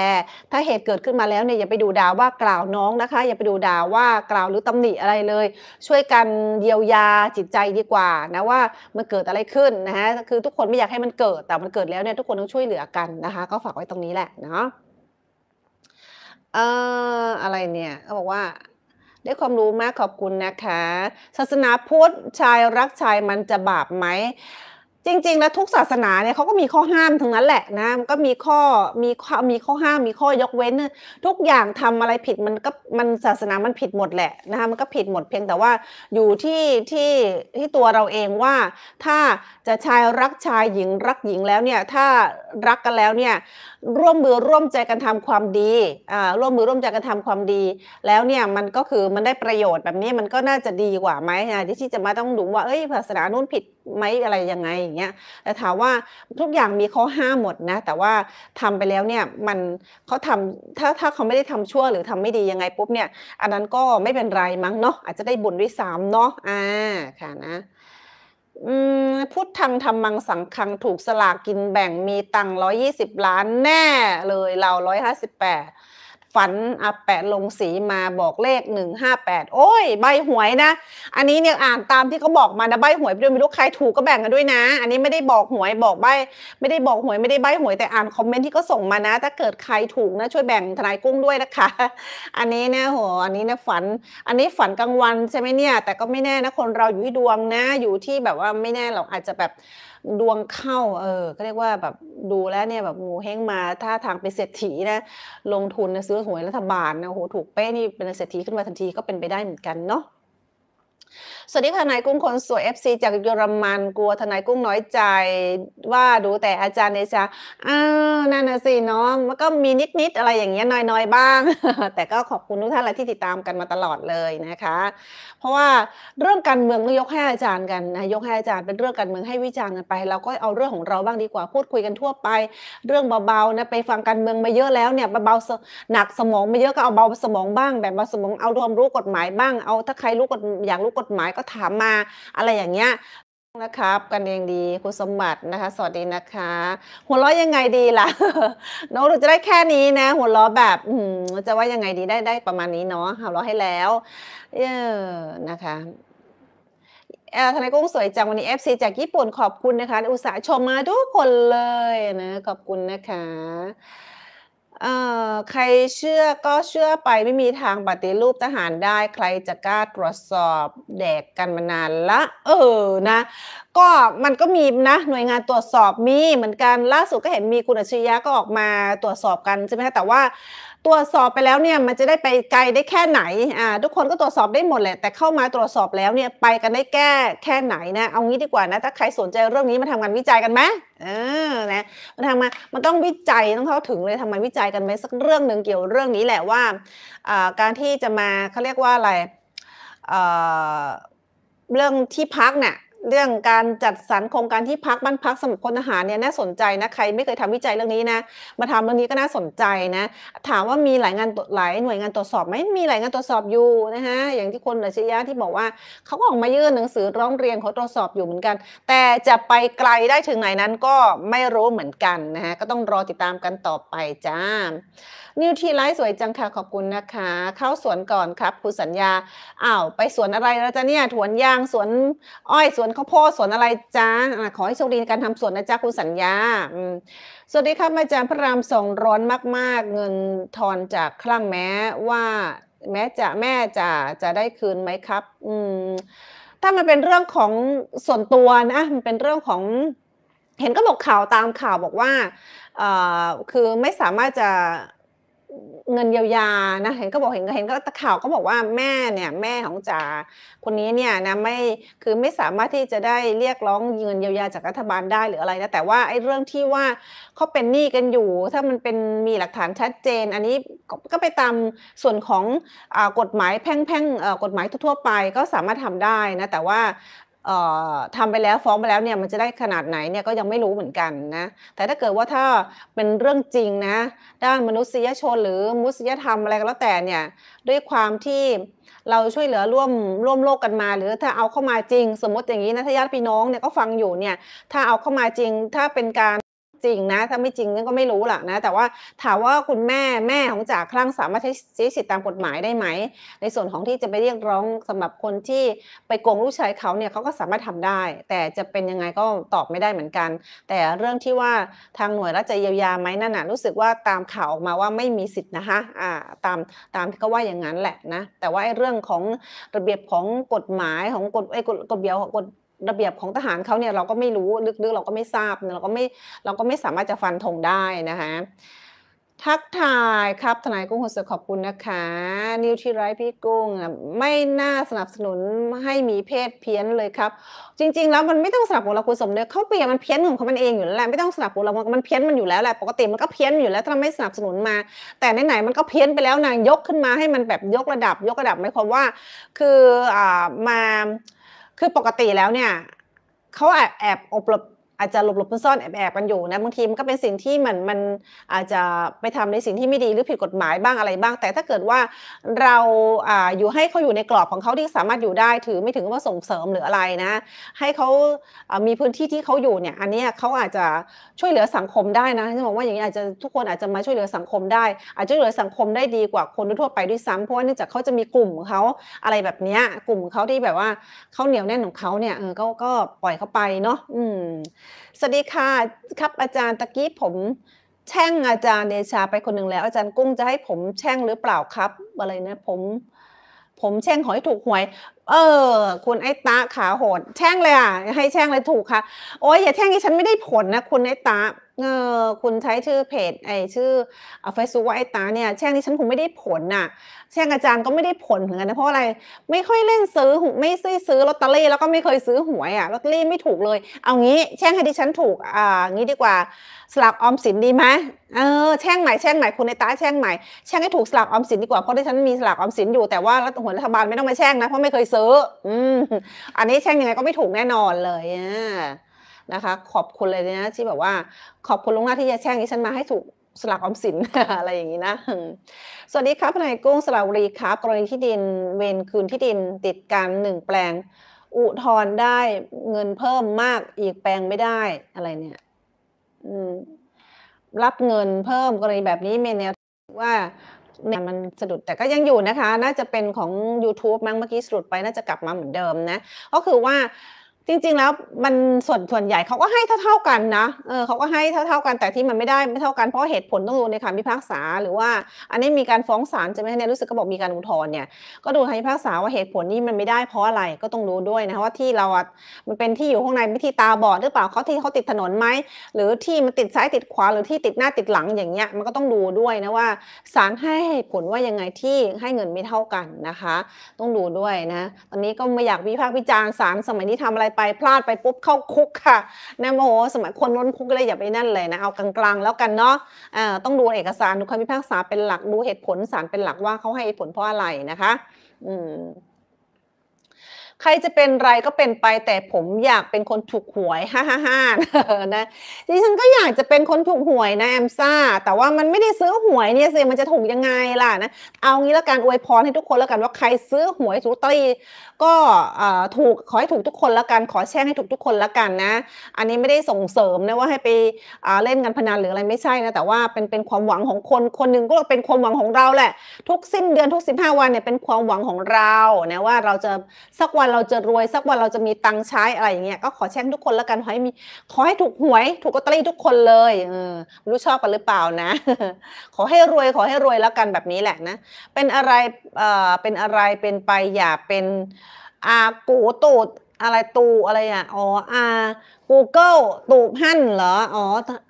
ถ้าเหตุเกิดขึ้นมาแล้วเนี่ยอย่าไปดูด่าว่ากล่าวน้องนะคะ อย่าไปดูด่าว่ากล่าวหรือตำหนิอะไรเลย ช่วยกันเยียวยาจิตใจดีกว่านะว่ามันเกิดอะไรขึ้นนะฮะคือทุกคนไม่อยากให้มันเกิดแต่มันเกิดแล้วเนี่ยทุกคนต้องช่วยเหลือกันนะคะ ก็ฝากไว้ตรงนี้แหละเนาะเอออะไรเนี่ยเขาบอกว่าได้ความรู้มากขอบคุณนะคะ ศาสนาพุทธชายรักชายมันจะบาปไหมจริง ๆ แล้วทุกศาสนาเนี่ยเขาก็มีข้อห้ามทั้งนั้นแหละนะมันก็มีข้อมีข้อมีข้อห้ามมีข้อยกเว้น ทุกอย่างทำอะไรผิดมันก็มันศาสนามันผิดหมดแหละนะคะมันก็ผิดหมดเพียงแต่ว่าอยู่ที่ที่ที่ตัวเราเองว่าถ้าจะชายรักชายหญิงรักหญิงแล้วเนี่ยถ้ารักกันแล้วเนี่ยร่วมมือร่วมใจกันทำความดี อ่า ร่วมมือร่วมใจกันทำความดี แล้วเนี่ยมันก็คือมันได้ประโยชน์แบบนี้ มันก็น่าจะดีกว่าไหมนะที่จะมาต้องดูว่า เอ้ยศาสนานู้นผิดไหมอะไร ยังไงอย่างเงี้ย แต่ถามว่าทุกอย่างมีข้อห้ามหมดนะ แต่ว่าทำไปแล้วเนี่ยมันเขาทำถ้าถ้าเขาไม่ได้ทำชั่วหรือทำไม่ดียังไงปุ๊บเนี่ย อันนั้นก็ไม่เป็นไรมั้งเนาะ อาจจะได้บุญด้วยซ้ำเนาะ อ่า ค่ะนะพุทธังธรรมังสังคังถูกสลากกินแบ่งมีตังร้อยยี่สิบล้านแน่เลยเราร้อยห้าสิบแปดฝันอาแปะลงสีมาบอกเลข 158 โอ้ย ใบหวยนะ อันนี้เนี่ยอ่านตามที่เขาบอกมานะใบหวยไปด้วยไม่รู้ใครถูกก็แบ่งกันด้วยนะ อันนี้ไม่ได้บอกหวยบอกใบ ไม่ได้บอกหวยไม่ได้ใบหวยแต่อ่านคอมเมนต์ที่เขาส่งมานะ ถ้าเกิดใครถูกนะช่วยแบ่งทนายกุ้งด้วยนะคะ อันนี้เนียโห อันนี้เนี่ยฝัน อันนี้ฝันกลางวันใช่ไหมเนี่ยแต่ก็ไม่แน่นะคนเราอยู่ที่ดวงนะอยู่ที่แบบว่าไม่แน่เราอาจจะแบบดวงเข้าเออก็เรียกว่าแบบดูแล้วเนี่ยแบบงูเฮงมาถ้าทางเป็นเศรษฐีนะลงทุนนะซื้อหวยรัฐบาลนะโหถูกเป้นี่เป็นเศรษฐีขึ้นมา ทันทีก็เป็นไปได้เหมือนกันเนาะสวัสดีค่ะนายกุ้งคนสวย FC จากเยอรมันกลัวทนายกุ้งน้อยใจว่าดูแต่อาจารย์เนชาอ้าวนั่นนะสิเนาะมันก็มีนิดๆอะไรอย่างเงี้ยน้อยๆบ้าง แต่ก็ขอบคุณทุกท่านเละที่ติดตามกันมาตลอดเลยนะคะ เพราะว่าเรื่องการเมืองยกให้อาจารย์กันนะยกให้อาจารย์เป็นเรื่องการเมืองให้วิจารณ์กันไปเราก็เอาเรื่องของเราบ้างดีกว่า พูดคุยกันทั่วไป เรื่องเบาๆนะไปฟังการเมืองมาเยอะแล้วเนี่ยเบาๆหนักสมองมาเยอะก็เอาเบาสมองบ้างแบบเบาสมองเอาความรู้กฎหมายบ้างเอาถ้าใครรู้กฎอยากรู้กฎหมายก็ถามมาอะไรอย่างเงี้ยนะครับกันเองดีคุณสมบัตินะคะสวัสดีนะคะหัวเราะยังไงดีล่ะน้องหนูจะได้แค่นี้นะ หัวเราะแบบ อืจะว่ายังไงดีได้ได้ประมาณนี้เนาะหัวเราะให้แล้ว เออนะคะเออทนายกุ้งสวยจังวันนี้ FC จากญี่ปุ่นขอบคุณนะคะอุตส่าห์ชมมาทุกคนเลยนะขอบคุณนะคะเอ่อใครเชื่อก็เชื่อไปไม่มีทางปฏิรูปทหารได้ใครจะกล้าตรวจสอบ แดกกันมานานละเออนะก็มันก็มีนะหน่วยงานตรวจสอบมีเหมือนกัน ล่าสุดก็เห็นมีคุณอัจฉริยะก็ออกมาตรวจสอบกันใช่ไหมคะแต่ว่า ตรวจสอบไปแล้วเนี่ยมันจะได้ไปไกลได้แค่ไหนอ่าทุกคนก็ตรวจสอบได้หมดแหละแต่เข้ามาตรวจสอบแล้วเนี่ยไปกันได้แก้แค่ไหนนะ เอางี้ดีกว่านะถ้าใครสนใจเรื่องนี้มาทำงานวิจัยกันไหมเออนะมาทำมามันต้องวิจัยต้องเข้าถึงเลยทำงานวิจัยกันไหมสักเรื่องหนึ่งเกี่ยวเรื่องนี้แหละว่าอ่าการที่จะมาเขาเรียกว่าอะไรอ่าเรื่องที่พักเนี่ยเรื่องการจัดสรรโครงการที่พักบ้านพักสำหรับคนทหารเนี่ยน่าสนใจนะใครไม่เคยทำวิจัยเรื่องนี้นะมาทำเรื่องนี้ก็น่าสนใจนะถามว่ามีหลายงานหลาย หน่วยงานตรวจสอบไหมมีหลายงานตรวจสอบอยู่นะฮะอย่างที่คนหลายชยะที่บอกว่าเขาก็ออกมายื่นหนังสือร้องเรียนขอตรวจสอบอยู่เหมือนกัน แต่จะไปไกลได้ถึงไหนนั้นก็ไม่รู้เหมือนกันนะฮะก็ต้องรอติดตามกันต่อไปจ้านิวทีไลท์สวยจังค่ะขอบคุณนะคะเข้าสวนก่อนครับคุณสัญญาอ้าวไปสวนอะไรแล้วจ้ะเนี่ยถวนยางสวนอ้อยสวนข้าวโพดสวนอะไรจ้าขอให้โชคดีการทำสวนนะจ้าคุณสัญญาสวัสดีครับอาจารย์พระรามสองร้อนมาก ๆ เงินทอนจากคลั่งแม้ว่าแม้จะแม่จะจะได้คืนไหมครับอืมถ้ามันเป็นเรื่องของส่วนตัวนะมันเป็นเรื่องของ เห็นก็บอกข่าวตามข่าวบอกว่าคือไม่สามารถจะเงินเยียวยา นะ เห็นก็บอก เห็นก็เห็นก็ตะข่าวก็บอกว่าแม่ เนี่ย แม่ของจ่าคนนี้ เนี่ยนะ ไม่ คือไม่สามารถที่จะได้เรียกร้องเงินเยียวยาจากรัฐบาลได้หรืออะไรนะ แต่ว่าไอ้เรื่องที่ว่าเขาเป็นหนี้กันอยู่ ถ้ามันเป็นมีหลักฐานชัดเจน อันนี้ก็ไปตามส่วนของอกฎหมายแพ่งงกฎหมายทั่วไป ก็สามารถทำได้นะ แต่ว่าทำไปแล้วฟ้องไปแล้วเนี่ยมันจะได้ขนาดไหนเนี่ยก็ยังไม่รู้เหมือนกันนะแต่ถ้าเกิดว่าถ้าเป็นเรื่องจริงนะด้านมนุษยชนหรือมนุษยธรรมอะไรก็แล้วแต่เนี่ยด้วยความที่เราช่วยเหลือร่วมร่วมโลกกันมา หรือถ้าเอาเข้ามาจริง สมมติอย่างนี้นะถ้าญาติพี่น้องเนี่ยก็ฟังอยู่เนี่ยถ้าเอาเข้ามาจริง ถ้าเป็นการจริงนะถ้าไม่จริงนั่นก็ไม่รู้ล่ะนะแต่ว่าถามว่าคุณแม่แม่ของจ่าคลั่งสามารถใช้สิทธิตามกฎหมายได้ไหมในส่วนของที่จะไปเรียกร้องสำหรับคนที่ไปโกงลูกชายเขาเนี่ยเขาก็สามารถทำได้ แต่จะเป็นยังไงก็ตอบไม่ได้เหมือนกัน แต่เรื่องที่ว่าทางหน่วยรัฐจะเยียวยาไหมนั่นน่ะรู้สึกว่าตามข่าวออกมาว่าไม่มีสิทธินะคะอ่าตามตามที่เขาว่าอย่างนั้นแหละนะแต่ว่าไอ้เรื่องของระเบียบของกฎหมายของกฎไอ้กฎระเบียบของกฎระเบียบของทหารเขาเนี่ยเราก็ไม่รู้ลึกๆเราก็ไม่ทราบเราก็ไม่เราก็ไม่สามารถจะฟันธงได้นะคะทักทายครับทนายกุ้งหโเสขอบคุณนะคะนิวที่ไร้พี่กุ้งไม่น่าสนับสนุนให้มีเพศเพี้ยนเลยครับ จริงๆแล้วมันไม่ต้องสนับสนุนเราคุณสมเด็จเขาเปลี่ยนมันเพี้ยนของเขามันเองอยู่แล้วแหละไม่ต้องสนับสนุนเรามันเพี้ยนมันอยู่แล้วแหละปกติมันก็เพี้ยนอยู่แล้วถ้าไม่สนับสนุนมา แต่ไหนๆมันก็เพี้ยนไปแล้วนางยกขึ้นมาให้มันแบบยกระดับยกระดับหมายความว่าคืออ่ามาคือปกติแล้วเนี่ยเขาแอบแอบอบรอาจจะหลบหลบซ่อนแอบแอบกันอยู่นะบางทีมันก็เป็นสิ่งที่มันมันอาจจะไปทำในสิ่งที่ไม่ดีหรือผิดกฎหมายบ้างอะไรบ้าง แต่ถ้าเกิดว่าเราอ่าอยู่ให้เขาอยู่ในกรอบของเขาที่สามารถอยู่ได้ถือไม่ถึงว่าส่งเสริมหรืออะไรนะ ให้เขามีพื้นที่ที่เขาอยู่เนี่ย อันนี้เขาอาจจะช่วยเหลือสังคมได้นะที่บอกว่าอย่างนี้อาจจะทุกคนอาจจะมาช่วยเหลือสังคมได้ อาจจะช่วยเหลือสังคมได้ดีกว่าคนทั่วไปด้วยซ้ำเพราะว่าเนื่องจากเขาจะมีกลุ่มเขาอะไรแบบนี้กลุ่มเขาที่แบบว่าเขาเหนียวแน่นของเขาเนี่ยเออก็ก็ปล่อยเขาไปเนาะอืมสวัสดีค่ะครับอาจารย์ตะกี้ผม แช่งอาจารย์เดชาไปคนหนึ่งแล้ว อาจารย์กุ้งจะให้ผมแช่งหรือเปล่าครับอะไรนะผม ผมแช่งหอยถูกหวยเออ คุณไอ้ตาขาโหดแช่งเลยอ่ะให้แช่งเลยถูกค่ะโอ้ยอย่าแช่งที่ฉันไม่ได้ผลนะ คุณไอ้ตาเออคุณใช้ชื่อ เพจไอชื่อเฟซบุ๊กไอตาเนี่ยแช่งนี่ฉันคงไม่ได้ผลน่ะแช่งอาจารย์ก็ไม่ได้ผลเหมือนกันนะเพราะอะไร ไม่ค่อยเล่นซื้อไม่ซื้อซื้อลอตเตอรี่แล้วก็ไม่เคยซื้อหวยอ่ะลอตเตอรี่ไม่ถูกเลย เอางี้แช่งให้ดิฉันถูกอ่างี้ดีกว่าสลากออมสินดีไหมเออแช่งใหม่แช่งใหม่คุณไอตาแช่งใหม่แช่งให้ถูกสลากออมสินดีกว่าเพราะดิฉันมีสลากออมสินอยู่แต่ว่าหวรัฐบาลไม่ต้องมาแช่งนะเพราะไม่เคยซื้ออืมอันนี้แช่งยังไงก็ไม่ถูกแน่นอนเลยอ่านะคะขอบคุณเลยนะ ที่แบบว่า ขอบคุณลุงหน้าที่จะแช่งที่ฉันมาให้ถูกสลักอมสินอะไรอย่างนี้นะสวัสดีครับพนายกุ้งสละบุรีครับ กรณีที่ดิน เวนคืนที่ดินติดกันหนึ่งแปลง อุทธรได้เงินเพิ่มมากอีกแปลงไม่ได้อะไรเนี่ยรับเงินเพิ่มกรณีแบบนี้เมนเนวว่าเนี่ยมันสะดุดแต่ก็ยังอยู่นะคะ น่าจะเป็นของ YouTube มั้งเมื่อกี้สะดุดไปน่าจะกลับมาเหมือนเดิมนะก็คือว่าจริงๆแล้วมันส่วนส่วนใหญ่เขาก็ให้เท่าๆกันนะเออเขาก็ให้เท่าๆกัน แต่ที่มันไม่ได้ไม่เท่ากันเพราะเหตุผลต้องดูในคำพิพากษาหรือว่าอันนี้มีการฟ้องศาลใช่ไหมเนี่ยรู้สึกก็บอกมีการอุทธรณ์เนี่ยก็ดูคำพิพากษาว่าเหตุผลนี้มันไม่ได้เพราะอะไรก็ต้องดูด้วยนะว่าที่เราอ่ะมันเป็นที่อยู่ข้างในเป็นที่ตาบอดหรือเปล่าเขาที่เขาติดถนนไหมหรือที่มันติดซ้ายติดขวาหรือที่ติดหน้าติดหลังอย่างเงี้ยมันก็ต้องดูด้วยนะว่าศาลให้ผลว่ายังไงที่ให้เงินไม่เท่ากันนะคะ ต้องดูด้วยนะตอนนี้ก็ไม่อยากวิพากษ์วิจารณ์ศาลสมัยนี้ทำอะไรไปพลาดไปปุ๊บเข้าคุกค่ะนะโมโสมัยคนล้นคุกเลยอย่าไปนั่นเลยนะเอากลาง ๆ แล้วกันเนาะะต้องดูเอกสารดูคำพิพากษาเป็นหลักดูเหตุผลศาลเป็นหลักว่าเขาให้ผลเพราะอะไรนะคะอืมใครจะเป็นไรก็เป็นไปแต่ผมอยากเป็นคนถูกหวยฮ่าฮ่าฮ่านะดิฉันก็อยากจะเป็นคนถูกหวยนะแอมซ่าแต่ว่ามันไม่ได้ซื้อหวยเนี่ยสิมันจะถูกยังไงล่ะนะเอางี้ล้วกันอวยพรให้ทุกคนแล้วกันว่าใครซื้อหวยสุตรีก็ถูกขอให้ถูกทุกคนละกันขอแช่งให้ถูกทุกคนละกันนะ อันนี้ไม่ได้ส่งเสริมนะว่าให้ไปเล่นกันพนันหรืออะไรไม่ใช่นะแต่ว่าเป็นเป็นความหวังของคนคนหนึ่งก็เป็นความหวังของเราแหละ ทุกสิ้นเดือนทุก15 วันเนี่ยเป็นความหวังของเรานะว่าเราจะสักวันเราจะรวยสักวันเราจะมีตังใช้อะไรอย่างเงี้ยก็ขอแช่งทุกคนละกันขอให้มีขอให้ถูกหวยถูกกอตเตอรี่ทุกคนเลยเออรู้ชอบกันหรือเปล่านะ ขอให้รวยขอให้รวยแล้วกันแบบนี้แหละนะเป็นอะไรเอ่อเป็นอะไรเป็นไปอย่าเป็นอากูตูดอะไรตูอะไรอ่ะอ๋ออากูเกิลตูบหั่นเหรออ๋อ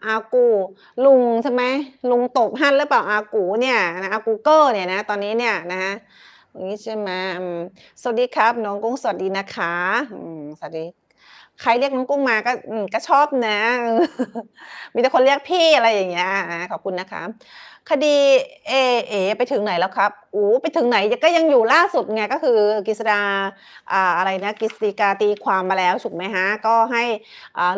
อากูลุงใช่ไหมลุงตบหั่นหรือเปล่าอากู เนี่ยนะอากูเกิลเนี่ยนะ ตอนนี้เนี่ยนะฮะอย่างนี้ใช่ไหมสวัสดีครับ น้องกุ้งสวัสดีนะคะสวัสดี ใครเรียกน้องกุ้งมาก็ก็ชอบนะ มีแต่คนเรียกพี่อะไรอย่างเงี้ยขอบคุณนะคะคดีเอเอไปถึงไหนแล้วครับโอ้ไปถึงไหนก็ยังอยู่ล่าสุดไงก็คือกฤษดาอะไรนะกฤษฎีกาตีความมาแล้วถูกไหมฮะก็ให้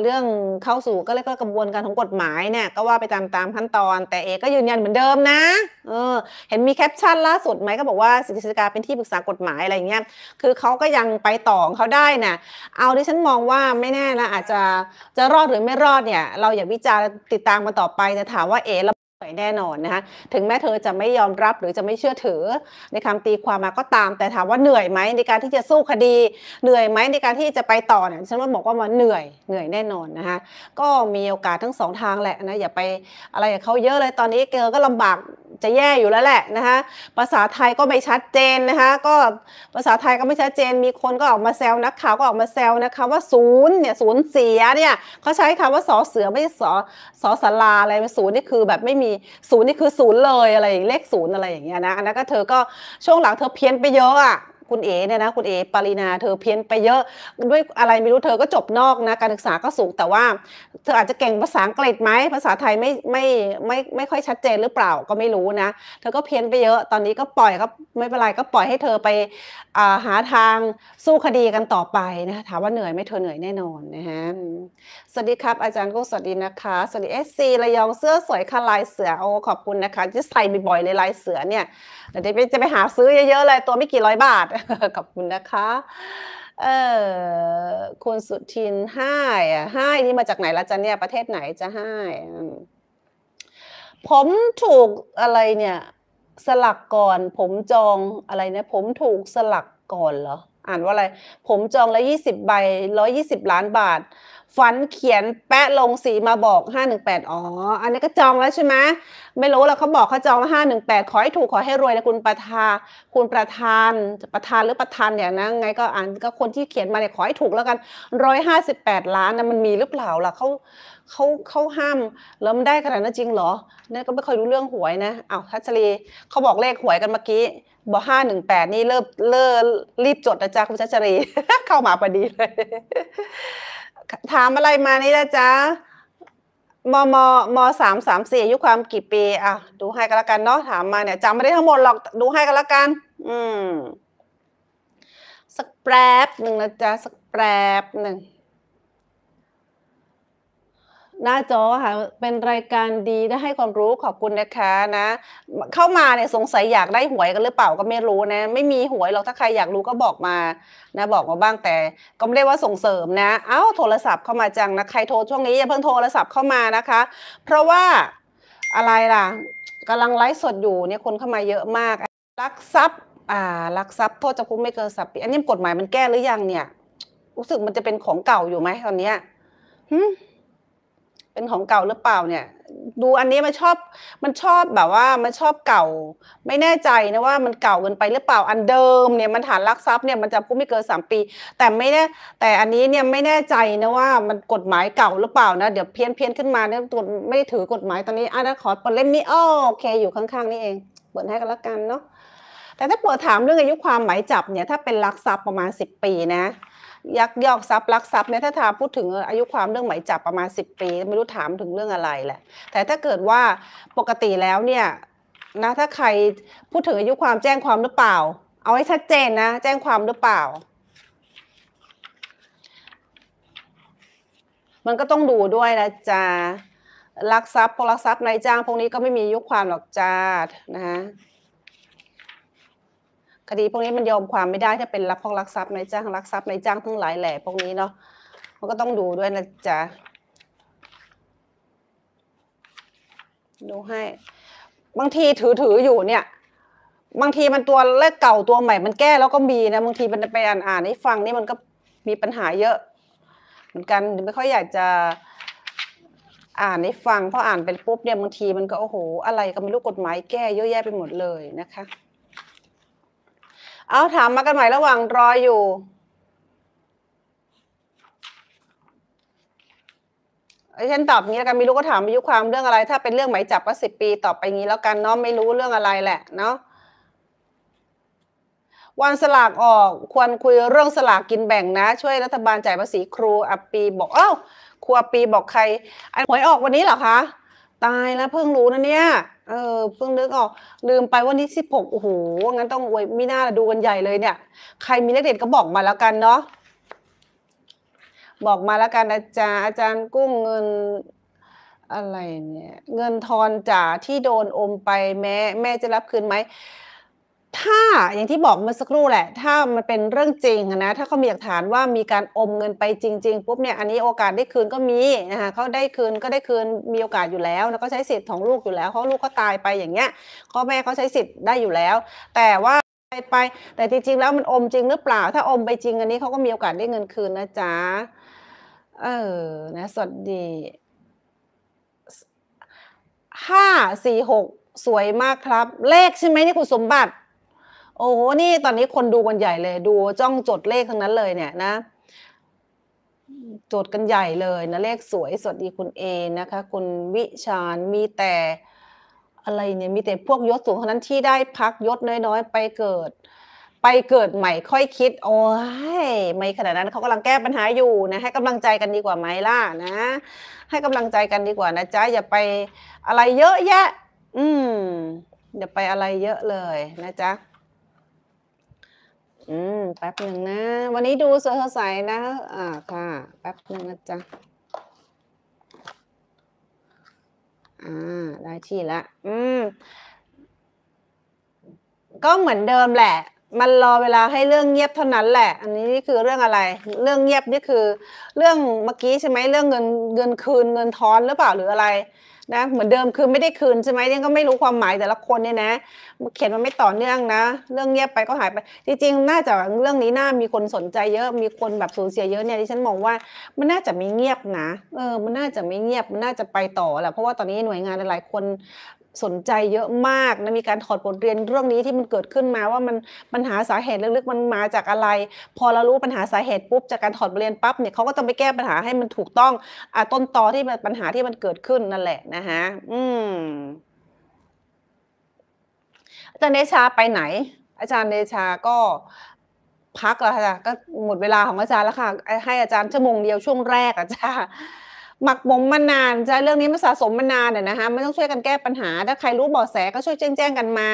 เรื่องเข้าสู่ก็เรียกกระบวนการของกฎหมายเนี่ยก็ว่าไปตามตามขั้นตอน แต่เอก็ยืนยันเหมือนเดิมนะเออเห็นมีแคปชั่นล่าสุดไหมก็บอกว่ากฤษฎีกาเป็นที่ปรึกษากฎหมายอะไรเงี้ยคือเขาก็ยังไปต่อเขาได้นะเอาดิฉันมองว่าไม่แน่นะอาจจะจะรอดหรือไม่รอดเนี่ยเราอย่าวิจารณ์ติดตามมาต่อไปแต่ถามว่าเอแน่นอนนะคะถึงแม้เธอจะไม่ยอมรับหรือจะไม่เชื่อถือในคำตีความมาก็ตาม แต่ถามว่าเหนื่อยไหมในการที่จะสู้คดีเหนื่อยไหมในการที่จะไปต่อเนี่ย ฉันว่าบอกว่ามันเหนื่อยเหนื่อยแน่นอนนะคะก็มีโอกาสทั้งสองทางแหละนะ อย่าไปอะไรกับเขาเยอะเลย ตอนนี้เกอก็ลำบากจะแย่อยู่แล้วแหละนะคะภาษาไทยก็ไม่ชัดเจนนะคะ ก็ภาษาไทยก็ไม่ชัดเจน มีคนก็ออกมาแซวนักข่าวก็ออกมาแซวนะคะว่าศูนย์เนี่ยศูนย์เสียเนี่ยเขาใช้คำว่าสอเสือไม่ใช่สอสอสลาอะไรศูนย์นี่คือแบบไม่มีศูนย์นี่คือศูนย์เลยอะไรเลขศูนย์อะไรอย่างเงี้ยนะอันนั้นก็เธอก็ช่วงหลังเธอเพี้ยนไปเยอะอะคุณเอ๋เนี่ยนะคุณเอ๋ปรินาเธอเพี้ยนไปเยอะด้วยอะไรไม่รู้เธอก็จบนอกนะการศึกษาก็สูง แต่ว่าเธออาจจะเก่งภาษาอังกฤษไหมภาษาไทยไม่ไม่ไม่ไม่ค่อยชัดเจนหรือเปล่าก็ไม่รู้นะเธอก็เพี้ยนไปเยอะตอนนี้ก็ปล่อยก็ไม่เป็นไรก็ปล่อยให้เธอไปหาทางสู้คดีกันต่อไปนะคะถามว่าเหนื่อยไหมเธอเหนื่อยแน่นอนนะฮะสวัสดีครับอาจารย์กุ้งสวัสดีนะคะสวัสดีเอสซีระยองเสื้อสวยค่ะลายเสือโอ้ขอบคุณนะคะจะใส่บ่อยๆเลยลายเสือเนี่ยเดี๋ยวจะไปหาซื้อเยอะๆเลยตัวไม่กี่ร้อยบาทขอบคุณนะคะ เออคุณสุทินห้าอ่ะห้านี่มาจากไหนละจ๊ะเนี่ย ประเทศไหนจะห้าผมถูกอะไรเนี่ย สลักก่อนผมจองอะไรเนี่ย ผมถูกสลักก่อนเหรอ อ่านว่าอะไร ผมจองละยี่สิบใบร้อยี่สิบล้านบาทฝันเขียนแปะลงสีมาบอกห้าหนึ่งแปดอ๋อ อันนี้ก็จองแล้วใช่ไหมไม่รู้แล้วเขาบอกเขาจองแล้วห้าหนึ่งแปดขอให้ถูกขอให้รวยนะคุณประธานคุณประธาน ประธานหรือประธานอย่างนั้นไงก็อ่านก็คนที่เขียนมาเนี่ยขอให้ถูกแล้วกันร้อยห้าสิบแปดล้านนะมันมีหรือเปล่าล่ะเขาเขาเขาห้ามแล้วมันได้ขนาดนั้นจริงเหรอนี่ก็ไม่ค่อยรู้เรื่องหวยนะอ้าวทัชรีเขาบอกเลขหวยกันเมื่อกี้บอกห้าหนึ่งแปดนี่เริ่มเริ่มรีบจดนะจ๊ะคุณทัชรีเข้ามาพอดีเลยถามอะไรมานี่นะจ๊ะ มมมสามสามสี่อายุความกี่ปีอ่ะดูให้กันละกันเนาะ ถามมาเนี่ยจำไม่ได้ทั้งหมดหรอก ดูให้กันละกัน อืม สักแป๊บหนึ่งนะจ๊ะสักแป๊บหนึ่งหน้าจอค่ะเป็นรายการดีได้ให้ความรู้ขอบคุณนะคะนะ เข้ามาเนี่ยสงสัยอยากได้หวยกันหรือเปล่าก็ไม่รู้นะ ไม่มีหวยเราถ้าใครอยากรู้ก็บอกมานะ บอกมาบ้างแต่ ก็ไม่ได้ว่าส่งเสริมนะเอ้าโทรศัพท์เข้ามาจังนะใครโทรช่วงนี้อย่าเพิ่งโทรศัพท์เข้ามานะคะ เพราะว่าอะไรล่ะกำลังไลฟ์สดอยู่เนี่ยคนเข้ามาเยอะมากลักทรัพย์ อ่าลักทรัพย์โทษจำคุกไม่เกินสัปปีอันนี้กฎหมายมันแก้หรือยังเนี่ย รู้สึกมันจะเป็นของเก่าอยู่ไหมตอนเนี้ยหืมเป็นของเก่าหรือเปล่าเนี่ยดูอันนี้มันชอบมันชอบแบบว่ามันชอบเก่า ไม่แน่ใจนะว่ามันเก่าเกินไปหรือเปล่าอันเดิมเนี่ยมันฐานลักทรัพย์เนี่ยมันจะกู้ไม่เกินสามปี แต่ไม่แน่แต่อันนี้เนี่ยไม่แน่ใจนะว่ามันกฎหมายเก่าหรือเปล่านะเดี๋ยวเพี้ยนเพี้ยนขึ้นมาเนี่ยตัวไม่ถือกฎหมายตอนนี้อันนะ้ขอเปิดเล่มนี้ออโอเคอยู่ข้างๆ นี่เองเปิดให้กันแล้วกันเนาะแต่ถ้าเปิดถามเรื่องอายุความหมายจับเนี่ยถ้าเป็นลักทรัพย์ประมาณ 10 ปีนะยักยอกทรัพย์ลักทรัพย์เนี่ยถ้าถามพูดถึงอายุความเรื่องหมายจับประมาณ 10 ปีไม่รู้ถามถึงเรื่องอะไรแหละ แต่ถ้าเกิดว่าปกติแล้วเนี่ยนะถ้าใครพูดถึงอายุความแจ้งความหรือเปล่า เอาให้ชัดเจนนะ แจ้งความหรือเปล่า มันก็ต้องดูด้วยนะจ๊ะลักทรัพย์พวกลักทรัพย์นายจ้างพวกนี้ก็ไม่มีอายุความหรอกจ้านะฮะคดีพวกนี้มันยอมความไม่ได้ถ้าเป็นรับพองรักทรัพย์นายจ้างรักทรัพย์นายจ้างทั้งหลายแหล่พวกนี้เนาะมันก็ต้องดูด้วยนะจ๊ะดูให้ บางทีถือถืออยู่เนี่ยบางทีมันตัวเลขเก่าตัวใหม่มันแก้แล้วก็มีนะบางทีมันไปอ่านอ่านให้ฟังนี่มันก็มีปัญหาเยอะ เหมือนกันไม่ค่อยอยากจะอ่านให้ฟังพออ่านไปปุ๊บเนี่ยบางทีมันก็โอ้โหอะไรก็ไม่รู้กฎหมายแก้เยอะแยะไปหมดเลยนะคะเอาถามมากันใหม่ระหว่างรออยู่เฉันตอบนี้แล้วกันไม่รู้ก็ถามอายุความเรื่องอะไร ถ้าเป็นเรื่องหมายจับก็สิบปีตอบไปงี้ แล้วกันเนาะไม่รู้เรื่องอะไรแหละเนาะวันสลากออกควรคุยเรื่องสลากกินแบ่งนะ ช่วยรัฐบาลจ่ายภาษีครูอัปปีบอกเอ้าครูอัปปีบอกใครอ้หวยออกวันนี้เหรอคะตายแล้วเพิ่งรู้นะเนี่ยเออเพิ่งนึกออก ลืมไปวันนี้สิบหกโอ้โห งั้นต้องอวยมิน่าดูกันใหญ่เลยเนี่ย ใครมีเลขเด็ดก็บอกมาแล้วกันเนาะบอกมาแล้วกันอาจารย์อาจารย์กุ้งเงินอะไรเนี่ย เงินทอนจ่าที่โดนอมไปแม่แม่จะรับคืนไหมถ้าอย่างที่บอกเมื่อสักครู่แหละ ถ้ามันเป็นเรื่องจริงนะถ้าเขามีหลักฐานว่ามีการอมเงินไปจริงๆปุ๊บเนี่ยอันนี้โอกาสได้คืนก็มีนะคะเขาได้คืนก็ได้คืนมีโอกาสอยู่แล้ว แล้วก็ใช้สิทธิ์ของลูกอยู่แล้วเพราะลูกก็ตายไปอย่างเงี้ยพ่อแม่เขาใช้สิทธิ์ได้อยู่แล้ว แต่ว่าไปแต่จริงๆแล้วมันอมจริงหรือเปล่าถ้าอมไปจริงอันนี้เขาก็มีโอกาสได้เงินคืนนะจ๊ะเออนะสวัสดีห้าสี่หกสวยมากครับ เลขใช่ไหมนี่คุณสมบัติโอ้โหนี่ตอนนี้คนดูกันใหญ่เลย ดูจ้องจดเลขทั้งนั้นเลยเนี่ยนะ จดกันใหญ่เลยนะเลขสวย สวัสดีคุณเอนะคะ คุณวิชาญมีแต่ อะไรเนี่ยมีแต่พวกยศสูงเท่านั้นที่ได้พักยศน้อย ๆ ไปเกิด ไปเกิดใหม่ค่อยคิด โอ้ยไม่ขนาดนั้นเขากำลังแก้ปัญหาอยู่นะให้กำลังใจกันดีกว่าไหมล่ะนะ ให้กำลังใจกันดีกว่านะจ๊ะอย่าไปอะไรเยอะแยะ อืม อย่าไปอะไรเยอะเลยนะจ๊ะอืมแป๊บหนึ่งนะวันนี้ดูสดใสนะอ่าค่ะแป๊บหนึ่งนะจ๊ะอ่าได้ที่ละอืมก็เหมือนเดิมแหละ มันรอเวลาให้เรื่องเงียบเท่านั้นแหละ อันนี้นี่คือเรื่องอะไร เรื่องเงียบนี่คือเรื่องเมื่อกี้ใช่ไหมเรื่องเงินเงินคืนเงินทอนหรือเปล่าหรืออะไรนะเหมือนเดิมคือไม่ได้คืนใช่ไหมเนี่ยก็ไม่รู้ความหมายแต่ละคนเนี่ยนะเขียนมันไม่ต่อเนื่องนะ เรื่องเงียบไปก็หายไป จริงๆ น่าจะเรื่องนี้น่ามีคนสนใจเยอะมีคนแบบสูญเสียเยอะเนี่ยดิฉันมองว่า มันน่าจะไม่เงียบนะ เออ มันน่าจะไม่เงียบมันน่าจะไปต่อแหละเพราะว่าตอนนี้หน่วยงานหลายๆคนสนใจเยอะมากนะมีการถอดบทเรียนเรื่องนี้ที่มันเกิดขึ้นมาว่ามันปัญหาสาเหตุลึกๆมันมาจากอะไร พอเรารู้ปัญหาสาเหตุปุ๊บจากการถอดบทเรียนปั๊บเนี่ยเขาก็ต้องไปแก้ปัญหาให้มันถูกต้องอต้นตอที่มันปัญหาที่มันเกิดขึ้นนั่นแหละนะคะอืมอาจารย์เดชาไปไหน อาจารย์เดชาก็ พักแล้วค่ะก็หมดเวลาของอาจารย์แล้วค่ะให้อาจารย์ชั่วโมงเดียวช่วงแรกอาจารย์หมักหมมมานานจะเรื่องนี้มันสะสมมานานเนี่ยนะคะไม่ต้องช่วยกันแก้ปัญหาถ้าใครรู้เบาะแสก็ช่วยแจ้งแจ้งกันมา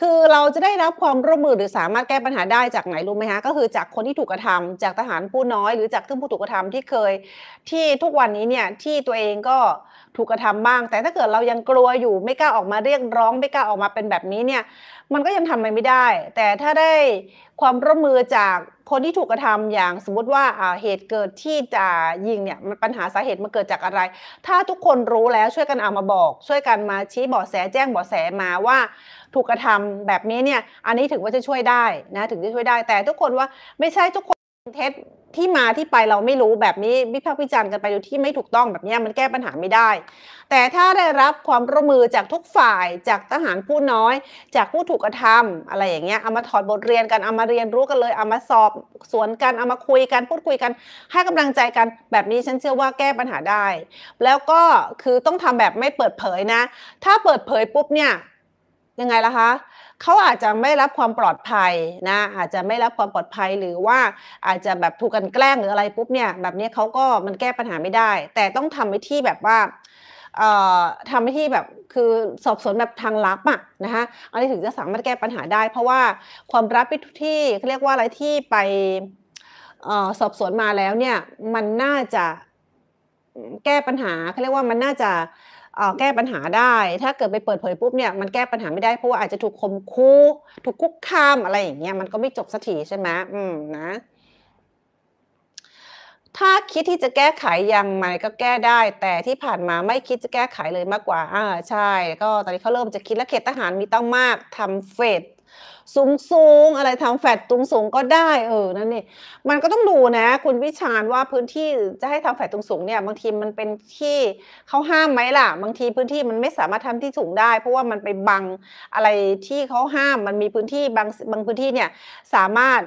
คือเราจะได้รับความร่วมมือหรือสามารถแก้ปัญหาได้จากไหนรู้ไหมคะก็คือ จากคนที่ถูกกระทำ จากทหารผู้น้อยหรือจากเครื่องผู้ถูกกระทำที่เคย ที่ทุกวันนี้เนี่ยที่ตัวเองก็ถูกกระทำบ้าง แต่ถ้าเกิดเรายังกลัวอยู่ไม่กล้าออกมาเรียกร้องไม่กล้าออกมาเป็นแบบนี้เนี่ยมันก็ยังทำอะไรไม่ได้ แต่ถ้าได้ความร่วมมือจากคนที่ถูกกระทำอย่างสมมติว่าเหตุเกิดที่จะยิงเนี่ยปัญหาสาเหตุมันเกิดจากอะไร ถ้าทุกคนรู้แล้วช่วยกันเอามาบอก ช่วยกันมาชี้เบาะแสแจ้งเบาะแสมาว่า ถูกกระทำแบบนี้เนี่ยอันนี้ถึงว่าจะช่วยได้นะถึงจะช่วยได้แต่ทุกคนว่าไม่ใช่ทุกคนเท็จที่มาที่ไปเราไม่รู้แบบนี้วิพากษ์วิจารณ์กันไปโดยที่ไม่ถูกต้องแบบนี้มันแก้ปัญหาไม่ได้ แต่ถ้าได้รับความร่วมมือจากทุกฝ่ายจากทหารผู้น้อย จากผู้ถูกกระทำอะไรอย่างเงี้ยเอามาถอดบทเรียนกันเอามาเรียนรู้กันเลยเอามาสอบ สวนกันเอามาคุยกันพูดคุยกันให้กำลังใจกันแบบนี้ฉันเชื่อว่าแก้ปัญหาได้ แล้วก็คือต้องทำแบบไม่เปิดเผยนะ ถ้าเปิดเผยปุ๊บเนี่ยยังไงล่ะคะเขาอาจจะไม่รับความปลอดภัยนะอาจจะไม่รับความปลอดภัยหรือว่าอาจจะแบบถูกกันแกล้งหรืออะไรปุ๊บเนี่ยแบบนี้เขาก็มันแก้ปัญหาไม่ได้ แต่ต้องทำวิธีแบบว่าทำที่แบบคือสอบสวนแบบทางลับอะนะคะอันนี้ถึงจะสามารถแก้ปัญหาได้เพราะว่าความรับผิดที่เรียกว่าอะไรที่ไปสอบสวนมาแล้วเนี่ยมันน่าจะแก้ปัญหาเขาเรียกว่ามันน่าจะแก้ปัญหาได้ ถ้าเกิดไปเปิดเผยปุ๊บเนี่ย มันแก้ปัญหาไม่ได้ เพราะว่าอาจจะถูกคมคู่ถูกคุกคามอะไรอย่างเงี้ย มันก็ไม่จบสักทีใช่ไหมอืมนะ ถ้าคิดที่จะแก้ไขยังไงก็แก้ได้ แต่ที่ผ่านมาไม่คิดจะแก้ไขเลยมากกว่า อ่า ใช่ ก็ตอนนี้เขาเริ่มจะคิดและเขตทหารมีต้องมากทำเฟดสูงสูงอะไรทำแฟดตรงสูงก็ได้เออนั่นนี่มันก็ต้องดูนะ คุณวิชาญว่าพื้นที่จะให้ทำแฟดตรงสูง เนี่ยบางทีมันเป็นที่เขาห้ามไหมล่ะ บางทีพื้นที่มันไม่สามารถทำที่สูงได้ เพราะว่ามันไปบังอะไรที่เขาห้ามมันมีพื้นที่บางบางพื้นที่เนี่ยสามารถ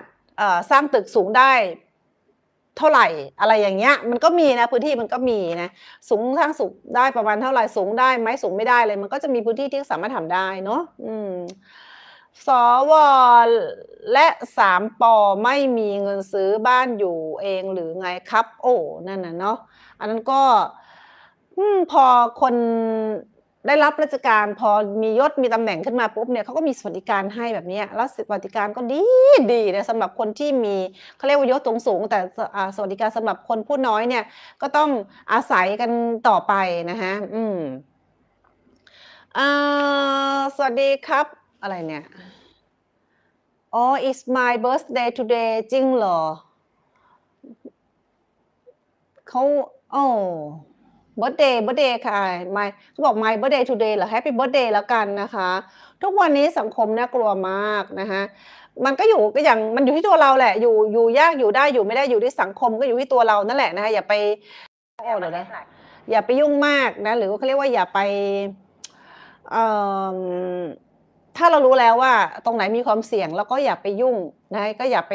สร้างตึกสูงได้ เท่าไหร่อะไรอย่างเงี้ย มันก็มีนะ พื้นที่มันก็มีนะสูงทั้างสูงได้ประมาณเท่าไหร่สูงได้ไหมสูงไม่ได้เลยมันก็จะมีพื้นที่ที่สามารถทำได้เนาะอืมสวและสามปอไม่มีเงินซื้อบ้านอยู่เองหรือไงครับ โอ้นั่นน่ะเนาะอันนั้นก็พอคนได้รับราชการ พอมียศมีตำแหน่งขึ้นมาปุ๊บเนี่ยเขาก็มีสวัสดิการให้แบบนี้แล้วสวัสดิการก็ดีดีนะสำหรับคนที่มีเขาเรียกว่ายศสูงสูง แต่สวัสดิการสำหรับคนผู้น้อยเนี่ย ก็ต้องอาศัยกันต่อไปนะฮะอืมสวัสดีครับอะไรเนี่ย อ๋อ it's my birthday today จริงเหรอเขาโอ้ b i r t h d a y b i r t h d a y ค่ะ my เขาบอก my birthday today หรอ happy birthday แล้วกันนะคะ ทุกวันนี้สังคมน่ากลัวมากนะคะมันก็อยู่ก็อย่างมันอยู่ที่ตัวเราแหละ อยู่อยู่ยากอยู่ได้อยู่ไม่ได้อยู่ที่สังคมก็อยู่ที่ตัวเรานั่นแหละนะคะอย่าไปเดี๋ยวนะอย่าไปยุ่งมากนะ หรือเขาเรียกว่าอย่าไป เอ่อถ้าเรารู้แล้วว่าตรงไหนมีความเสี่ยงเราก็อย่าไปยุ่งนะก็อย่าไป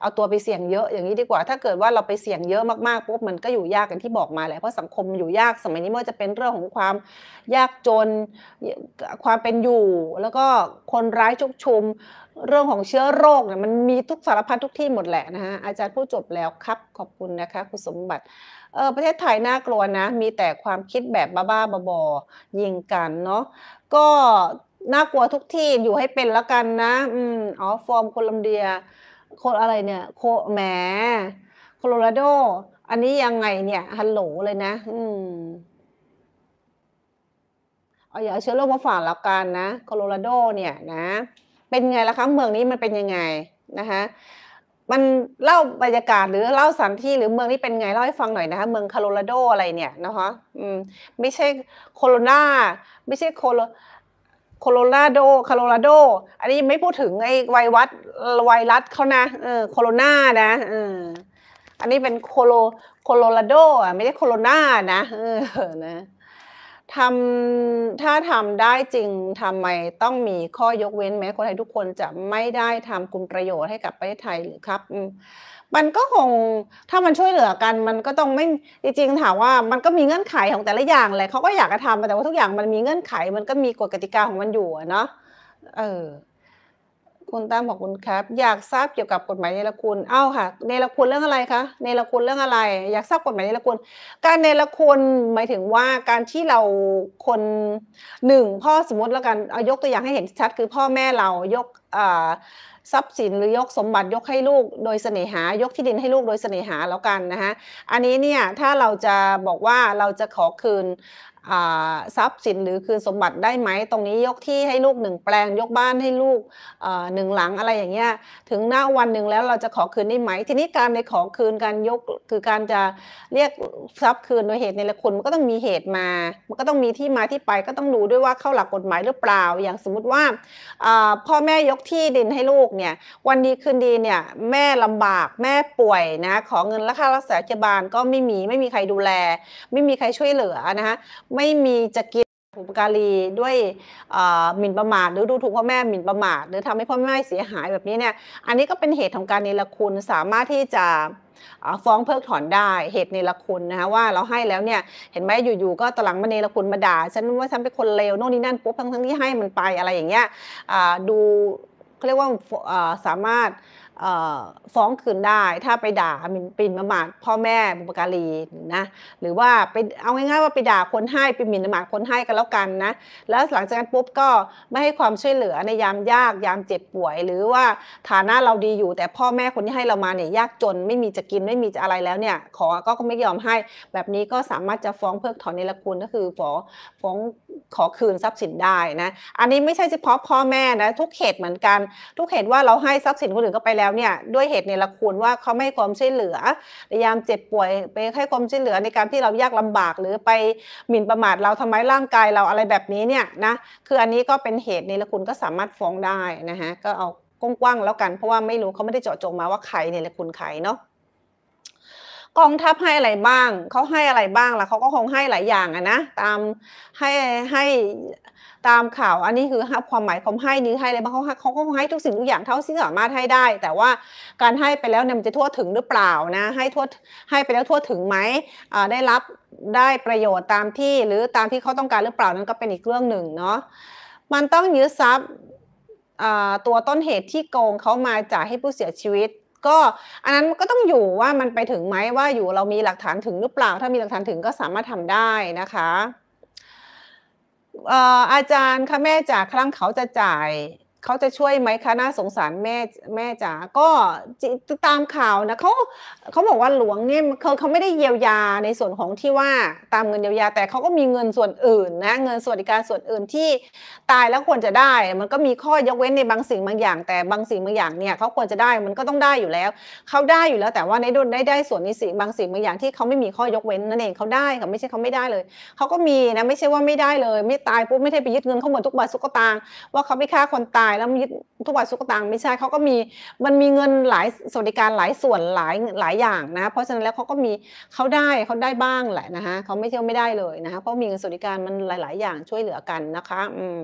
เอาตัวไปเสี่ยงเยอะ อย่างนี้ดีกว่าถ้าเกิดว่าเราไปเสี่ยงเยอะมากๆปุ๊บมันก็อยู่ยากกันที่บอกมาแหละเพราะสังคมอยู่ยากสมัยนี้ไม่ว่าจะเป็นเรื่องของความยากจน ความเป็นอยู่ แล้วก็คนร้ายชุกชุมเรื่องของเชื้อโรคเนี่ยมันมีทุกสารพัดทุกที่หมดแหละนะฮะอาจารย์พูดจบแล้วครับขอบคุณนะคะคุณสมบัติเออประเทศไทยน่ากลัวนะ มีแต่ความคิดแบบบ้าๆบอๆยิงกันเนาะก็น่ากลัวทุกที่อยู่ให้เป็นแล้วกันนะอืมอ๋อฟอร์มโคลัมเบียโคอะไรเนี่ย โคแหมโคโลราโด อันนี้ยังไงเนี่ย ฮัลโหลเลยนะอืมเอาอย่าเชื้อโรคมาฝากแล้วกันนะโคโลราโด เนี่ยนะ เป็นไงล่ะคะ เมืองนี้มันเป็นยังไง นะคะ มันเล่าบรรยากาศหรือเล่าสถานที่หรือเมืองนี้เป็นไง เล่าให้ฟังหน่อยนะคะเมืองโคโลราโดอะไรเนี่ย นะคะอืม ไม่ใช่โคโรนาไม่ใช่โคโลโคโลราโดคโลราโด อันนี้ไม่พูดถึงไอ้ไวรัส ไวรัสเขานะ เออ โคโรนานะเอออันนี้เป็นโคโล โคโลราโดอ่ะไม่ใช่โคโรนานะ เออ นะทำถ้าทำได้จริงทำไมต้องมีข้อยกเว้น แม้คนไทยทุกคนจะไม่ได้ทำคุณประโยชน์ให้กับประเทศไทยหรือครับมันก็คงถ้ามันช่วยเหลือกัน มันก็ต้องไม่จริงๆถามว่ามันก็มีเงื่อนไขของแต่ละอย่างแหละเขาก็อยากจะทำแต่ว่าทุกอย่างมันมีเงื่อนไข มันก็มีกฎกติกาของมันอยู่เนาะเออคุณตามบอกคุณครับ อยากทราบเกี่ยวกับกฎหมายเนรคุณเอ้าค่ะ เนรคุณเรื่องอะไรคะเนรคุณเรื่องอะไร อยากทราบกฎหมายเนรคุณ การเนรคุณหมายถึงว่าการที่เราคนหนึ่งพ่อสมมติแล้วกันเอายกตัวอย่างให้เห็นชัด คือพ่อแม่เรายกอ่าทรัพย์สินหรือยกสมบัติยกให้ลูกโดยเสน่หายกที่ดินให้ลูกโดยเสน่หาแล้วกันนะคะอันนี้เนี่ยถ้าเราจะบอกว่าเราจะขอคืนทรัพย์สินหรือคืนสมบัติได้ไหม ตรงนี้ยกที่ให้ลูกหนึ่งแปลง ยกบ้านให้ลูกหนึ่งหลังอะไรอย่างเงี้ยถึงหน้าวันหนึ่งแล้วเราจะขอคืนได้ไหมทีนี้การในขอคืนการยก คือการจะเรียกทรัพย์คืนโดยเหตุในละคุณมันก็ต้องมีเหตุมา มันก็ต้องมีที่มาที่ไปก็ต้องดูด้วยว่าเข้าหลักกฎหมายหรือเปล่าอย่างสมมติว่าพ่อแม่ยกที่ดินให้ลูกเนี่ยวันดีคืนดีเนี่ยแม่ลำบากแม่ป่วยนะขอเงินและค่ารักษาพยาบาลก็ไม่มีไม่มีใครดูแล ไม่มีใครช่วยเหลือนะคะไม่มีจะกินผุปการีด้วยหมิ่นประมาทหรือดูถูกพ่อแม่หมิ่นประมาทหรือทำให้พ่อแม่เสียหายแบบนี้เนี่ยอันนี้ก็เป็นเหตุของการเนรคุณสามารถที่จะฟ้องเพิกถอนได้เหตุเนรคุณนะคะว่าเราให้แล้วเนี่ยเห็นไหมอยู่ๆก็ตลังมาเนรคุณมาด่าฉันว่าฉันเป็นคนเลวโน่นนี่นั่นปุ๊บทั้งที่ให้มันไปอะไรอย่างเงี้ยดูเขาเรียกว่าสามารถฟ้องคืนได้ถ้าไปด่ามินปินประมาทพ่อแม่บุปการีนะหรือว่าไปเอาง่ายๆว่าไปด่าคนให้ไปหมิ่นประมาทคนให้กันแล้วกันนะแล้วหลังจากนั้นปุ๊บก็ไม่ให้ความช่วยเหลือในยามยากยามเจ็บป่วย หรือว่าฐานะเราดีอยู่ แต่พ่อแม่คนที่ให้เรามาเนี่ยยากจนไม่มีจะกินไม่มีจะอะไรแล้วเนี่ยขอก็ไม่ยอมให้ แบบนี้ก็สามารถจะฟ้องเพิกถอนในละคุณก็คือฟ้องฟ้องขอคืนทรัพย์สินได้นะอันนี้ไม่ใช่เฉพาะพ่อแม่นะทุกเขตเหมือนกันทุกเขตว่าเราให้ทรัพย์สินคนอื่นก็ไปแล้วเนี่ยด้วยเหตุในละคุณว่าเขาไม่ให้ความช่วยเหลือพยายามเจ็บป่วย ไปให้ความช่วยเหลือในการที่เรายากลำบากหรือไปหมิ่นประมาทเราทำาไมร่างกายเราอะไรแบบนี้เนี่ยนะคืออันนี้ก็เป็นเหตุในละคุณก็สามารถฟ้องได้นะฮะก็เอากว้างๆแล้วกันเพราะว่าไม่รู้เขาไม่ได้เจาะจงมาว่าใครในละคุณใครเนาะกองทัพให้อะไรบ้างเขาให้อะไรบ้างล่ะเขาก็คงให้หลายอย่างอะนะตามให้ให้ตามข่าวอันนี้คือความหมายเขาให้นี้ให้อะไรบ้างเขาเขาก็ให้ทุกสิ่งทุกอย่างเท่าที่สามารถให้ได้ แต่ว่าการให้ไปแล้วเนี่ยมันจะทั่วถึงหรือเปล่านะให้ทั่วให้ไปแล้วทั่วถึงไหมได้รับได้ประโยชน์ตามที่หรือตามที่เขาต้องการหรือเปล่านั้นก็เป็นอีกเรื่องหนึ่งเนาะมันต้องยึดทรัพย์ตัวต้นเหตุที่โกงเขามาจ่ายให้ผู้เสียชีวิต ก็อันนั้นก็ต้องอยู่ว่ามันไปถึงไหมว่าอยู่เรามีหลักฐานถึงหรือเปล่า ถ้ามีหลักฐานถึงก็สามารถทำได้นะคะอาจารย์ค่ะแม่จากครั้งเขาจะจ่ายเขาจะช่วยไหมคะน่าสงสารแม่แม่จ๋าก็ตามข่าวนะเขาเขาบอกว่าหลวงเนี่ยเขาเขาไม่ได้เยียวยาในส่วนของที่ว่าตามเงินเยียวยาแต่เขาก็มีเงินส่วนอื่นนะเงินสวัสดิการส่วนอื่นที่ตายแล้วควรจะได้มันก็มีข้อยกเว้นในบางสิ่งบางอย่าง แต่บางสิ่งบางอย่างเนี่ยเขาควรจะได้มันก็ต้องได้อยู่แล้วเขาได้อยู่แล้วแต่ว่าในดุลได้ได้ส่วนในสิ่งบางสิ่งบางอย่างที่เขาไม่มีข้อยกเว้นนั่นเองเขาได้ค่ะไม่ใช่เขาไม่ได้เลยเขาก็มีนะไม่ใช่ว่าไม่ได้เลย ไม่ตายปุ๊บไม่ได้ไปยึดเงินเขาหมดทุกบาททุกตางว่าเขาไม่ฆ่าคนตายายแล้วยึดทุกวันทุกตังไม่ใช่เขาก็มีมันมีเงินหลายสวัสดิการหลายส่วนหลายหลายอย่างนะ เพราะฉะนั้นแล้วเขาก็มีเขาได้เขาได้บ้างแหละนะคะเขาไม่เที่ยวไม่ได้เลยนะคะเพราะมีเงินสวัสดิการมันหลาย ๆ อย่างช่วยเหลือกันนะคะอืม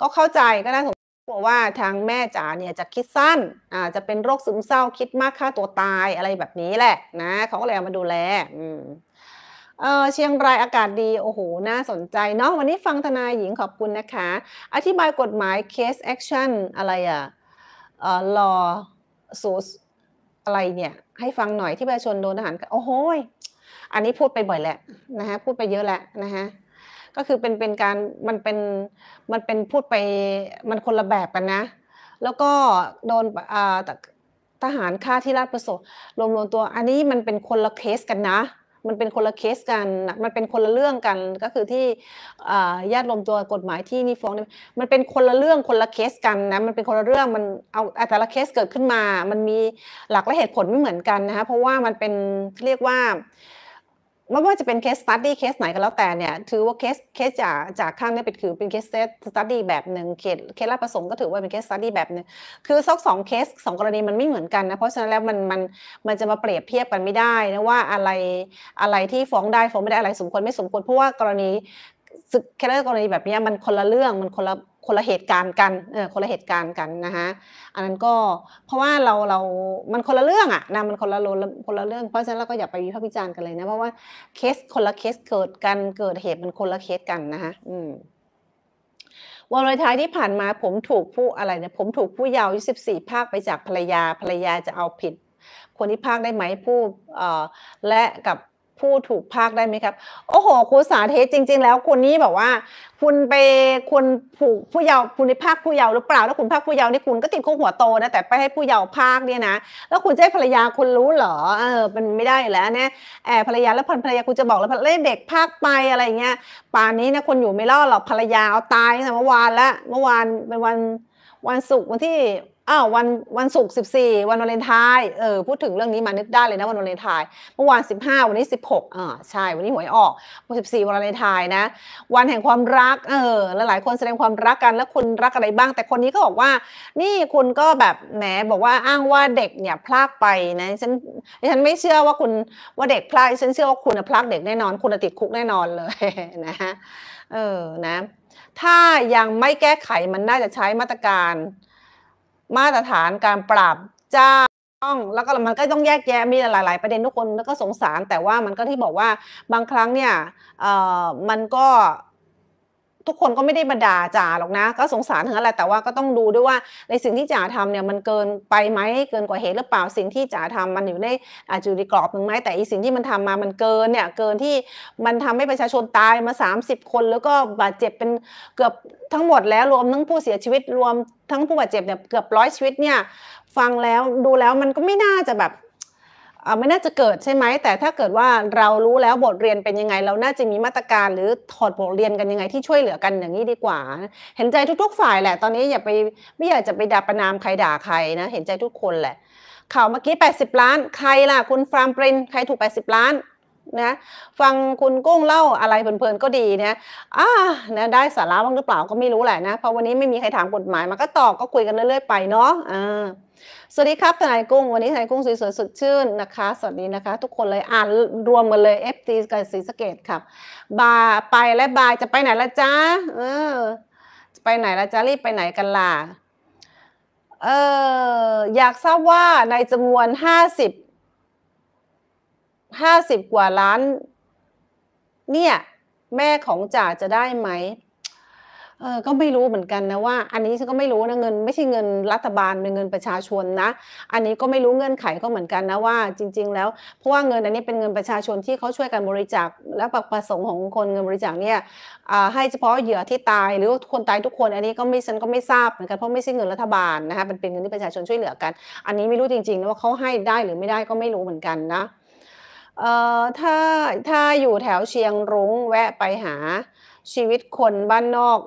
ก็เข้าใจก็ได้สมบอกว่าทางแม่จ๋าเนี่ยจะคิดสั้นอาจะเป็นโรคซึมเศร้าคิดมากฆ่าตัวตายอะไรแบบนี้แหละนะเขาก็เลยเอามาดูแล อืมเออเชียงรายอากาศดี โอ้โห น่าสนใจเนาะวันนี้ฟังทนายหญิงขอบคุณนะคะ อธิบายกฎหมาย case action อะไรอะเออรอสูอะไรเนี่ย ให้ฟังหน่อยที่ประชาชนโดนทหารโอ้โหอันนี้พูดไปบ่อยแหละนะคะพูดไปเยอะแหละนะคะก็คือเป็นเป็นการมันเป็นมันเป็นพูดไป มันคนละแบบกันนะ แล้วก็โดนทหารฆ่าที่ราชประสงค์รวมมตัวอันนี้มันเป็นคนละเคสกันนะมันเป็นคนละเคสกันนะมันเป็นคนละเรื่องกันก็คือที่ญาติรวมตัวกฎหมายที่นี่ฟ้องมันเป็นคนละเรื่องคนละเคสกันนะมัน เป็นคนละเรื่องมันเอาแต่ละเคสเกิดขึ้นมา มันมีหลักและเหตุผลไม่เหมือนกันนะคะเพราะว่ามันเป็นเรียกว่าไม่ว่าจะเป็นเคสสตัดดี้เคสไหนก็แล้วแต่เนี่ยถือว่าเคสเคสจากจากข้างนี้เป็นคือเป็นเคสสตัดดี้แบบหนึ่งเคสเคสละบประสงค์ก็ถือว่าเป็นเคสสตัดดี้แบบหนึ่งคือซอกสองเคสสองกรณีมันไม่เหมือนกันนะเพราะฉะนั้นแล้วมันมันมันจะมาเปรียบเทียบกันไม่ได้นะว่าอะไรอะไรที่ฟ้องได้ฟ้องไม่ได้อะไรสมควรไม่สมควรเพราะว่ากรณีแค่กรณีแบบนี้มันคนละเรื่องมันคนละคนละเหตุการณ์กัน เออ คนละเหตุการณ์กันนะคะอันนั้นก็เพราะว่าเราเรา มันคนละเรื่องอะนะ มันคนละคนละเรื่อง เพราะฉะนั้นเราก็อย่าไปวิพากษ์วิจารณ์กันเลยนะ เพราะว่าเคสคนละเคสเกิดกัน เกิดเหตุมันคนละเคสกันนะคะอืมวันวาเลนไทน์ที่ผ่านมาผมถูกผู้อะไรเนี่ย ผมถูกผู้เยาว์24 ภาคไปจากภรรยา ภรรยาจะเอาผิด คนที่ภาคได้ไหมผู้และกับผู้ถูกภาคได้ไหมครับ โอ้โห คุณสาธิตจริง ๆ แล้วคุณนี้บอกว่า คุณไปคุณผูกผู้เยาว์คุณในภาคผู้เยาว์หรือเปล่า แล้วคุณภาคผู้เยาว์นี่คุณก็ติดคุกหัวโตนะ แต่ไปให้ผู้เยาว์ภาคเนี่ยนะ แล้วคุณจะให้ภรรยาคุณรู้เหรอ เออเป็นไม่ได้แล้วเนี่ย แอบภรรยาแล้วพันภรรยาคุณจะบอกแล้วเล่นเด็กภาคไปอะไรเงี้ย ป่านนี้นะคนอยู่ไม่รอดหรอกภรรยาเอาตายตั้งแต่เมื่อวานละเมื่อวานเป็นวันวันศุกร์วันที่อ้าววันวันศุกร์สิบสี่วันวาเลนไทน์เออพูดถึงเรื่องนี้มานึกได้เลยนะวันวาเลนไทน์เมื่อวานสิบห้าวันนี้สิบหกอ่าใช่วันนี้หวยออกวันสิบสี่วันวาเลนไทน์นะวันแห่งความรักเออลหลายคนแสดงความรักกันแล้วคุณรักอะไรบ้าง แต่คนนี้ก็บอกว่านี่คุณก็แบบแหมบอกว่าอ้างว่าเด็กเนี่ยพลากไปนะฉันฉันไม่เชื่อว่าคุณว่าเด็กพลากฉันเชื่อว่าคุณพลากเด็กแน่นอน คุณติดคุกแน่นอนเลยนะเออนะถ้ายังไม่แก้ไขมันน่าจะใช้มาตรการมาตรฐานการปรับจ้างแล้วก็มันก็ต้องแยกแยะ มีหลายๆประเด็นทุกคน แล้วก็สงสารแต่ว่ามันก็ที่บอกว่าบางครั้งเนี่ยมันก็ทุกคนก็ไม่ได้มาด่าจ่าหรอกนะ ก็สงสารเธออะไร แต่ว่าก็ต้องดูด้วยว่าในสิ่งที่จ่าทำเนี่ยมันเกินไปไหมเกินกว่าเหตุหรือเปล่าสิ่งที่จ่าทำมันอยู่ในอาจจะอยู่ในกรอบหนึ่งไหมแต่อีสิ่งที่มันทำมามันเกินเนี่ยเกินที่มันทำให้ประชาชนตายมา 30 คน แล้วก็บาดเจ็บเป็นเกือบทั้งหมดแล้วรวมทั้งผู้เสียชีวิตรวมทั้งผู้บาดเจ็บเนี่ยเกือบร้อยชีวิตเนี่ยฟังแล้วดูแล้วมันก็ไม่น่าจะแบบไม่น่าจะเกิดใช่ไหมแต่ถ้าเกิดว่าเรารู้แล้วบทเรียนเป็นยังไง เราน่าจะมีมาตรการหรือถอดบทเรียนกันยังไงที่ช่วยเหลือกันอย่างนี้ดีกว่า เห็นใจทุกๆฝ่ายแหละ ตอนนี้อย่าไปไม่อยากจะไปด่าประนามใครด่าใครนะ เห็นใจทุกคนแหละข่าวเมื่อกี้80ล้าน ใครล่ะคุณฟรามปรินใครถูก 80ล้านนะฟังคุณกุ้งเล่าอะไรเพลินๆก็ดีนะอ่านะได้สาระบ้างหรือเปล่าก็ไม่รู้แหละนะเพราะวันนี้ไม่มีใครถามกฎหมายมาก็ตอบก็คุยกันเรื่อยๆไปเนาะอ่าสวัสดีครับทนายกุ้งวันนี้ทนายกุ้งสวยๆสดชื่นนะคะ สวัสดีนะคะ ทุกคนเลยอ่านรวมกันเลยเอฟีกับสีสเกตครับบาไปและบายจะไปไหนละจ้าเออ จะไปไหนละจ้ารีบไปไหนกันล่ะเอออยากทราบว่าในจำนวนห้าสิบห้าสิบกว่าล้าน เนี่ยแม่ของจ่าจะได้ไหมเออก็ไม่รู้เหมือนกันนะว่า อันนี้ฉันก็ไม่รู้นะเงิน ไม่ใช่เงินรัฐบาล เป็นเงินประชาชนนะ อันนี้ก็ไม่รู้เงื่อนไขก็เหมือนกันนะว่าจริงๆแล้ว เพราะว่าเงินอันนี้เป็นเงินประชาชนที่เขาช่วยกันบริจาคและประสงค์ของคนเงินบริจาคเนี่ยให้เฉพาะเหยื่อที่ตาย หรือคนตายทุกคนอันนี้ก็ไม่ฉันก็ไม่ทราบเหมือนกันเพราะไม่ใช่เงินรัฐบาลนะคะเป็นเงินที่ประชาชนช่วยเหลือกัน อันนี้ไม่รู้จริงๆนะว่าเขาให้ได้หรือไม่ได้ก็ไม่รู้เหมือนกันนะ เอ่อ ถ้าถ้าอยู่แถวเชียงรุ้งแวะไปหาชีวิตคนบ้านนอก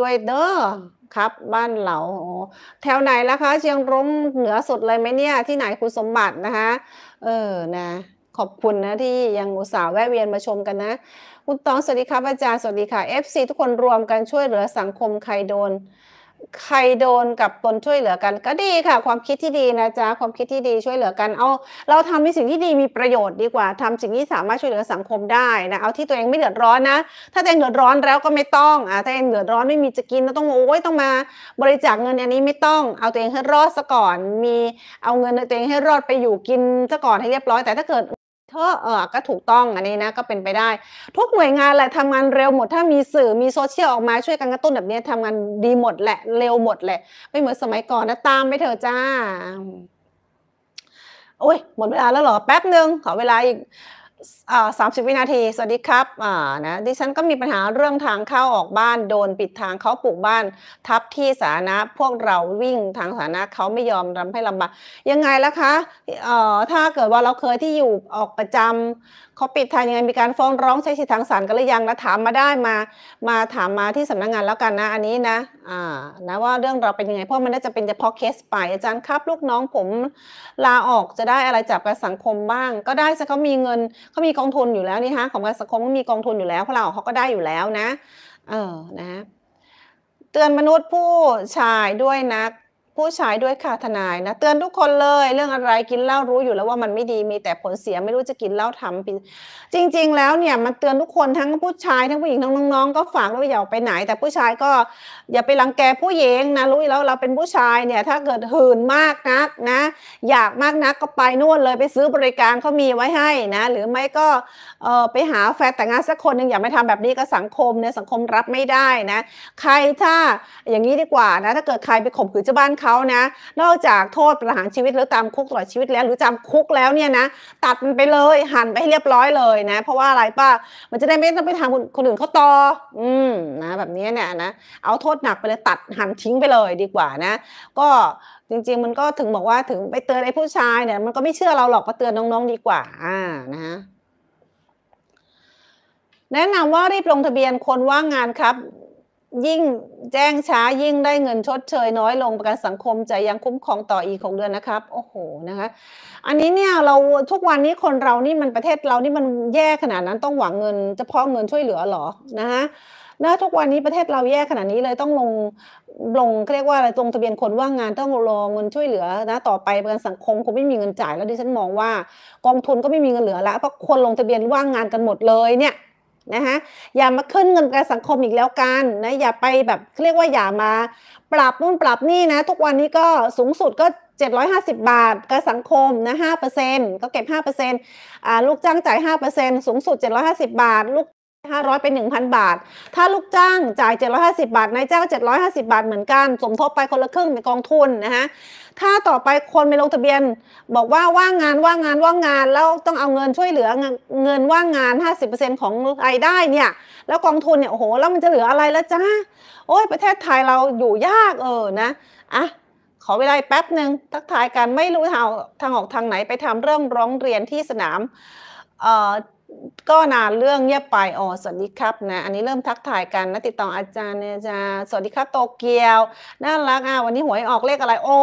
ด้วยเด้อครับบ้านเหลาแถวไหนล่ะคะเชียงรุ้งเหนือสุดเลยไหมเนี่ย ที่ไหนคุณสมบัตินะคะเออ นะ ขอบคุณนะที่ยังอุตส่าห์แวะเวียนมาชมกันนะ คุณตอง สวัสดีครับอาจารย์ สวัสดีค่ะ FC ทุกคนรวมกันช่วยเหลือสังคมใครโดนใครโดนกับตนช่วยเหลือกัน ก็ดีค่ะ ความคิดที่ดีนะจ๊ะความคิดที่ดีช่วยเหลือกันเอาเราทำในสิ่งที่ดีมีประโยชน์ดีกว่าทำสิ่งที่สามารถช่วยเหลือสังคมได้นะเอาที่ตัวเองไม่เดือดร้อนนะถ้าตัวเองเดือดร้อนแล้วก็ไม่ต้องอ่ะถ้าเองเดือดร้อนไม่มีจะกินต้องโอ้ยต้องมา บริจาคเงินอันนี้ไม่ต้อง เอาตัวเองให้รอดซะก่อน มีเอาเงินตัวเองให้รอดไปอยู่กินซะก่อนให้เรียบร้อยแต่ถ้าเกิดเธอเออก็ถูกต้องอันนี้นะ ก็เป็นไปได้ ทุกหน่วยงานแหละทำงานเร็วหมด ถ้ามีสื่อมีโซเชียลออกมาช่วยกันกระตุ้นแบบนี้ทำงานดีหมดแหละเร็วหมดแหละไม่เหมือนสมัยก่อนนะตามไปเถอะจ้า โอ้ยหมดเวลาแล้วเหรอแป๊บหนึ่งขอเวลาอีกสามสิบวินาที สวัสดีครับ อ่านะ ดิฉันก็มีปัญหาเรื่องทางเข้าออกบ้านโดนปิดทางเขาปลูกบ้านทับที่สาธารณะพวกเราวิ่งทางสาธารณะเขาไม่ยอมรับให้ลำบาก ยังไงล่ะคะ เอ่อ ถ้าเกิดว่าเราเคยที่อยู่ออกประจำเขาปิดทางยังไงมีการฟ้องร้องใช้สิทธิทางศาลกันหรือยังนะถามมาได้มา มาถามมาที่สำนักงงานแล้วกันนะ อันนี้นะอ่านะว่าเรื่องเราเป็นยังไง เพราะมันน่าจะเป็นเฉพาะเคสไปอาจารย์ครับ ลูกน้องผมลาออกจะได้อะไรจากกระสังคมบ้าง ก็ได้จะเขามีเงินเขามีกองทุนอยู่แล้วนี่ฮะ ของกรสังคมก็มีกองทุนอยู่แล้วพวกเราเขาก็ได้อยู่แล้วนะ เออนะเตือนมนุษย์ผู้ชายด้วยนะผู้ชายด้วยค่ะทนายนะเตือนทุกคนเลยเรื่องอะไรกินเหล้ารู้อยู่แล้วว่ามันไม่ดีมีแต่ผลเสียไม่รู้จะกินเหล้าทำจริง ๆ แล้วเนี่ยมันเตือนทุกคนทั้งผู้ชายทั้งผู้หญิงทั้งน้องๆก็ฝากด้วยอย่าไปไหน แต่ผู้ชายก็อย่าไปรังแกผู้หญิงนะรู้แล้วเราเป็นผู้ชายเนี่ยถ้าเกิดหื่นมากนักนะ อยากมากนักก็ไปนวดเลยไปซื้อบริการเขามีไว้ให้นะ หรือไม่ก็เออไปหาแฟนแต่งงานสักคนหนึ่งอย่าไปทำแบบนี้กับสังคมเนี่ยสังคมรับไม่ได้นะ ใครถ้าอย่างนี้ดีกว่านะ ถ้าเกิดใครไปข่มขืนเจ้าบ้านเขานะนอกจากโทษประหารชีวิตหรือตามคุกตลอดชีวิตแล้วหรือจำคุกแล้วเนี่ยนะตัดมันไปเลยหั่นไปให้เรียบร้อยเลยนะ เพราะว่าอะไรป้ามันจะได้ไม่ต้องไปทำคนอื่นเขาตออืมนะแบบนี้เนี่ยนะ เอาโทษหนักไปเลยตัดหั่นทิ้งไปเลยดีกว่านะ ก็จริงๆมันก็ถึงบอกว่าถึงไปเตือนไอ้ผู้ชายเนี่ย มันก็ไม่เชื่อเราหรอกก็เตือนน้องๆดีกว่า อ่านะแนะนำว่ารีบลงทะเบียนคนว่างงานครับ ยิ่งแจ้งช้ายิ่งได้เงินชดเชยน้อยลงประกันสังคมจะยังคุ้มครองต่ออีกของเดือนนะครับโอ้โหนะคะอันนี้เนี่ยเราทุกวันนี้คนเรานี่มันประเทศเรานี่มันแย่ขนาดนั้นต้องหวังเงินเฉพาะเงินช่วยเหลือหรอนะคะนะทุกวันนี้ประเทศเราแย่ขนาดนี้เลยต้องลงลงเรียกว่าอะไรลงทะเบียนคนว่างงานต้องรอเงินช่วยเหลือนะต่อไปประกันสังคมคงไม่มีเงินจ่ายแล้วดิฉันมองว่า กองทุนก็ไม่มีเงินเหลือแล้วเพราะคนลงทะเบียนว่างงานกันหมดเลยเนี่ยนะฮะอย่ามาขึ้นเงินประกันสังคมอีกแล้วกันนะอย่าไปแบบเรียกว่าอย่ามา ปรับนู่นปรับนี่นะ ทุกวันนี้ก็สูงสุดก็ 750 บาทกับสังคมนะ5%ก็เก็บ5%อ่าลูกจ้างจ่าย5%สูงสุด 750 บาท ลูก500เป็น1,000บาท ถ้าลูกจ้างจ่าย 750 บาทนายจ้าง750 บาทเหมือนกันสมทบไปคนละครึ่งในกองทุนนะฮะถ้าต่อไปคนไปลงทะเบียนบอกว่าว่างงานว่างงานว่างงานแล้วต้องเอาเงินช่วยเหลือเงินว่างงาน 50%ของรายได้เนี่ย แล้วกองทุนเนี่ยโอ้โหแล้วมันจะเหลืออะไรแล้วจ้าโอ้ยประเทศไทยเราอยู่ยากเออนะ อ่ะขอเวลาแป๊บหนึ่งทักทายกันไม่รู้ทางทางออกทางไหนไปทำเรื่องร้องเรียนที่สนามเอ่อก็นาเรื่องเงียบไปอ๋อสวัสดีครับนะอันนี้เริ่มทักทายกันนะติดต่ออาจารย์เนี่ยจะสวัสดีครับโตเกียวน่ารักอ่ะวันนี้หวยออกเลขอะไร โอ้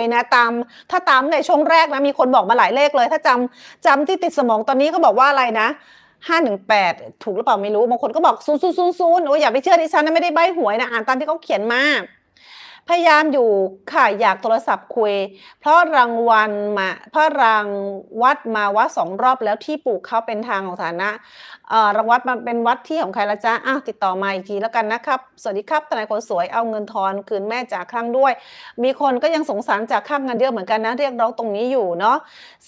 ยนะตามถ้าตามในช่วงแรกนะมีคนบอกมาหลายเลขเลย ถ้าจำจำที่ติดสมองตอนนี้ก็บอกว่าอะไรนะห้าหนึ่งแปดถูกหรือเปล่าไม่รู้บางคนก็บอกศูนย์ศูนย์ศูนย์ศูนย์โอ้ยอย่าไปเชื่อดิฉันนะไม่ได้ใบหวยนะอ่านตามที่เขาเขียนมาพยายามอยู่ค่ะอยากโทรศัพท์คุยเพราะรางวัลมาเพราะรางวัดมาวัดสองรอบแล้วที่ปลูกเขาเป็นทางของฐานะเออรางวัดมันเป็นวัดที่ของใครละจ้าอ้าวติดต่อมาอีกทีแล้วกันนะครับ สวัสดีครับทนายคนสวยเอาเงินทอนคืนแม่จากข้างด้วย มีคนก็ยังสงสารจากข้างเงินเยอะเหมือนกันนะเรียกร้องตรงนี้อยู่เนาะ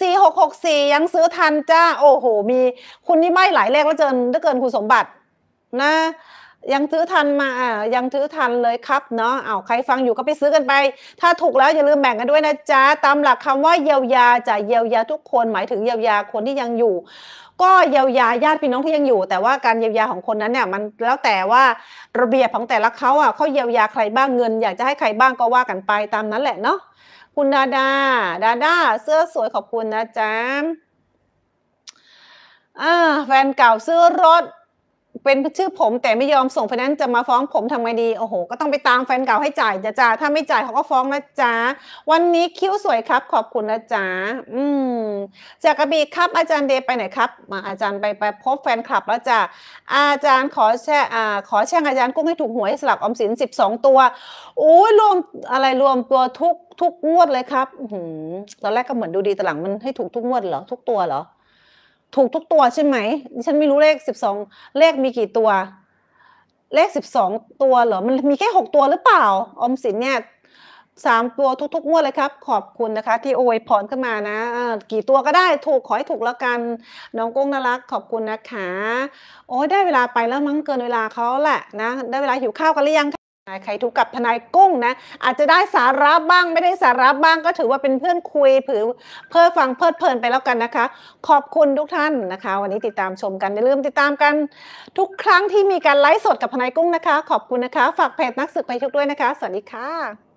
สี่หกหกสี่ยังซื้อทันจ้าโอ้โหมี คุณนี่ไม่หลายเลขแล้วเจนไดอเกินคุณสมบัตินะยังซื้อทันมาอ่ายังซื้อทันเลยครับเนาะเอาใครฟังอยู่ก็ไปซื้อกันไป ถ้าถูกแล้วอย่าลืมแบ่งกันด้วยนะจ๊ะตามหลักคำว่าเยียวยาจะเยียวยาทุกคนหมายถึงเยียวยาคนที่ยังอยู่ ก็เยียวยาญาติพี่น้องที่ยังอยู่แต่ว่าการเยียวยาของคนนั้นเนี่ยมันแล้วแต่ว่าระเบียบของแต่ละเขาอ่ะเขาเยียวยาใครบ้างเงินอยากจะให้ใครบ้างก็ว่ากันไปตามนั้นแหละเนาะคุณดาดาดาดาเสื้อสวยขอบคุณนะจ๊ะอ่าแฟนเก่าซื้อรถเป็นชื่อผมแต่ไม่ยอมส่งไฟแนนซ์จะมาฟ้องผมทำไงดีโอ้โห ก็ต้องไปตามแฟนเก่าให้จ่ายจ้าจ้าถ้าไม่จ่ายเขาก็ฟ้องนะจ้าวันนี้คิ้วสวยครับ ขอบคุณนะจ้าอืมจากกระบี่ครับ อาจารย์เดไปไหนครับมาอาจารย์ไปไปพบแฟนคลับแล้วจ้าอาจารย์ขอแช่อ่าขอแช่งอาจารย์กุ้งให้ถูกหวยสลับออมสิน 12 ตัวโอ้ยรวมอะไรรวมตัวทุกทุกงวดเลยครับืตอนแรกก็เหมือนดูดีแต่หลังมันให้ถูกทุกงวดเหรอทุกตัวเหรอถูกทุกตัวใช่ไหมฉันไม่รู้เลขสิบสองเลขมีกี่ตัว เลขสิบสองตัวเหรอมันมีแค่หกตัวหรือเปล่าอมสินเนี่ยสามตัวทุกๆงวดเลยครับขอบคุณนะคะที่โอยพรขึ้นมานะกี่ตัวก็ได้ถูกขอให้ถูกแล้วกันน้องกุ้งน่ารัก ขอบคุณนะคะโอ้ยได้เวลาไปแล้วมั้งเกินเวลาเขาแหละนะได้เวลาหิวข้าวกันหรือยังใครทุกกับทนายกุ้งนะอาจจะได้สาระบ้างไม่ได้สาระบ้างก็ถือว่าเป็นเพื่อนคุยผือเพื่อฟังเพลิดเพลินไปแล้วกันนะคะ ขอบคุณทุกท่านนะคะ วันนี้ติดตามชมกันอย่าลืมติดตามกันทุกครั้งที่มีการไลฟ์สดกับทนายกุ้งนะคะ ขอบคุณนะคะ ฝากเพจนักสืบไปทุกด้วยนะคะ สวัสดีค่ะ